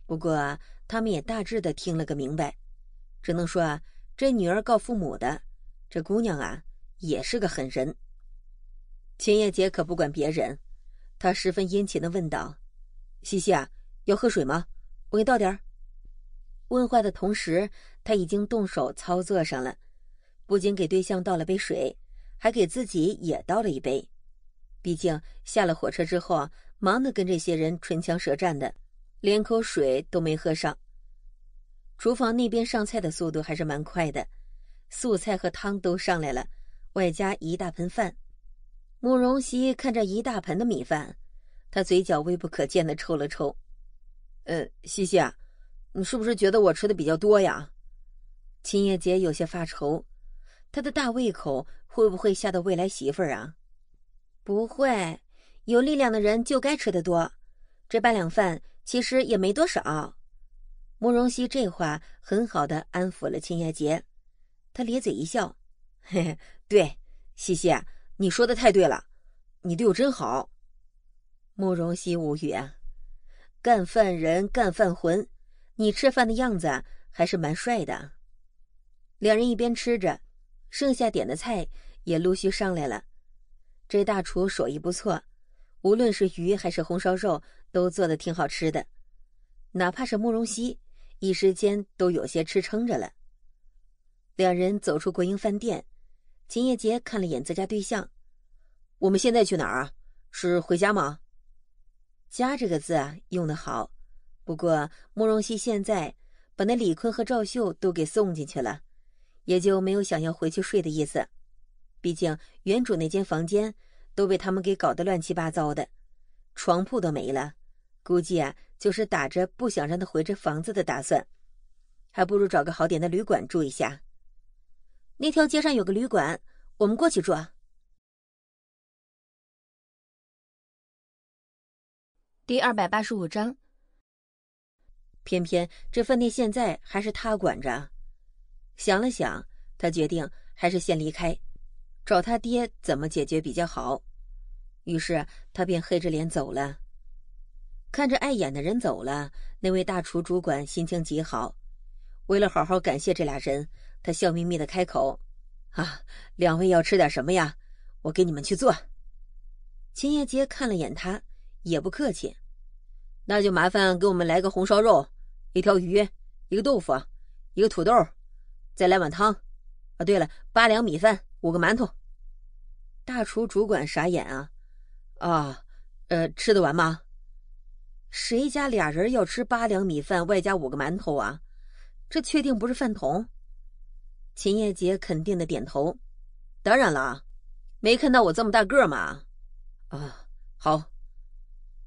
Speaker 1: 不过他们也大致的听了个明白，只能说啊。这女儿告父母的，这姑娘啊也是个狠人。秦叶杰可不管别人，他十分殷勤的问道：“西西啊，要喝水吗？我给你倒点儿。”问话的同时，他已经动手操作上了，不仅给对象倒了杯水，还给自己也倒了一杯。毕竟下了火车之后啊，忙的跟这些人唇枪舌战的，连口水都没喝上。厨房那边上菜的速度还是蛮快的，素菜和汤都上来了，外加一大盆饭。慕容熙看着一大盆的米饭，他嘴角微不可见的抽了抽。“呃，西西啊，你是不是觉得我吃的比较多呀？”秦叶杰有些发愁，他的大胃口会不会吓到未来媳妇儿啊？不会，有力量的人就该吃的多，这半两饭其实也没多少。慕容熙这话很好的安抚了青叶杰，他咧嘴一笑：“嘿嘿，对，西西，你说的太对了，你对我真好。”慕容熙无语，干饭人干饭魂，你吃饭的样子还是蛮帅的。两人一边吃着，剩下点的菜也陆续上来了。这大厨手艺不错，无论是鱼还是红烧肉都做的挺好吃的，哪怕是慕容熙。一时间都有些吃撑着了。两人走出国营饭店，秦叶杰看了眼自家对象：“我们现在去哪儿啊？是回家吗？”“家”这个字啊，用得好，不过慕容熙现在把那李坤和赵秀都给送进去了，也就没有想要回去睡的意思。毕竟原主那间房间都被他们给搞得乱七八糟的，床铺都没了。估计啊，就是打着不想让他回这房子的
Speaker 2: 打算，还不如找个好点的旅馆住一下。那条街上有个旅馆，我们过去住。第二百八十五章，偏偏这饭店现在还是他管着。想了想，他决定还
Speaker 1: 是先离开，找他爹怎么解决比较好。于是他便黑着脸走了。看着碍眼的人走了，那位大厨主管心情极好。为了好好感谢这俩人，他笑眯眯的开口：“啊，两位要吃点什么呀？我给你们去做。”秦叶杰看了眼他，也不客气：“那就麻烦给我们来个红烧肉，一条鱼，一个豆腐，一个土豆，再来碗汤。啊，对了，八两米饭，五个馒头。”大厨主管傻眼啊：“啊，呃，吃得完吗？”谁家俩人要吃八两米饭外加五个馒头啊？这确定不是饭桶？秦叶杰肯定的点头。当然了，没看到我这么大个吗？啊，好。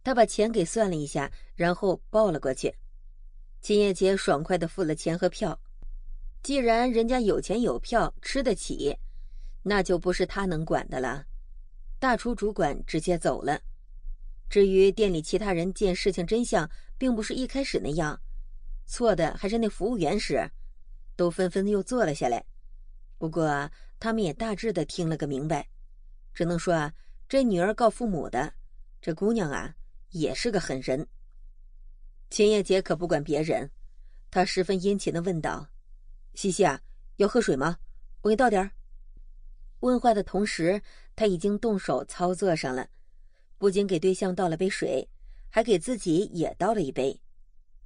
Speaker 1: 他把钱给算了一下，然后抱了过去。秦叶杰爽快的付了钱和票。既然人家有钱有票吃得起，那就不是他能管的了。大厨主管直接走了。至于店里其他人见事情真相并不是一开始那样，错的还是那服务员时，都纷纷又坐了下来。不过他们也大致的听了个明白，只能说啊，这女儿告父母的，这姑娘啊也是个狠人。秦叶姐可不管别人，她十分殷勤的问道：“西西啊，要喝水吗？我给你倒点儿。”问话的同时，她已经动手操作上了。不仅给对象倒了杯水，还给自己也倒了一杯。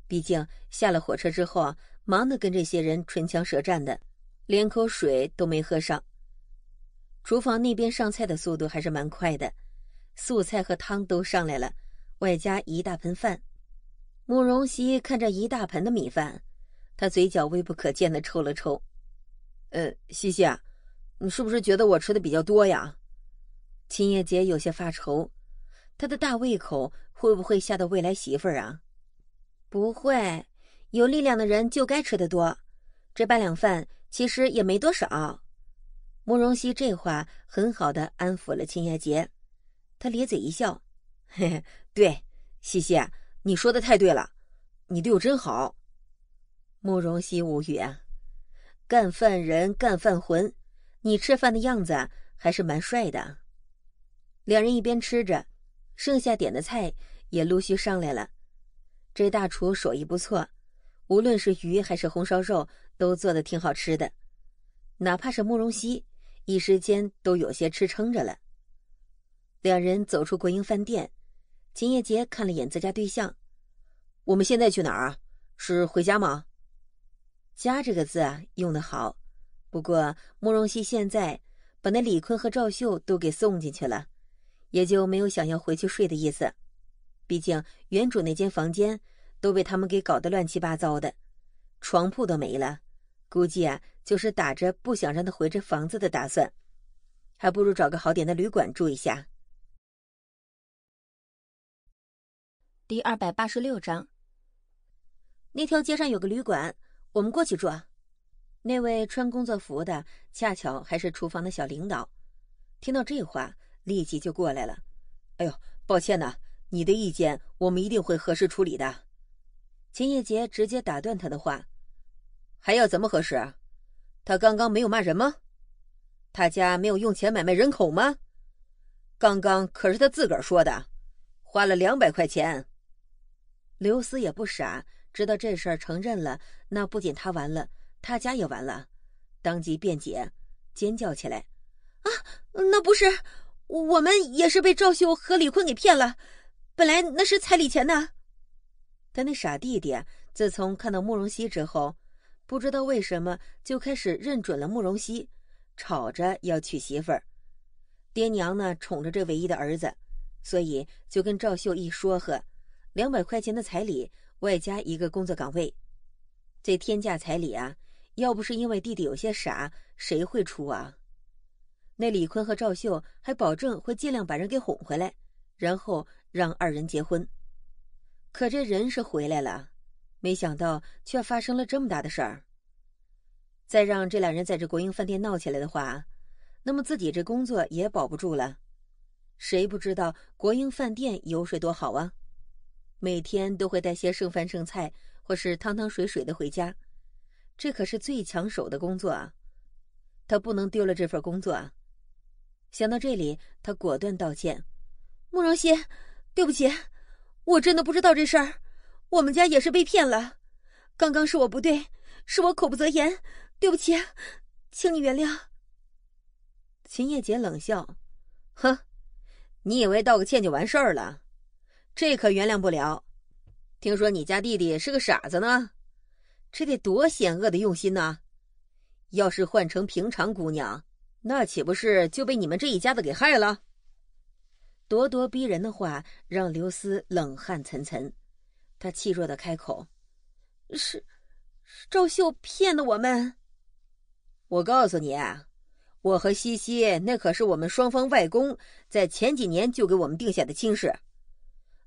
Speaker 1: 毕竟下了火车之后啊，忙得跟这些人唇枪舌战的，连口水都没喝上。厨房那边上菜的速度还是蛮快的，素菜和汤都上来了，外加一大盆饭。慕容熙看着一大盆的米饭，他嘴角微不可见的抽了抽。“呃，西西啊，你是不是觉得我吃的比较多呀？”秦叶杰有些发愁。他的大胃口会不会吓到未来媳妇儿啊？不会，有力量的人就该吃的多。这半两饭其实也没多少。慕容熙这话很好的安抚了秦雅杰，他咧嘴一笑：“嘿嘿，对，西西，你说的太对了，你对我真好。”慕容熙无语，干饭人干饭魂，你吃饭的样子还是蛮帅的。两人一边吃着。剩下点的菜也陆续上来了，这大厨手艺不错，无论是鱼还是红烧肉都做的挺好吃的，哪怕是慕容熙，一时间都有些吃撑着了。两人走出国营饭店，秦叶杰看了眼自家对象：“我们现在去哪儿啊？是回家吗？”“家”这个字啊用的好，不过慕容熙现在把那李坤和赵秀都给送进去了。也就没有想要回去睡的意思，毕竟原主那间房间都被他们给搞得乱七八糟的，床铺都没了，估计啊就是打着不想让他回这房子的
Speaker 2: 打算，还不如找个好点的旅馆住一下。第二百八十六章，那条街
Speaker 1: 上有个旅馆，我们过去住。那位穿工作服的恰巧还是厨房的小领导，听到这话。立即就过来了。哎呦，抱歉呐，你的意见我们一定会核实处理的。秦叶杰直接打断他的话：“还要怎么核实？他刚刚没有骂人吗？他家没有用钱买卖人口吗？刚刚可是他自个儿说的，花了两百块钱。”刘思也不傻，知道这事儿承认了，那不仅他完了，他家也完了，当即辩解，尖叫起来：“啊，那不是……”我们也是被赵秀和李坤给骗了，本来那是彩礼钱呢。他那傻弟弟自从看到慕容熙之后，不知道为什么就开始认准了慕容熙，吵着要娶媳妇儿。爹娘呢宠着这唯一的儿子，所以就跟赵秀一说和，两百块钱的彩礼外加一个工作岗位。这天价彩礼啊，要不是因为弟弟有些傻，谁会出啊？那李坤和赵秀还保证会尽量把人给哄回来，然后让二人结婚。可这人是回来了，没想到却发生了这么大的事儿。再让这两人在这国营饭店闹起来的话，那么自己这工作也保不住了。谁不知道国营饭店油水多好啊？每天都会带些剩饭剩菜或是汤汤水水的回家，这可是最抢手的工作啊！他不能丢了这份工作啊！想到这里，他果断道歉：“慕容熙，对不起，我真的不知道这事儿，我们家也是被骗了。刚刚是我不对，是我口不择言，对不起，请你原谅。”秦叶姐冷笑：“哼，你以为道个歉就完事儿了？这可原谅不了。听说你家弟弟是个傻子呢，这得多险恶的用心呢，要是换成平常姑娘……”那岂不是就被你们这一家子给害了？咄咄逼人的话让刘思冷汗涔涔，他气弱的开口：“
Speaker 2: 是，
Speaker 1: 是赵秀骗的我们。”我告诉你，我和西西那可是我们双方外公在前几年就给我们定下的亲事，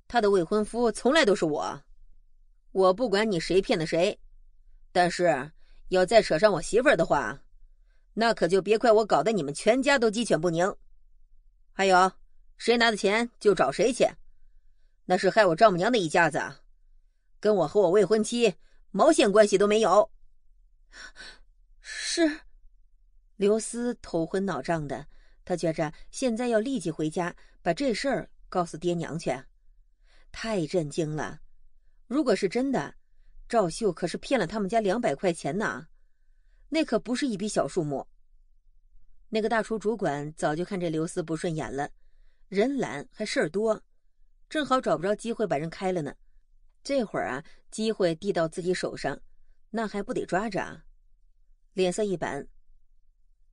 Speaker 1: 她的未婚夫从来都是我。我不管你谁骗的谁，但是要再扯上我媳妇儿的话。那可就别怪我搞得你们全家都鸡犬不宁。还有，谁拿的钱就找谁去，那是害我丈母娘的一家子，跟我和我未婚妻毛线关系都没有。是，刘思头昏脑胀的，他觉着现在要立即回家把这事儿告诉爹娘去。太震惊了，如果是真的，赵秀可是骗了他们家两百块钱呢。那可不是一笔小数目。那个大厨主管早就看这刘思不顺眼了，人懒还事儿多，正好找不着机会把人开了呢。这会儿啊，机会递到自己手上，那还不得抓着？啊？脸色一板，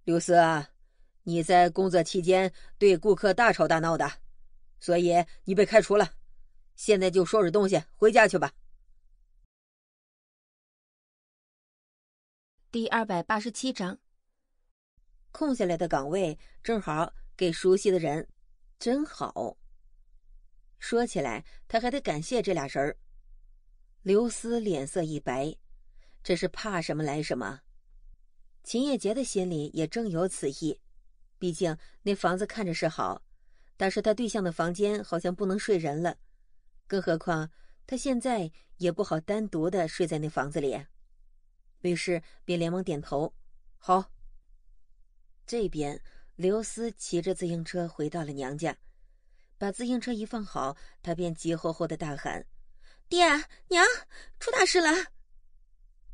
Speaker 1: 刘思啊，你在工作期间对顾客大吵大闹的，所以你被
Speaker 2: 开除了。现在就收拾东西回家去吧。第二百八十七章，空下来的岗位正好给熟悉的人，真好。
Speaker 1: 说起来，他还得感谢这俩人儿。刘思脸色一白，这是怕什么来什么。秦叶杰的心里也正有此意，毕竟那房子看着是好，但是他对象的房间好像不能睡人了，更何况他现在也不好单独的睡在那房子里。于是便连忙点头，好。这边刘思骑着自行车回到了娘家，把自行车一放好，他便急吼吼的大喊：“爹娘出大事了！”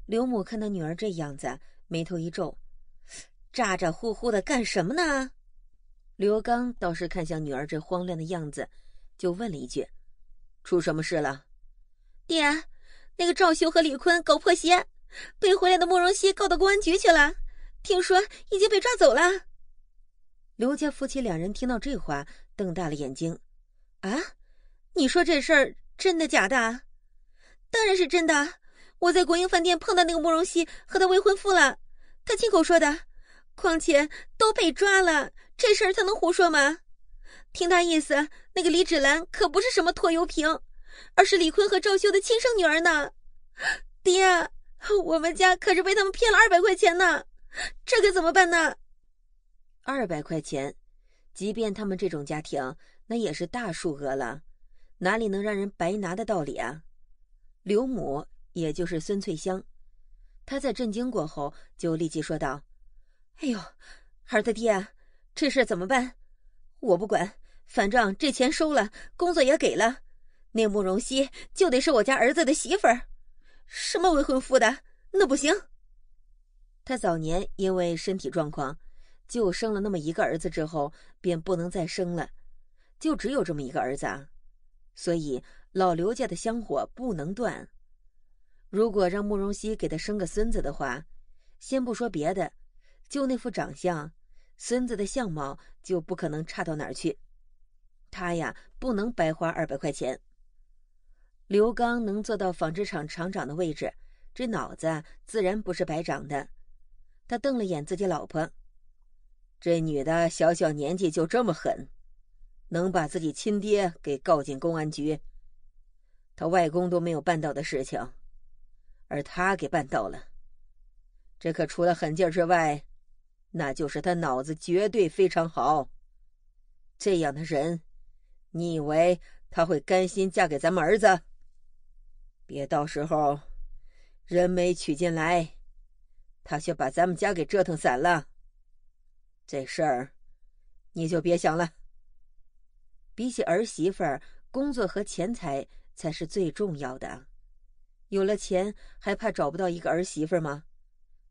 Speaker 1: 刘母看到女儿这样子，眉头一皱，咋咋呼呼的干什么呢？刘刚倒是看向女儿这慌乱的样子，就问了一句：“出什么事了？”爹，那个赵修和李坤搞破鞋。被回来的慕容熙告到公安局去了，听说已经被抓走了。刘家夫妻两人听到这话，瞪大了眼睛：“啊，你说这事儿真的假的？”“当然是真的！我在国营饭店碰到那个慕容熙和他未婚夫了，他亲口说的。况且都被抓了，这事儿他能胡说吗？听他意思，那个李芷兰可不是什么拖油瓶，而是李坤和赵秀的亲生女儿呢。”“爹。” 我们家可是被他们骗了二百块钱呢，这可怎么办呢？二百块钱，即便他们这种家庭，那也是大数额了，哪里能让人白拿的道理啊？刘母，也就是孙翠香，她在震惊过后就立即说道：“哎呦，儿他爹，这事怎么办？我不管，反正这钱收了，工作也给了，那慕容熙就得是我家儿子的媳妇儿。”什么未婚夫的那不行。他早年因为身体状况，就生了那么一个儿子，之后便不能再生了，就只有这么一个儿子啊。所以老刘家的香火不能断。如果让慕容熙给他生个孙子的话，先不说别的，就那副长相，孙子的相貌就不可能差到哪儿去。他呀，不能白花二百块钱。刘刚能做到纺织厂厂长的位置，这脑子自然不是白长的。他瞪了眼自己老婆，这女的小小年纪就这么狠，能把自己亲爹给告进公安局，他外公都没有办到的事情，而他给办到了。这可除了狠劲儿之外，那就是他脑子绝对非常好。这样的人，你以为他会甘心嫁给咱们儿子？别到时候人没娶进来，他却把咱们家给折腾散了。这事儿你就别想了。比起儿媳妇儿，工作和钱财才是最重要的。有了钱，还怕找不到一个儿媳妇吗？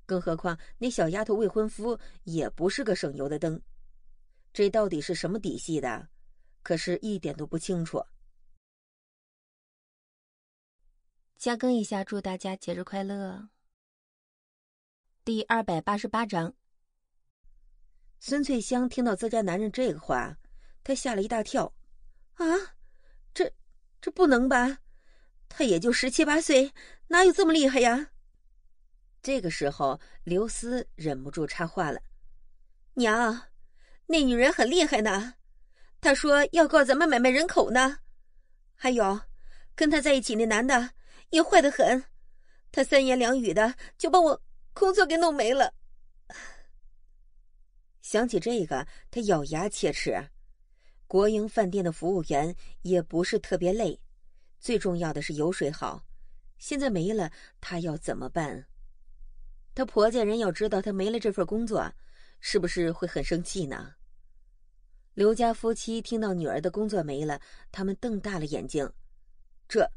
Speaker 1: 更何况那小丫头未婚夫也不是个省油
Speaker 2: 的灯。这到底是什么底细的？可是一点都不清楚。加更一下，祝大家节日快乐。第二百八十八章，
Speaker 1: 孙翠香听到自家男人这个话，她吓了一大跳：“啊，这这不能吧？他也就十七八岁，哪有这么厉害呀？”这个时候，刘思忍不住插话了：“娘，那女人很厉害呢，她说要告咱们买卖人口呢。还有，跟她在一起那男的。”也坏得很，他三言两语的就把我工作给弄没了。想起这个，他咬牙切齿。国营饭店的服务员也不是特别累，最重要的是油水好。现在没了，他要怎么办？他婆家人要知道他没了这份工作，是不是会很生气呢？刘家夫妻听到女儿的工作没了，他们瞪大了眼睛，这。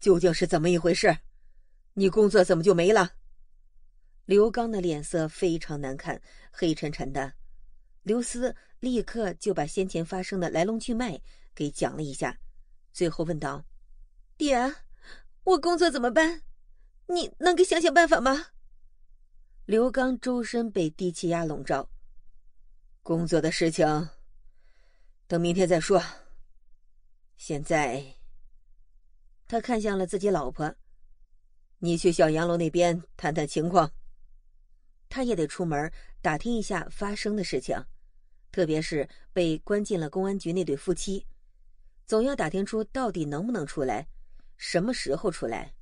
Speaker 1: 究竟是怎么一回事？你工作怎么就没了？刘刚的脸色非常难看，黑沉沉的。刘思立刻就把先前发生的来龙去脉给讲了一下，最后问道：“爹，我工作怎么办？你能给想想办法吗？”刘刚周身被低气压笼罩，工作的事情等明天再说。现在。他看向了自己老婆，你去小洋楼那边谈谈情况。他也得出门打听一下发生的事情，特别是被关进了公安局那对夫妻，总要打听出到底能不能出来，什么时候出来，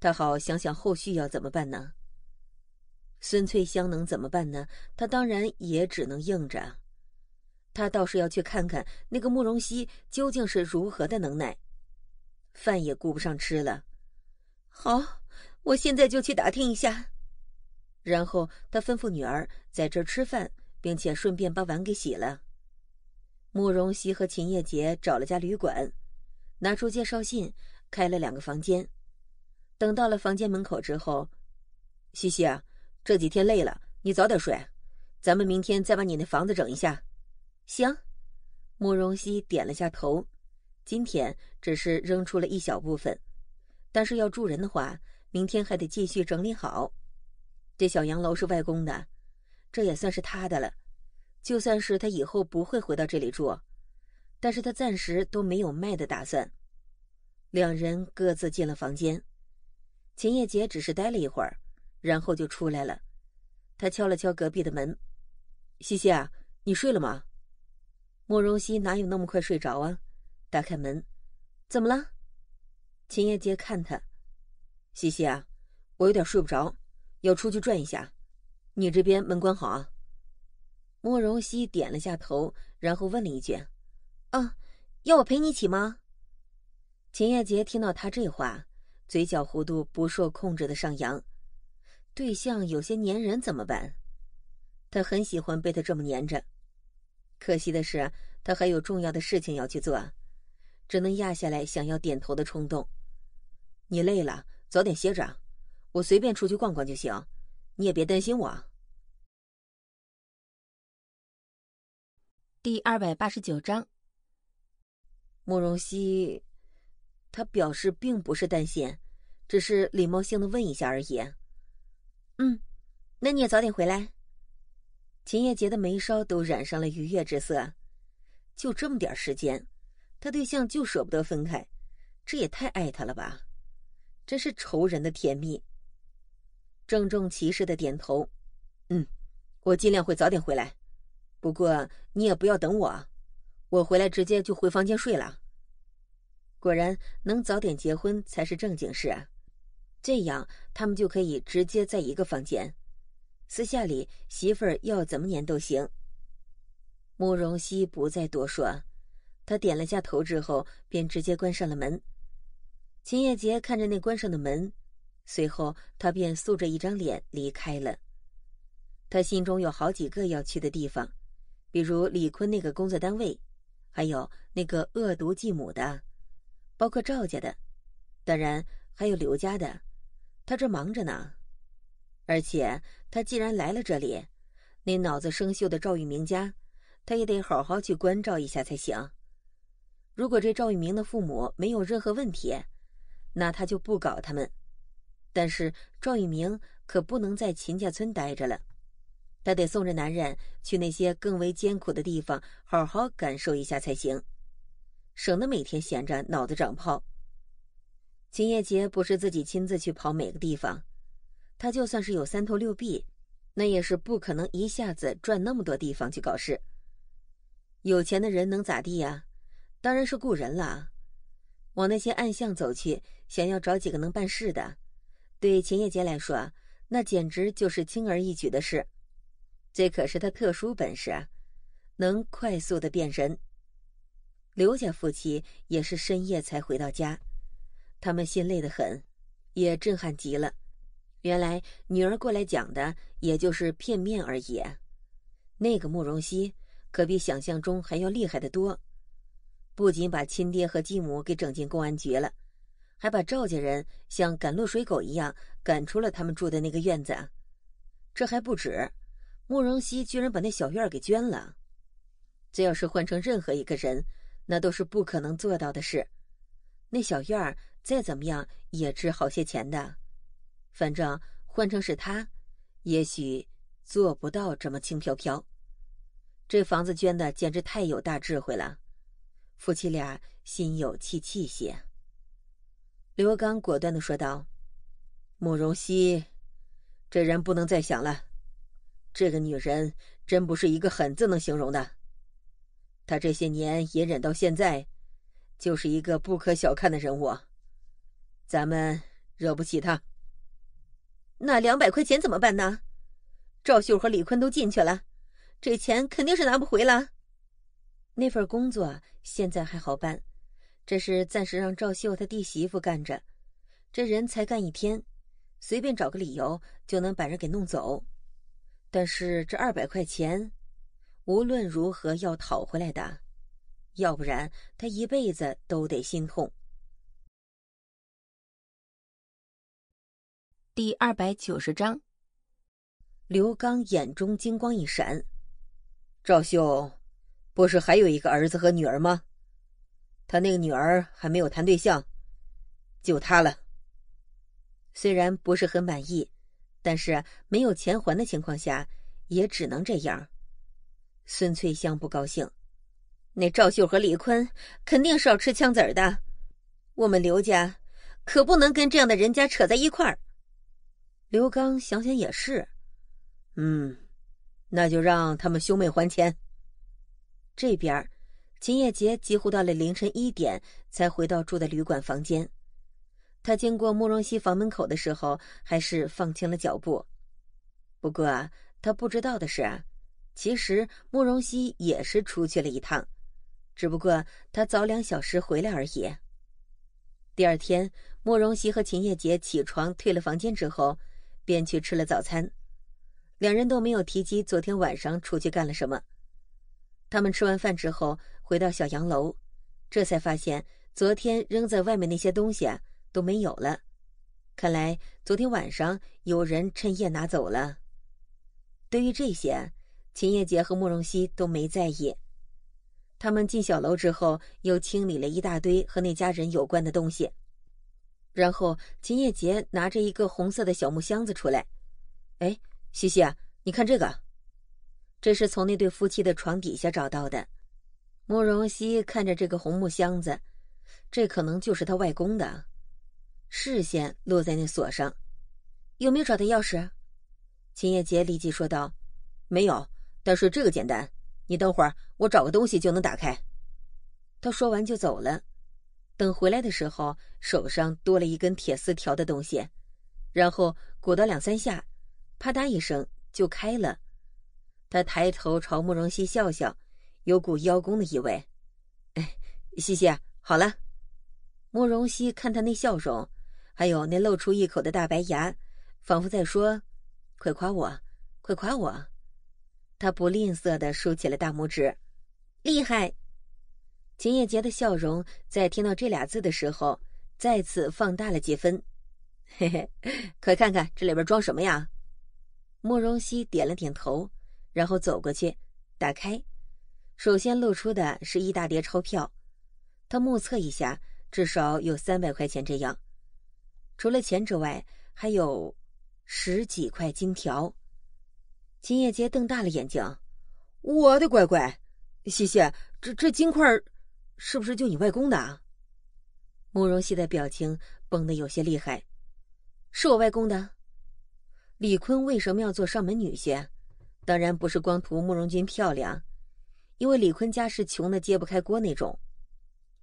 Speaker 1: 他好想想后续要怎么办呢。孙翠香能怎么办呢？他当然也只能硬着。他倒是要去看看那个慕容熙究竟是如何的能耐。饭也顾不上吃了，好，我现在就去打听一下。然后他吩咐女儿在这儿吃饭，并且顺便把碗给洗了。慕容熙和秦叶杰找了家旅馆，拿出介绍信，开了两个房间。等到了房间门口之后，西西啊，这几天累了，你早点睡。咱们明天再把你那房子整一下。行。慕容熙点了下头。今天只是扔出了一小部分，但是要住人的话，明天还得继续整理好。这小洋楼是外公的，这也算是他的了。就算是他以后不会回到这里住，但是他暂时都没有卖的打算。两人各自进了房间，秦叶杰只是待了一会儿，然后就出来了。他敲了敲隔壁的门：“西西啊，你睡了吗？”慕容熙哪有那么快睡着啊？打开门，怎么了？秦叶杰看他，西西啊，我有点睡不着，要出去转一下，你这边门关好啊。慕容熙点了下头，然后问了一句：“啊，要我陪你一起吗？”秦叶杰听到他这话，嘴角弧度不受控制的上扬。对象有些粘人怎么办？他很喜欢被他这么粘着，可惜的是他还有重要的事情要去做。只能压下来想要点头的冲动。你累了，早点歇着。
Speaker 2: 我随便出去逛逛就行，你也别担心我。第二百八十九章，慕容
Speaker 1: 熙，他表示并不是担心，只是礼貌性的问一下而已。嗯，那你也早点回来。秦叶杰的眉梢都染上了愉悦之色。就这么点时间。他对象就舍不得分开，这也太爱他了吧！真是仇人的甜蜜。郑重其事的点头，嗯，我尽量会早点回来，不过你也不要等我我回来直接就回房间睡了。果然，能早点结婚才是正经事啊，这样他们就可以直接在一个房间，私下里媳妇儿要怎么粘都行。慕容熙不再多说。他点了下头之后，便直接关上了门。秦叶杰看着那关上的门，随后他便素着一张脸离开了。他心中有好几个要去的地方，比如李坤那个工作单位，还有那个恶毒继母的，包括赵家的，当然还有刘家的。他这忙着呢，而且他既然来了这里，那脑子生锈的赵玉明家，他也得好好去关照一下才行。如果这赵玉明的父母没有任何问题，那他就不搞他们。但是赵玉明可不能在秦家村待着了，他得送着男人去那些更为艰苦的地方好好感受一下才行，省得每天闲着脑子长泡。秦叶杰不是自己亲自去跑每个地方，他就算是有三头六臂，那也是不可能一下子转那么多地方去搞事。有钱的人能咋地呀？当然是雇人了，往那些暗巷走去，想要找几个能办事的。对秦叶杰来说，那简直就是轻而易举的事。这可是他特殊本事，能快速的辨人。刘家夫妻也是深夜才回到家，他们心累得很，也震撼极了。原来女儿过来讲的，也就是片面而已。那个慕容熙，可比想象中还要厉害得多。不仅把亲爹和继母给整进公安局了，还把赵家人像赶落水狗一样赶出了他们住的那个院子。这还不止，慕容熙居然把那小院儿给捐了。这要是换成任何一个人，那都是不可能做到的事。那小院儿再怎么样也值好些钱的。反正换成是他，也许做不到这么轻飘飘。这房子捐的简直太有大智慧了。夫妻俩心有戚戚些。刘刚果断的说道：“慕容熙，这人不能再想了。这个女人真不是一个‘狠’字能形容的。她这些年隐忍到现在，就是一个不可小看的人物。咱们惹不起她。那两百块钱怎么办呢？赵秀和李坤都进去了，这钱肯定是拿不回了。”那份工作现在还好办，这是暂时让赵秀他弟媳妇干着，这人才干一天，随便找个理由就能把人给弄走。但是这二百块钱，
Speaker 2: 无论如何要讨回来的，要不然他一辈子都得心痛。第二百九十章，刘刚眼中金光一闪，
Speaker 1: 赵秀。不是还有一个儿子和女儿吗？他那个女儿还没有谈对象，就他了。虽然不是很满意，但是没有钱还的情况下，也只能这样。孙翠香不高兴，那赵秀和李坤肯定是要吃枪子儿的。我们刘家可不能跟这样的人家扯在一块儿。刘刚想想也是，嗯，那就让他们兄妹还钱。这边，秦叶杰几乎到了凌晨一点才回到住的旅馆房间。他经过慕容熙房门口的时候，还是放轻了脚步。不过啊，他不知道的是，其实慕容熙也是出去了一趟，只不过他早两小时回来而已。第二天，慕容熙和秦叶杰起床退了房间之后，便去吃了早餐。两人都没有提及昨天晚上出去干了什么。他们吃完饭之后回到小洋楼，这才发现昨天扔在外面那些东西都没有了，看来昨天晚上有人趁夜拿走了。对于这些，秦叶杰和慕容熙都没在意。他们进小楼之后，又清理了一大堆和那家人有关的东西，然后秦叶杰拿着一个红色的小木箱子出来：“哎，西西啊，你看这个。”这是从那对夫妻的床底下找到的。慕容熙看着这个红木箱子，这可能就是他外公的。视线落在那锁上，有没有找到钥匙？秦叶杰立即说道：“没有，但是这个简单，你等会儿我找个东西就能打开。”他说完就走了。等回来的时候，手上多了一根铁丝条的东西，然后鼓捣两三下，啪嗒一声就开了。他抬头朝慕容熙笑笑，有股邀功的意味。哎，熙熙，好了。慕容熙看他那笑容，还有那露出一口的大白牙，仿佛在说：“快夸我，快夸我。”他不吝啬的竖起了大拇指，厉害！秦叶杰的笑容在听到这俩字的时候，再次放大了几分。嘿嘿，快看看这里边装什么呀！慕容熙点了点头。然后走过去，打开，首先露出的是一大叠钞票，他目测一下，至少有三百块钱这样。除了钱之外，还有十几块金条。秦叶杰瞪大了眼睛：“我的乖乖，西西，这这金块是不是就你外公的？”慕容西的表情绷得有些厉害：“是我外公的。”李坤为什么要做上门女婿？当然不是光图慕容君漂亮，因为李坤家是穷的揭不开锅那种。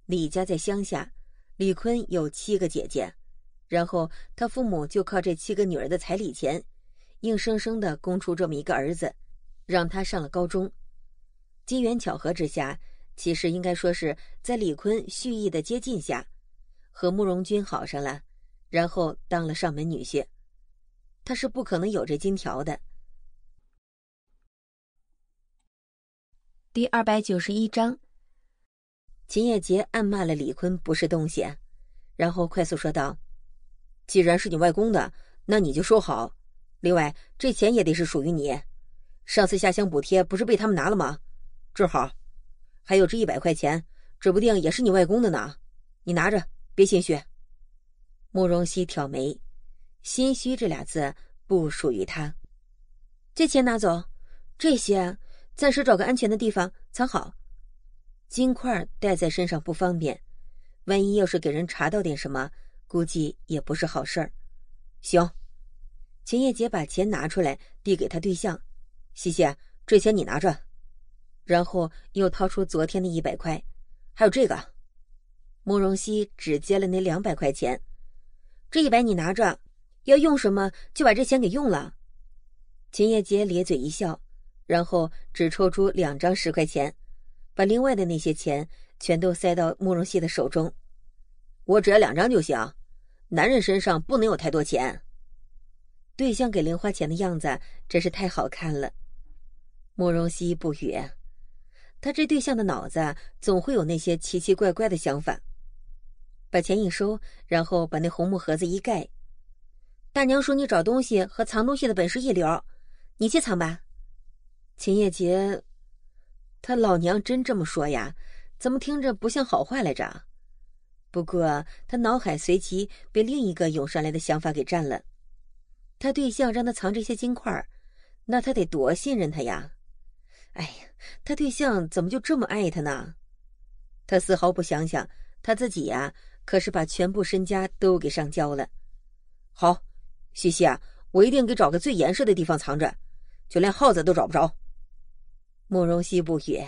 Speaker 1: 李家在乡下，李坤有七个姐姐，然后他父母就靠这七个女儿的彩礼钱，硬生生的供出这么一个儿子，让他上了高中。机缘巧合之下，其实应该说是在李坤蓄意的接近下，和慕容君好上了，然后当了上门女婿。
Speaker 2: 他是不可能有这金条的。第二百九十一章，秦叶杰暗骂了李坤
Speaker 1: 不是东西，然后快速说道：“既然是你外公的，那你就收好。另外，这钱也得是属于你。上次下乡补贴不是被他们拿了吗？正好，还有这一百块钱，指不定也是你外公的呢。你拿着，别心虚。”慕容熙挑眉，“心虚”这俩字不属于他。这钱拿走，这些。暂时找个安全的地方藏好，金块带在身上不方便，万一要是给人查到点什么，估计也不是好事儿。行，秦叶杰把钱拿出来递给他对象，西西，这钱你拿着。然后又掏出昨天的一百块，还有这个。慕容熙只接了那两百块钱，这一百你拿着，要用什么就把这钱给用了。秦叶杰咧嘴一笑。然后只抽出两张十块钱，把另外的那些钱全都塞到慕容熙的手中。我只要两张就行。男人身上不能有太多钱。对象给零花钱的样子真是太好看了。慕容熙不语。他这对象的脑子总会有那些奇奇怪怪的想法。把钱一收，然后把那红木盒子一盖。大娘说：“你找东西和藏东西的本事一流，你去藏吧。”秦叶杰，他老娘真这么说呀？怎么听着不像好坏来着？不过他脑海随即被另一个涌上来的想法给占了。他对象让他藏这些金块，那他得多信任他呀！哎呀，他对象怎么就这么爱他呢？他丝毫不想想他自己呀，可是把全部身家都给上交了。好，西西，我一定给找个最严实的地方藏着，就连耗子都找不着。慕容熙不语。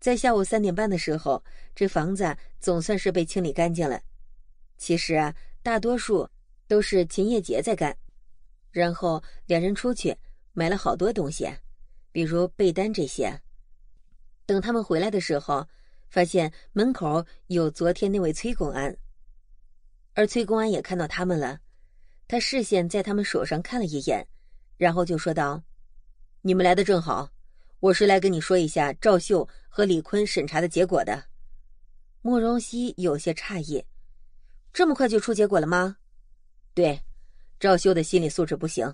Speaker 1: 在下午三点半的时候，这房子总算是被清理干净了。其实啊，大多数都是秦叶杰在干。然后两人出去买了好多东西，比如被单这些。等他们回来的时候，发现门口有昨天那位崔公安，而崔公安也看到他们了。他视线在他们手上看了一眼，然后就说道：“你们来的正好。”我是来跟你说一下赵秀和李坤审查的结果的。
Speaker 2: 慕容熙
Speaker 1: 有些诧异：“这么快就出结果了吗？”“对，赵秀的心理素质不行。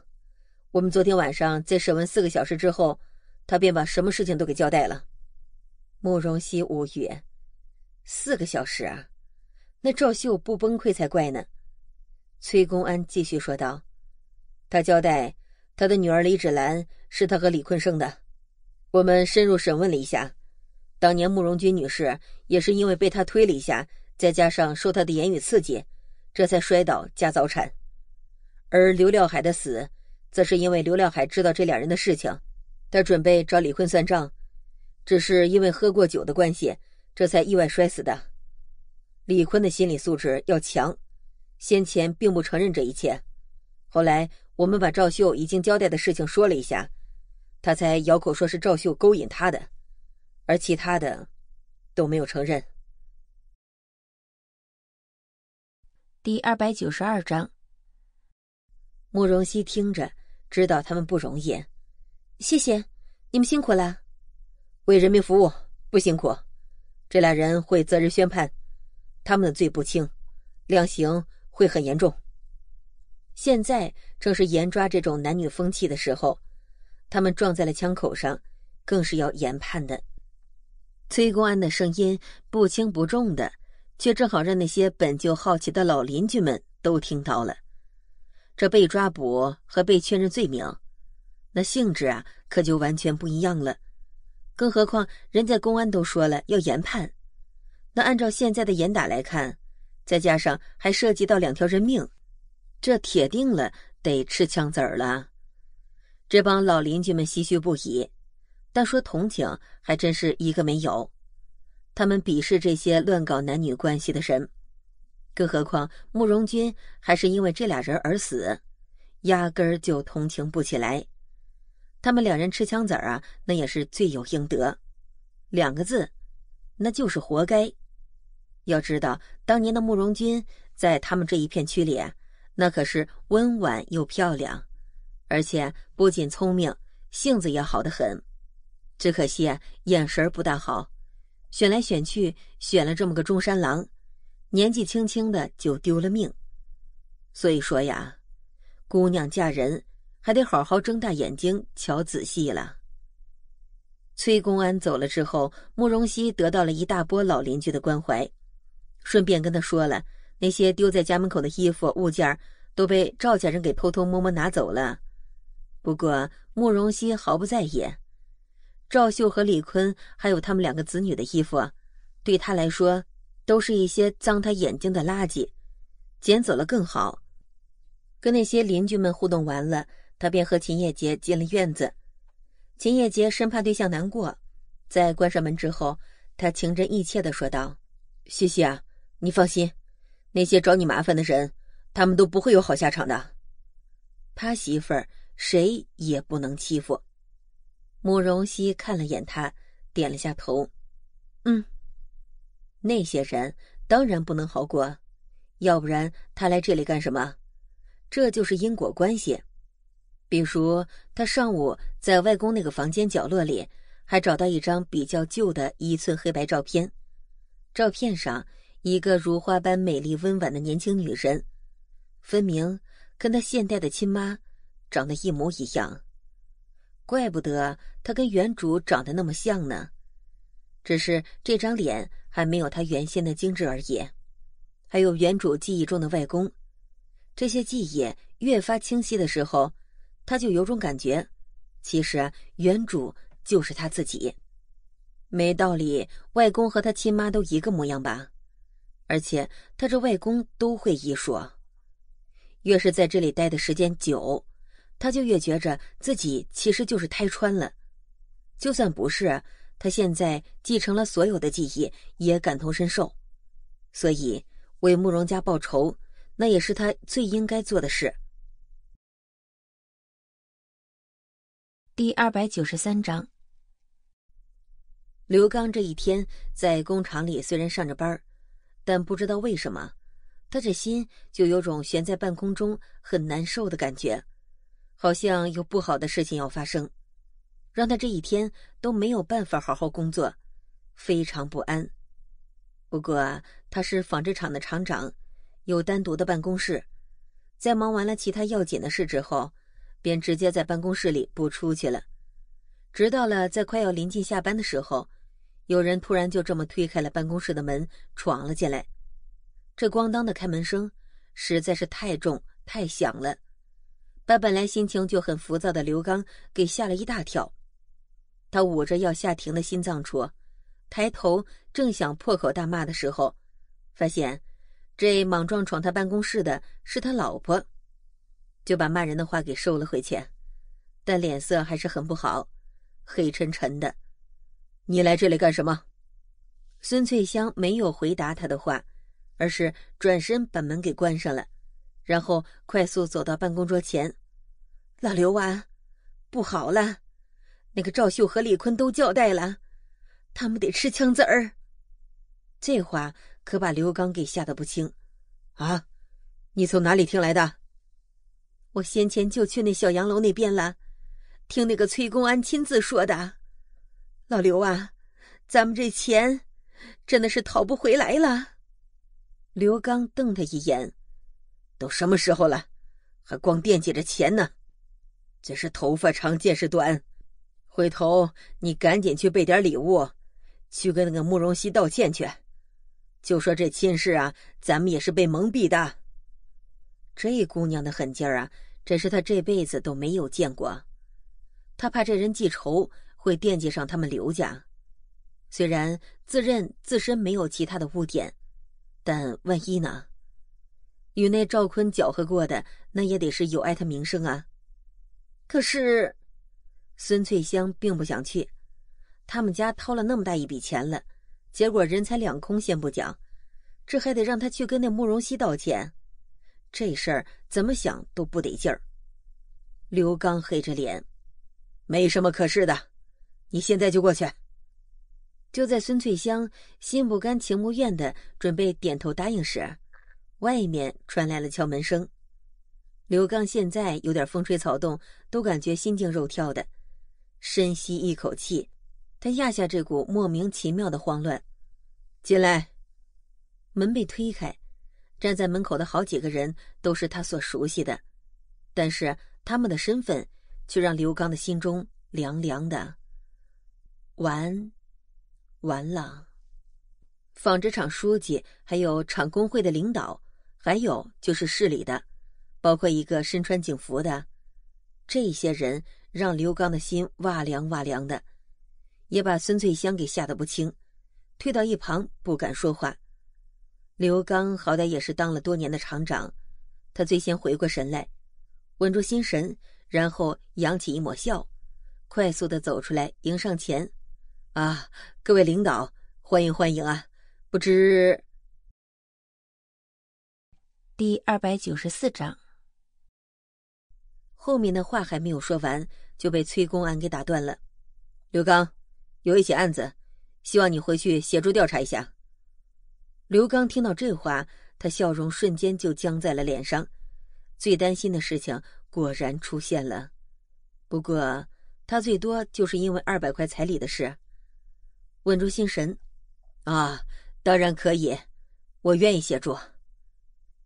Speaker 1: 我们昨天晚上在审问四个小时之后，他便把什么事情都给交代了。”慕容熙无语：“四个小时啊，那赵秀不崩溃才怪呢。”崔公安继续说道：“他交代他的女儿李芷兰是他和李坤生的。”我们深入审问了一下，当年慕容君女士也是因为被他推了一下，再加上受他的言语刺激，这才摔倒加早产。而刘廖海的死，则是因为刘廖海知道这两人的事情，他准备找李坤算账，只是因为喝过酒的关系，这才意外摔死的。李坤的心理素质要强，先前并不承认这一切，后来我们把赵秀已经交代的事情说了一下。他才咬口说是赵秀勾
Speaker 2: 引他的，而其他的都没有承认。第二百九十二章，慕容熙听着知道他们不容易，谢谢你们辛苦了，
Speaker 1: 为人民服务不辛苦。这俩人会择日宣判，他们的罪不轻，量刑会很严重。现在正是严抓这种男女风气的时候。他们撞在了枪口上，更是要严判的。崔公安的声音不轻不重的，却正好让那些本就好奇的老邻居们都听到了。这被抓捕和被确认罪名，那性质啊，可就完全不一样了。更何况，人家公安都说了要严判，那按照现在的严打来看，再加上还涉及到两条人命，这铁定了得吃枪子儿了。这帮老邻居们唏嘘不已，但说同情还真是一个没有。他们鄙视这些乱搞男女关系的人，更何况慕容君还是因为这俩人而死，压根儿就同情不起来。他们两人吃枪子儿啊，那也是罪有应得，两个字，那就是活该。要知道，当年的慕容君在他们这一片区里，那可是温婉又漂亮。而且不仅聪明，性子也好的很，只可惜眼神不大好。选来选去，选了这么个中山狼，年纪轻轻的就丢了命。所以说呀，姑娘嫁人还得好好睁大眼睛瞧仔细了。崔公安走了之后，慕容熙得到了一大波老邻居的关怀，顺便跟他说了那些丢在家门口的衣服物件都被赵家人给偷偷摸摸拿走了。不过慕容熙毫不在意，赵秀和李坤还有他们两个子女的衣服，对他来说都是一些脏他眼睛的垃圾，捡走了更好。跟那些邻居们互动完了，他便和秦叶杰进了院子。秦叶杰生怕对象难过，在关上门之后，他情真意切的说道：“西西啊，你放心，那些找你麻烦的人，他们都不会有好下场的。”他媳妇儿。谁也不能欺负。慕容熙看了眼他，点了下头，嗯，那些人当然不能好过，要不然他来这里干什么？这就是因果关系。比如，他上午在外公那个房间角落里，还找到一张比较旧的一寸黑白照片，照片上一个如花般美丽温婉的年轻女人，分明跟他现代的亲妈。长得一模一样，怪不得他跟原主长得那么像呢。只是这张脸还没有他原先的精致而已。还有原主记忆中的外公，这些记忆越发清晰的时候，他就有种感觉，其实原主就是他自己。没道理，外公和他亲妈都一个模样吧？而且他这外公都会医术，越是在这里待的时间久。他就越觉着自己其实就是胎穿了，就算不是，他现在继承了所有的记忆，也感同身受，所
Speaker 2: 以为慕容家报仇，那也是他最应该做的事。第二百九十三章，刘刚这一天在工厂里虽然上着班，但
Speaker 1: 不知道为什么，他这心就有种悬在半空中很难受的感觉。好像有不好的事情要发生，让他这一天都没有办法好好工作，非常不安。不过啊，他是纺织厂的厂长，有单独的办公室，在忙完了其他要紧的事之后，便直接在办公室里不出去了。直到了在快要临近下班的时候，有人突然就这么推开了办公室的门，闯了进来。这咣当的开门声实在是太重太响了。把本来心情就很浮躁的刘刚给吓了一大跳，他捂着要下停的心脏处，抬头正想破口大骂的时候，发现这莽撞闯他办公室的是他老婆，就把骂人的话给收了回去，但脸色还是很不好，黑沉沉的。你来这里干什么？孙翠香没有回答他的话，而是转身把门给关上了，然后快速走到办公桌前。老刘啊，不好了！那个赵秀和李坤都交代了，他们得吃枪子儿。这话可把刘刚给吓得不轻啊！你从哪里听来的？我先前就去那小洋楼那边了，听那个崔公安亲自说的。老刘啊，咱们这钱真的是讨不回来了。刘刚瞪他一眼：“都什么时候了，还光惦记着钱呢？”真是头发长见识短，回头你赶紧去备点礼物，去跟那个慕容熙道歉去，就说这亲事啊，咱们也是被蒙蔽的。这姑娘的狠劲儿啊，真是她这辈子都没有见过。他怕这人记仇，会惦记上他们刘家。虽然自认自身没有其他的污点，但万一呢？与那赵坤搅和过的，那也得是有碍他名声啊。可是，孙翠香并不想去。他们家掏了那么大一笔钱了，结果人财两空，先不讲，这还得让他去跟那慕容熙道歉，这事儿怎么想都不得劲儿。刘刚黑着脸，没什么可是的，你现在就过去。就在孙翠香心不甘情不愿的准备点头答应时，外面传来了敲门声。刘刚现在有点风吹草动，都感觉心惊肉跳的。深吸一口气，他压下这股莫名其妙的慌乱。进来，门被推开，站在门口的好几个人都是他所熟悉的，但是他们的身份却让刘刚的心中凉凉的。完，完了！纺织厂书记，还有厂工会的领导，还有就是市里的。包括一个身穿警服的，这些人让刘刚的心哇凉哇凉的，也把孙翠香给吓得不轻，退到一旁不敢说话。刘刚好歹也是当了多年的厂长，他最先回过神来，稳住心神，然后扬起一抹笑，快速的走出来迎上前：“
Speaker 2: 啊，各位领导，欢迎欢迎啊！不知……”第二百九十四章。后面的话还没有说完，就被崔公安给打断了。刘刚，
Speaker 1: 有一起案子，希望你回去协助调查一下。刘刚听到这话，他笑容瞬间就僵在了脸上。最担心的事情果然出现了。不过，他最多就是因为二百块彩礼的事。稳住心神，啊，当然可以，我愿意协助。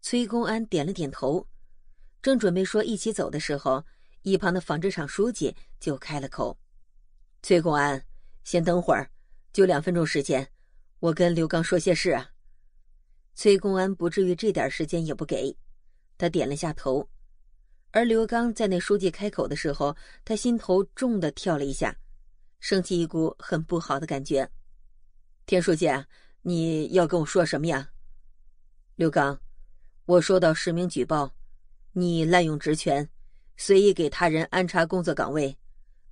Speaker 1: 崔公安点了点头。正准备说一起走的时候，一旁的纺织厂书记就开了口：“崔公安，先等会儿，就两分钟时间，我跟刘刚说些事啊。”崔公安不至于这点时间也不给，他点了下头。而刘刚在那书记开口的时候，他心头重的跳了一下，升起一股很不好的感觉。“田书记，你要跟我说什么呀？”刘刚，我收到实名举报。你滥用职权，随意给他人安插工作岗位，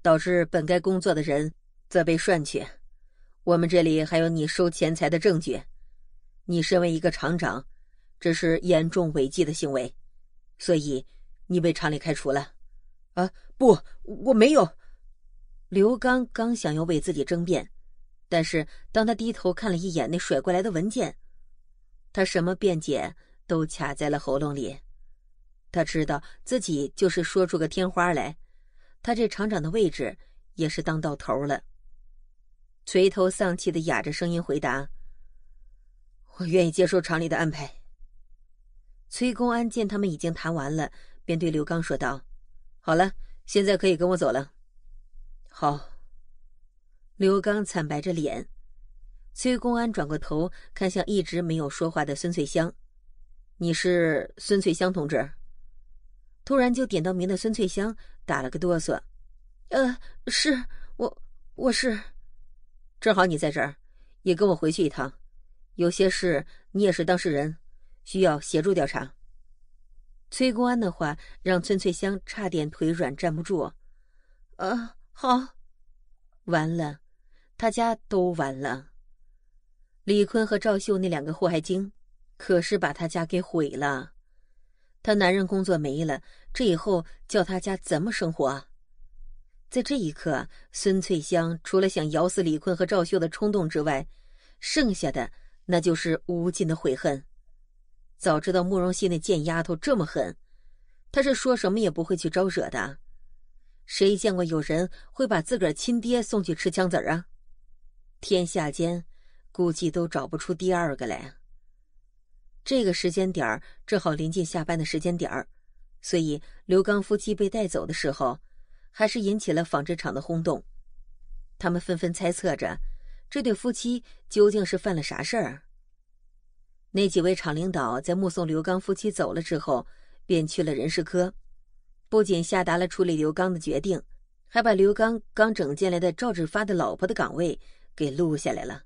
Speaker 1: 导致本该工作的人则被涮去。我们这里还有你收钱财的证据。你身为一个厂长，这是严重违纪的行为，所以你被厂里开除了。啊，不，我没有。刘刚刚想要为自己争辩，但是当他低头看了一眼那甩过来的文件，他什么辩解都卡在了喉咙里。他知道自己就是说出个天花来，他这厂长的位置也是当到头了。垂头丧气的哑着声音回答：“我愿意接受厂里的安排。”崔公安见他们已经谈完了，便对刘刚说道：“好了，现在可以跟我走了。”“好。”刘刚惨白着脸。崔公安转过头看向一直没有说话的孙翠香：“你是孙翠香同志？”突然就点到名的孙翠香打了个哆嗦，“呃，是我，我是，正好你在这儿，也跟我回去一趟，有些事你也是当事人，需要协助调查。”崔公安的话让孙翠香差点腿软站不住，“啊，好，完了，他家都完了。李坤和赵秀那两个祸害精，可是把他家给毁了。”她男人工作没了，这以后叫她家怎么生活啊？在这一刻，孙翠香除了想咬死李坤和赵秀的冲动之外，剩下的那就是无尽的悔恨。早知道慕容熙那贱丫头这么狠，她是说什么也不会去招惹的。谁见过有人会把自个儿亲爹送去吃枪子儿啊？天下间估计都找不出第二个来。这个时间点儿正好临近下班的时间点儿，所以刘刚夫妻被带走的时候，还是引起了纺织厂的轰动。他们纷纷猜测着，这对夫妻究竟是犯了啥事儿。那几位厂领导在目送刘刚夫妻走了之后，便去了人事科，不仅
Speaker 2: 下达了处理刘刚的决定，还把刘刚刚整进来的赵志发的老婆的岗位给录下来了。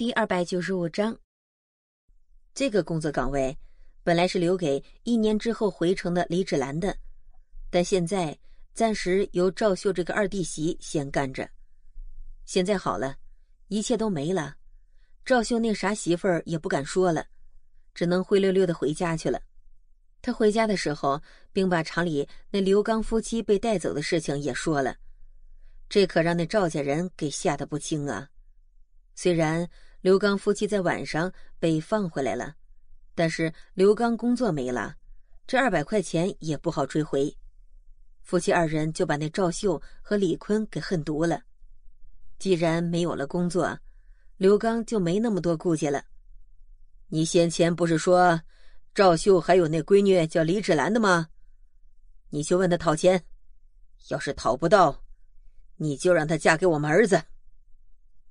Speaker 2: 第二百九十五章，这个工作岗位本来是留给一
Speaker 1: 年之后回城的李芷兰的，但现在暂时由赵秀这个二弟媳先干着。现在好了，一切都没了，赵秀那傻媳妇儿也不敢说了，只能灰溜溜的回家去了。他回家的时候，并把厂里那刘刚夫妻被带走的事情也说了，这可让那赵家人给吓得不轻啊。虽然。刘刚夫妻在晚上被放回来了，但是刘刚工作没了，这二百块钱也不好追回，夫妻二人就把那赵秀和李坤给恨毒了。既然没有了工作，刘刚就没那么多顾忌了。你先前不是说，赵秀还有那闺女叫李芷兰的吗？你去问他讨钱，要是讨不到，你就让她嫁给我们儿子。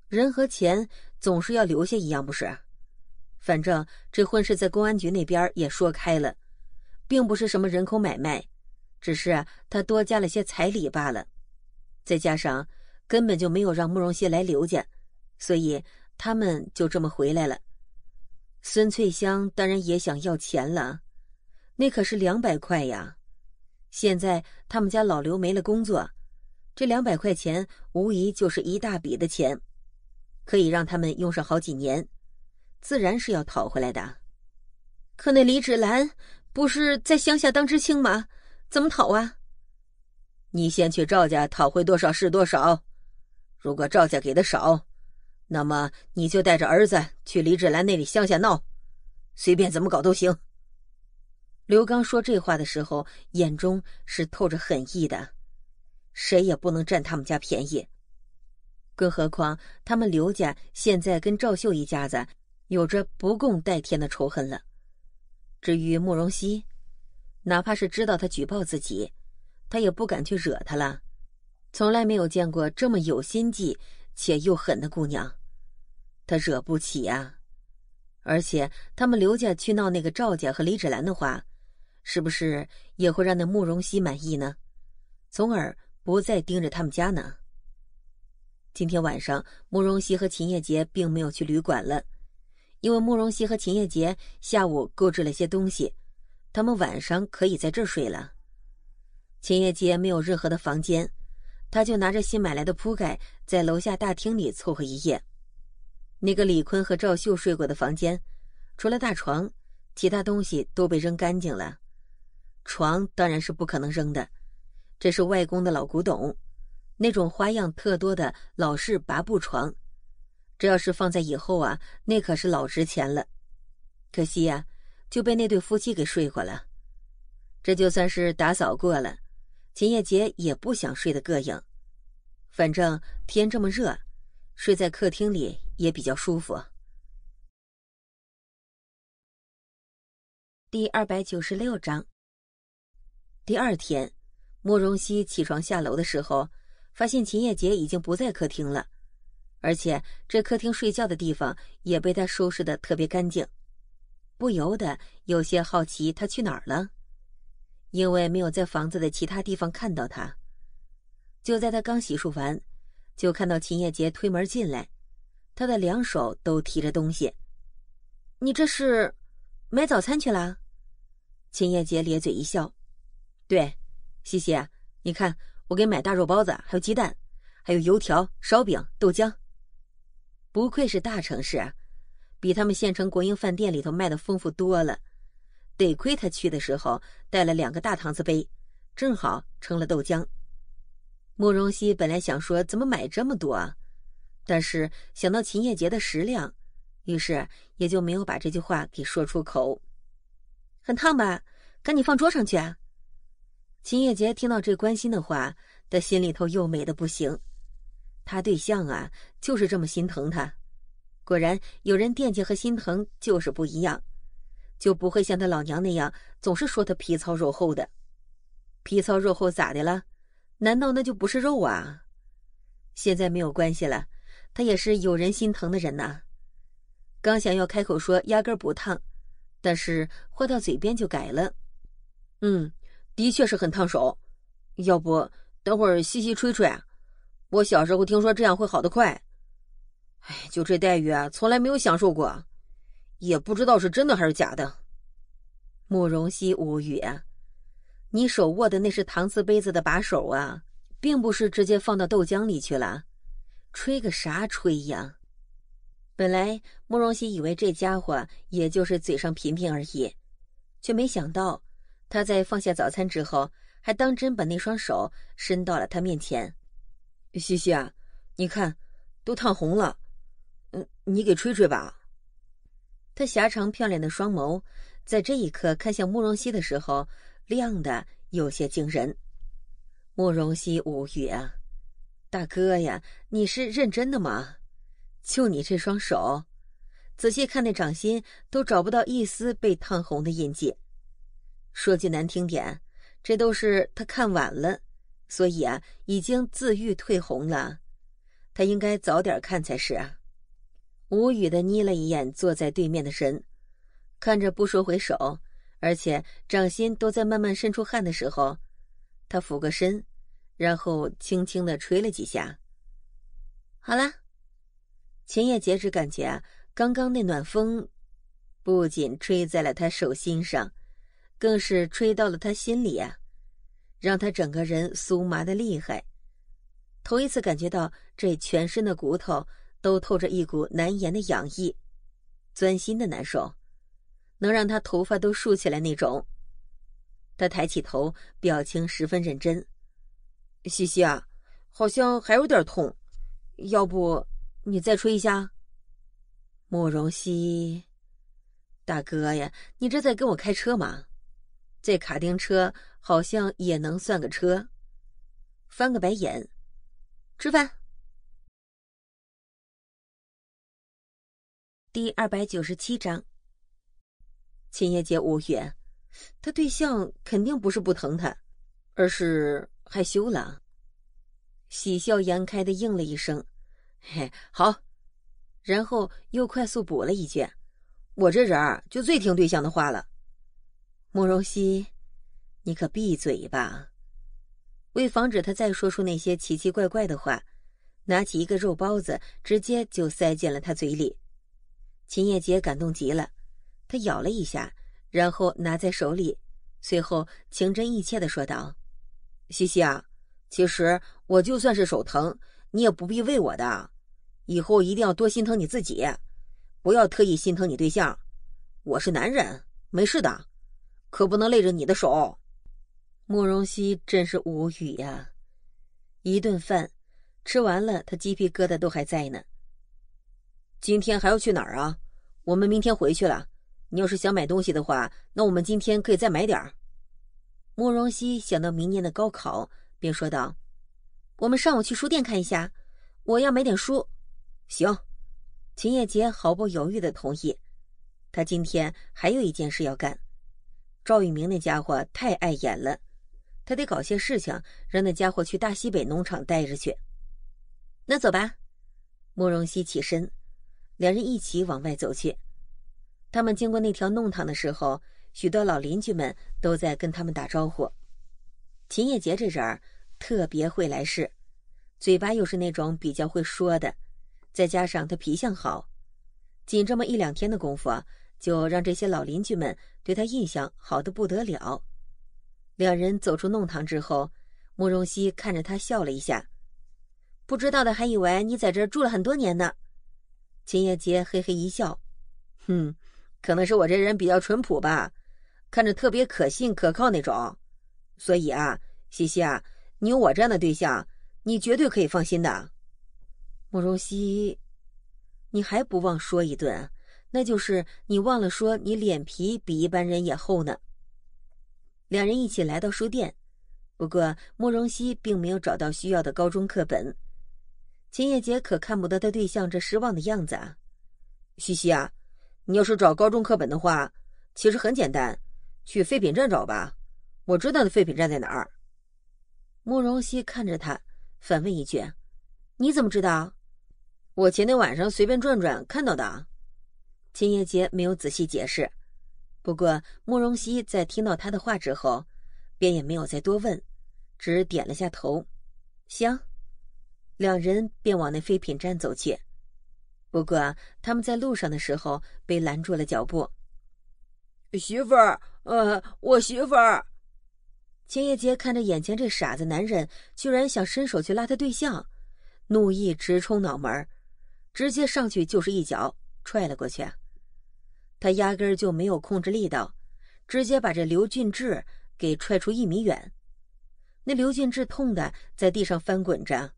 Speaker 1: 人和钱。总是要留下一样不是？反正这婚事在公安局那边也说开了，并不是什么人口买卖，只是他多加了些彩礼罢了。再加上根本就没有让慕容熙来刘家，所以他们就这么回来了。孙翠香当然也想要钱了，那可是两百块呀！现在他们家老刘没了工作，这两百块钱无疑就是一大笔的钱。可以让他们用上好几年，自然是要讨回来的。可那李芷兰不是在乡下当知青吗？怎么讨啊？你先去赵家讨回多少是多少。如果赵家给的少，那么你就带着儿子去李芷兰那里乡下闹，随便怎么搞都行。刘刚说这话的时候，眼中是透着狠意的。谁也不能占他们家便宜。更何况，他们刘家现在跟赵秀一家子有着不共戴天的仇恨了。至于慕容熙，哪怕是知道他举报自己，他也不敢去惹他了。从来没有见过这么有心计且又狠的姑娘，他惹不起呀。而且，他们刘家去闹那个赵家和李芷兰的话，是不是也会让那慕容熙满意呢？从而不再盯着他们家呢？今天晚上，慕容熙和秦叶杰并没有去旅馆了，因为慕容熙和秦叶杰下午购置了些东西，他们晚上可以在这儿睡了。秦叶杰没有任何的房间，他就拿着新买来的铺盖在楼下大厅里凑合一夜。那个李坤和赵秀睡过的房间，除了大床，其他东西都被扔干净了。床当然是不可能扔的，这是外公的老古董。那种花样特多的老式拔布床，这要是放在以后啊，那可是老值钱了。可惜呀，就被那对夫妻给睡过了。这就算是打扫过了，秦叶杰也不想睡得膈应。
Speaker 2: 反正天这么热，睡在客厅里也比较舒服。第二百九十六章。第二天，慕容熙起床下楼的时候。
Speaker 1: 发现秦叶杰已经不在客厅了，而且这客厅睡觉的地方也被他收拾得特别干净，不由得有些好奇他去哪儿了，因为没有在房子的其他地方看到他。就在他刚洗漱完，就看到秦叶杰推门进来，他的两手都提着东西。你这是买早餐去了？秦叶杰咧嘴一笑：“对，西西，你看。”我给买大肉包子，还有鸡蛋，还有油条、烧饼、豆浆。不愧是大城市，比他们县城国营饭店里头卖的丰富多了。得亏他去的时候带了两个大搪瓷杯，正好盛了豆浆。慕容熙本来想说怎么买这么多，但是想到秦叶杰的食量，于是也就没有把这句话给说出口。很烫吧？赶紧放桌上去啊！秦叶杰听到这关心的话，他心里头又美的不行。他对象啊，就是这么心疼他。果然，有人惦记和心疼就是不一样，就不会像他老娘那样总是说他皮糙肉厚的。皮糙肉厚咋的了？难道那就不是肉啊？现在没有关系了，他也是有人心疼的人呐。刚想要开口说压根不烫，但是话到嘴边就改了。嗯。的确是很烫手，要不等会儿细细吹吹。我小时候听说这样会好得快。哎，就这待遇啊，从来没有享受过，也不知道是真的还是假的。慕容熙无语，你手握的那是搪瓷杯子的把手啊，并不是直接放到豆浆里去了。吹个啥吹呀？本来慕容熙以为这家伙也就是嘴上贫贫而已，却没想到。他在放下早餐之后，还当真把那双手伸到了他面前。“西西啊，你看，都烫红了，嗯，你给吹吹吧。”他狭长漂亮的双眸，在这一刻看向慕容熙的时候，亮的有些惊人。慕容熙无语啊，大哥呀，你是认真的吗？就你这双手，仔细看那掌心，都找不到一丝被烫红的印记。说句难听点，这都是他看晚了，所以啊，已经自愈退红了。他应该早点看才是啊！无语的睨了一眼坐在对面的人，看着不说回手，而且掌心都在慢慢渗出汗的时候，他俯个身，然后轻轻的吹了几下。好了，秦叶杰只感觉啊，刚刚那暖风不仅吹在了他手心上。更是吹到了他心里啊，让他整个人酥麻的厉害，头一次感觉到这全身的骨头都透着一股难言的痒意，钻心的难受，能让他头发都竖起来那种。他抬起头，表情十分认真：“西西啊，好像还有点痛，要不你再吹一下？”慕容熙，大哥呀，你这在跟我开车吗？这
Speaker 2: 卡丁车好像也能算个车。翻个白眼，吃饭。第二百九十七章，秦叶杰无语，他对
Speaker 1: 象肯定不是不疼他，而是害羞了。喜笑颜开的应了一声：“嘿，好。”然后又快速补了一句：“我这人儿就最听对象的话了。”慕容熙，你可闭嘴吧！为防止他再说出那些奇奇怪怪的话，拿起一个肉包子，直接就塞进了他嘴里。秦叶杰感动极了，他咬了一下，然后拿在手里，随后情真意切的说道：“西西啊，其实我就算是手疼，你也不必喂我的。以后一定要多心疼你自己，不要特意心疼你对象。我是男人，没事的。”可不能累着你的手，慕容熙真是无语呀！一顿饭吃完了，他鸡皮疙瘩都还在呢。今天还要去哪儿啊？我们明天回去了。你要是想买东西的话，那我们今天可以再买点儿。慕容熙想到明年的高考，便说道：“我们上午去书店看一下，我要买点书。”行，秦叶杰毫不犹豫的同意。他今天还有一件事要干。赵玉明那家伙太碍眼了，他得搞些事情，让那家伙去大西北农场待着去。那走吧。慕容熙起身，两人一起往外走去。他们经过那条弄堂的时候，许多老邻居们都在跟他们打招呼。秦叶杰这人儿特别会来事，嘴巴又是那种比较会说的，再加上他脾相好，仅这么一两天的功夫啊。就让这些老邻居们对他印象好的不得了。两人走出弄堂之后，慕容熙看着他笑了一下，不知道的还以为你在这儿住了很多年呢。秦叶杰嘿嘿一笑，哼，可能是我这人比较淳朴吧，看着特别可信可靠那种，所以啊，西西啊，你有我这样的对象，你绝对可以放心的。慕容熙，你还不忘说一顿。那就是你忘了说，你脸皮比一般人也厚呢。两人一起来到书店，不过慕容熙并没有找到需要的高中课本。秦叶杰可看不得他对象这失望的样子啊！西西啊，你要是找高中课本的话，其实很简单，去废品站找吧。我知道的废品站在哪儿。慕容熙看着他，反问一句：“你怎么知道？”“我前天晚上随便转转看到的啊。”秦叶杰没有仔细解释，不过慕容熙在听到他的话之后，便也没有再多问，只点了下头，行。两人便往那废品站走去。不过他们在路上的时候被拦住了脚步。媳妇儿，呃，我媳妇儿。秦叶杰看着眼前这傻子男人，居然想伸手去拉他对象，怒意直冲脑门，直接上去就是一脚踹了过去。他压根儿就没有控制力道，直接把这刘俊志给踹出一米远。那刘俊志痛的在地上翻滚着，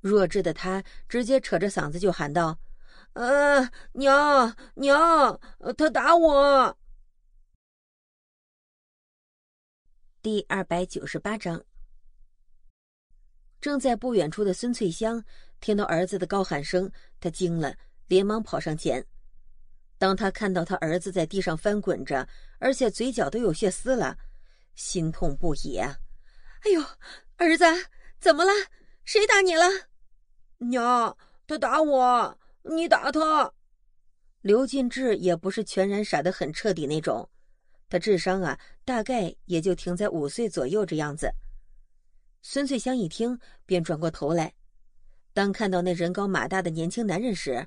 Speaker 1: 弱智的他直接扯着嗓子就喊道：“呃，娘
Speaker 2: 娘，他打我！”第二百九十八章。正在不远
Speaker 1: 处的孙翠香听到儿子的高喊声，她惊了，连忙跑上前。当他看到他儿子在地上翻滚着，而且嘴角都有血丝了，心痛不已。哎呦，儿子怎么了？谁打你了？娘，他打我，你打他。刘进志也不是全然傻得很彻底那种，他智商啊，大概也就停在五岁左右这样子。孙翠香一听，便转过头来，当看到那人高马大的年轻男人时，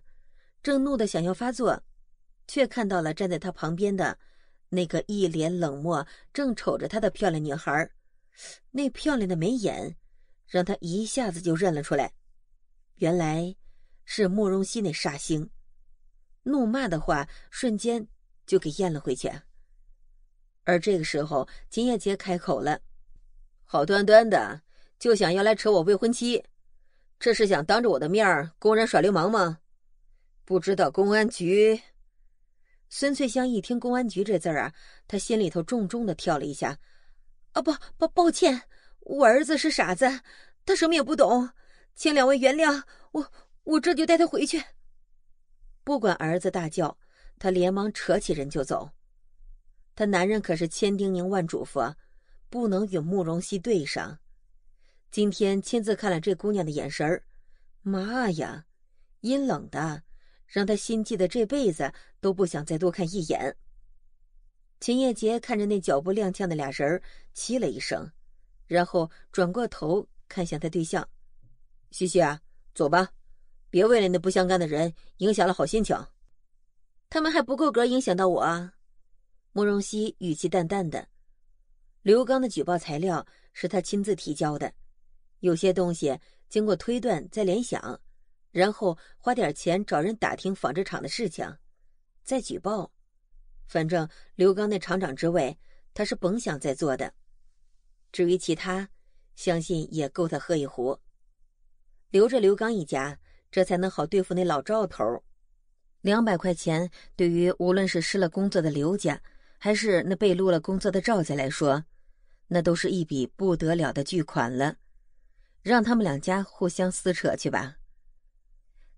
Speaker 1: 正怒得想要发作。却看到了站在他旁边的，那个一脸冷漠、正瞅着他的漂亮女孩那漂亮的眉眼，让他一下子就认了出来。原来，是慕容熙那煞星，怒骂的话瞬间就给咽了回去。而这个时候，金叶杰开口了：“好端端的就想要来扯我未婚妻，这是想当着我的面儿公然耍流氓吗？不知道公安局？”孙翠香一听“公安局”这字儿啊，她心里头重重的跳了一下。啊，不不，抱歉，我儿子是傻子，他什么也不懂，请两位原谅我，我这就带他回去。不管儿子大叫，他连忙扯起人就走。他男人可是千叮咛万嘱咐，不能与慕容熙对上。今天亲自看了这姑娘的眼神儿，妈呀，阴冷的。让他心悸的这辈子都不想再多看一眼。秦叶杰看着那脚步踉跄的俩人儿，了一声，然后转过头看向他对象：“西西啊，走吧，别为了那不相干的人影响了好心情。他们还不够格影响到我啊。”慕容熙语气淡淡的：“刘刚的举报材料是他亲自提交的，有些东西经过推断再联想。”然后花点钱找人打听纺织厂的事情，再举报。反正刘刚那厂长之位他是甭想再做的。至于其他，相信也够他喝一壶。留着刘刚一家，这才能好对付那老赵头。两百块钱对于无论是失了工作的刘家，还是那被撸了工作的赵家来说，那都是一笔不得了的巨款了。让他们两家互相撕扯去吧。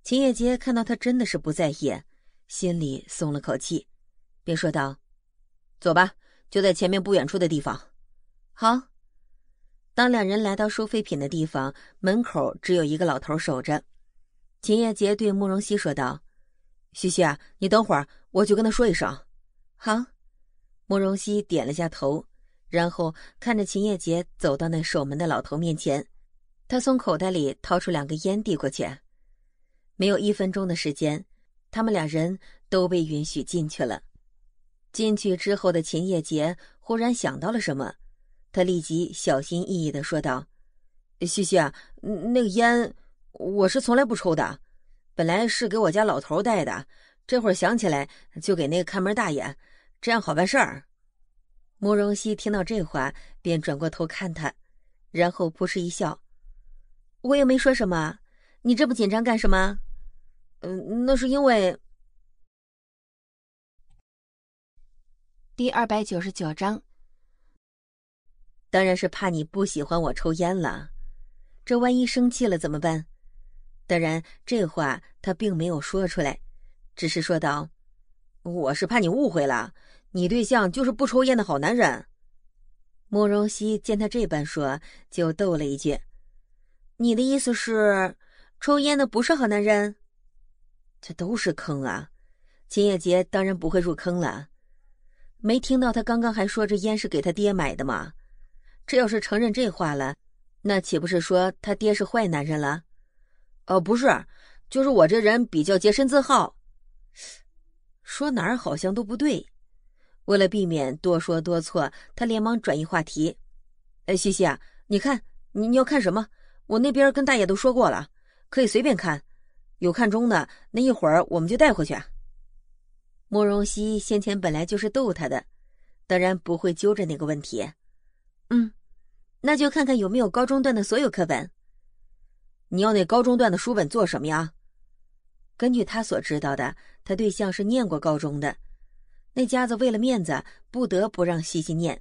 Speaker 1: 秦叶杰看到他真的是不在意，心里松了口气，便说道：“走吧，就在前面不远处的地方。”好。当两人来到收废品的地方，门口只有一个老头守着。秦叶杰对慕容熙说道：“熙熙啊，你等会儿，我去跟他说一声。”好。慕容熙点了下头，然后看着秦叶杰走到那守门的老头面前，他从口袋里掏出两个烟递过去。没有一分钟的时间，他们俩人都被允许进去了。进去之后的秦叶杰忽然想到了什么，他立即小心翼翼的说道：“西西啊，那个烟我是从来不抽的，本来是给我家老头带的，这会儿想起来就给那个看门大爷，这样好办事儿。”慕容熙听到这话，便转过头看他，然后扑哧一笑：“我又没说
Speaker 2: 什么，你这么紧张干什么？”嗯，那是因为第二百九十九章，当然是怕你不喜欢我抽烟了。这万一生气了怎
Speaker 1: 么办？当然，这话他并没有说出来，只是说道：“我是怕你误会了，你对象就是不抽烟的好男人。”慕容熙见他这般说，就逗了一句：“你的意思是，抽烟的不是好男人？”这都是坑啊！秦叶杰当然不会入坑了。没听到他刚刚还说这烟是给他爹买的吗？这要是承认这话了，那岂不是说他爹是坏男人了？哦，不是，就是我这人比较洁身自好。说哪儿好像都不对。为了避免多说多错，他连忙转移话题。哎，西西啊，你看，你你要看什么？我那边跟大爷都说过了，可以随便看。有看中的，那一会儿我们就带回去。慕容熙先前本来就是逗他的，当然不会揪着那个问题。嗯，那就看看有没有高中段的所有课本。你要那高中段的书本做什么呀？根据他所知道的，他对象是念过高中的，那家子为了面子不得不让西西念，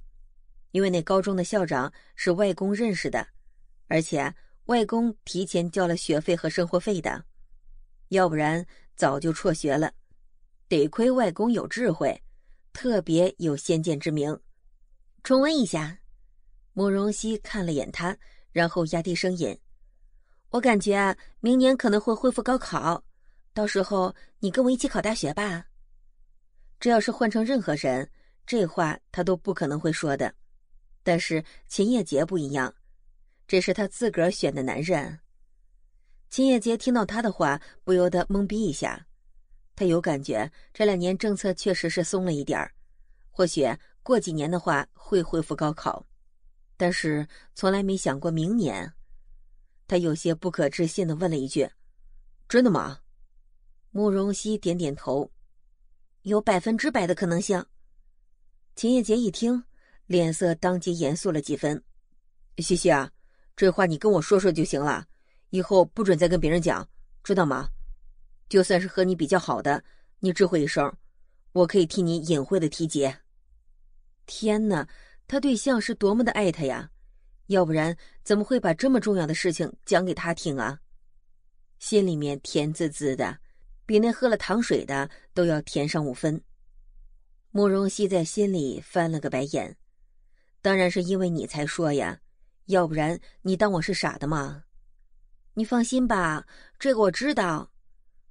Speaker 1: 因为那高中的校长是外公认识的，而且外公提前交了学费和生活费的。要不然早就辍学了，得亏外公有智慧，特别有先见之明。重温一下，慕容熙看了眼他，然后压低声音：“我感觉啊，明年可能会恢复高考，到时候你跟我一起考大学吧。”这要是换成任何人，这话他都不可能会说的。但是秦叶杰不一样，这是他自个儿选的男人。秦叶杰听到他的话，不由得懵逼一下。他有感觉，这两年政策确实是松了一点儿，或许过几年的话会恢复高考，但是从来没想过明年。他有些不可置信的问了一句：“真的吗？”慕容熙点点头：“有百分之百的可能性。”秦叶杰一听，脸色当即严肃了几分：“西西啊，这话你跟我说说就行了。”以后不准再跟别人讲，知道吗？就算是和你比较好的，你智慧一声，我可以替你隐晦的提及。天哪，他对象是多么的爱他呀！要不然怎么会把这么重要的事情讲给他听啊？心里面甜滋滋的，比那喝了糖水的都要甜上五分。慕容熙在心里翻了个白眼。当然是因为你才说呀，要不然你当我是傻的吗？你放心吧，这个我知道。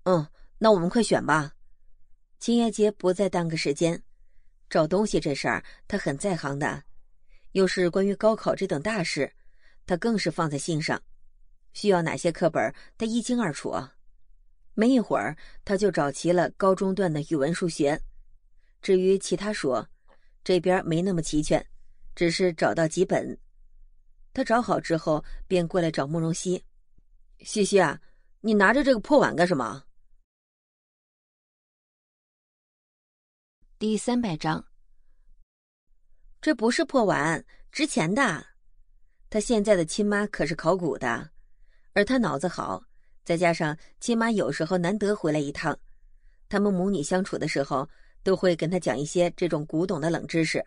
Speaker 1: 嗯，那我们快选吧。秦叶杰不再耽搁时间，找东西这事儿他很在行的。又是关于高考这等大事，他更是放在心上。需要哪些课本，他一清二楚。没一会儿，他就找齐了高中段的语文、数学。至于其他书，这边没那么齐全，只是找到几本。他找好之后，便过来找慕容熙。
Speaker 2: 西西啊，你拿着这个破碗干什么？第三百章，这不是破碗，
Speaker 1: 值钱的。他现在的亲妈可是考古的，而他脑子好，再加上亲妈有时候难得回来一趟，他们母女相处的时候，都会跟他讲一些这种古董的冷知识。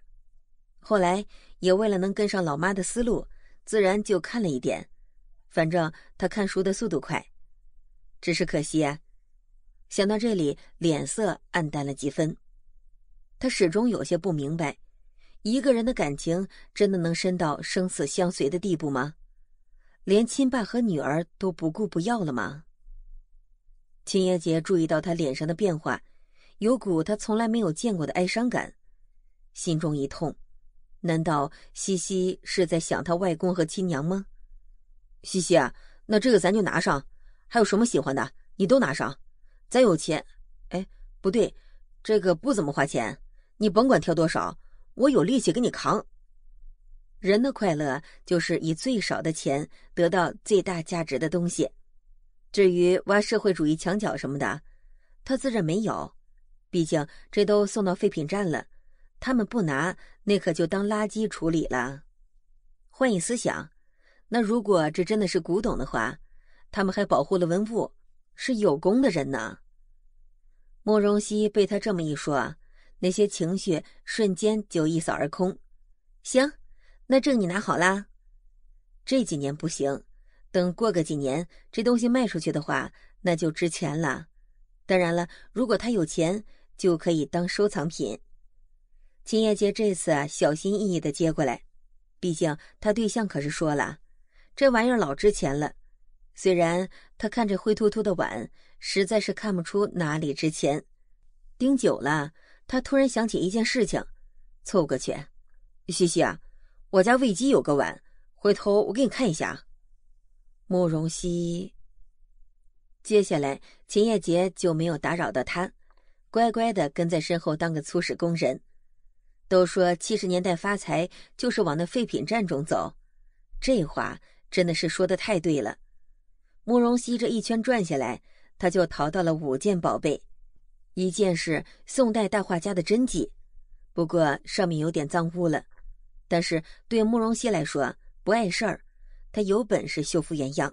Speaker 1: 后来也为了能跟上老妈的思路，自然就看了一点。反正他看书的速度快，只是可惜啊。想到这里，脸色暗淡了几分。他始终有些不明白，一个人的感情真的能深到生死相随的地步吗？连亲爸和女儿都不顾不要了吗？秦叶杰注意到他脸上的变化，有股他从来没有见过的哀伤感，心中一痛。难道西西是在想他外公和亲娘吗？西西啊，那这个咱就拿上，还有什么喜欢的，你都拿上。咱有钱，哎，不对，这个不怎么花钱，你甭管挑多少，我有力气给你扛。人的快乐就是以最少的钱得到最大价值的东西。至于挖社会主义墙角什么的，他自认没有，毕竟这都送到废品站了，他们不拿那可就当垃圾处理了。换一思想。那如果这真的是古董的话，他们还保护了文物，是有功的人呢。慕容熙被他这么一说，那些情绪瞬间就一扫而空。行，那证你拿好啦。这几年不行，等过个几年，这东西卖出去的话，那就值钱了。当然了，如果他有钱，就可以当收藏品。秦叶杰这次小心翼翼的接过来，毕竟他对象可是说了。这玩意儿老值钱了，虽然他看着灰秃秃的碗，实在是看不出哪里值钱。盯久了，他突然想起一件事情，凑过去：“西西啊，我家喂鸡有个碗，回头我给你看一下。”慕容熙。接下来，秦叶杰就没有打扰到他，乖乖的跟在身后当个粗使工人。都说七十年代发财就是往那废品站中走，这话。真的是说的太对了，慕容熙这一圈转下来，他就淘到了五件宝贝，一件是宋代大画家的真迹，不过上面有点脏污了，但是对慕容熙来说不碍事儿，他有本事修复原样。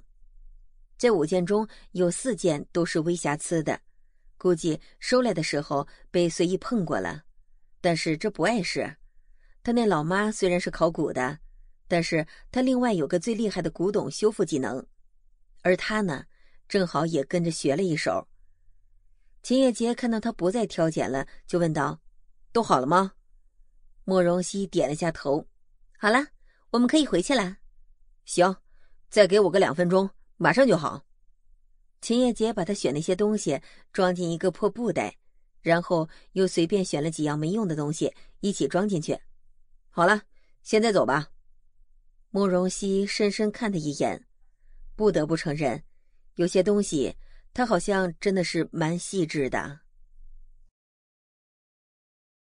Speaker 1: 这五件中有四件都是微瑕疵的，估计收来的时候被随意碰过了，但是这不碍事，他那老妈虽然是考古的。但是他另外有个最厉害的古董修复技能，而他呢，正好也跟着学了一手。秦叶杰看到他不再挑拣了，就问道：“都好了吗？”慕容熙点了下头：“好了，我们可以回去了。”“行，再给我个两分钟，马上就好。”秦叶杰把他选那些东西装进一个破布袋，然后又随便选了几样没用的东西一起装进去。好了，现在走吧。慕容熙深深看他一眼，不得不承认，
Speaker 2: 有些东西他好像真的是蛮细致的。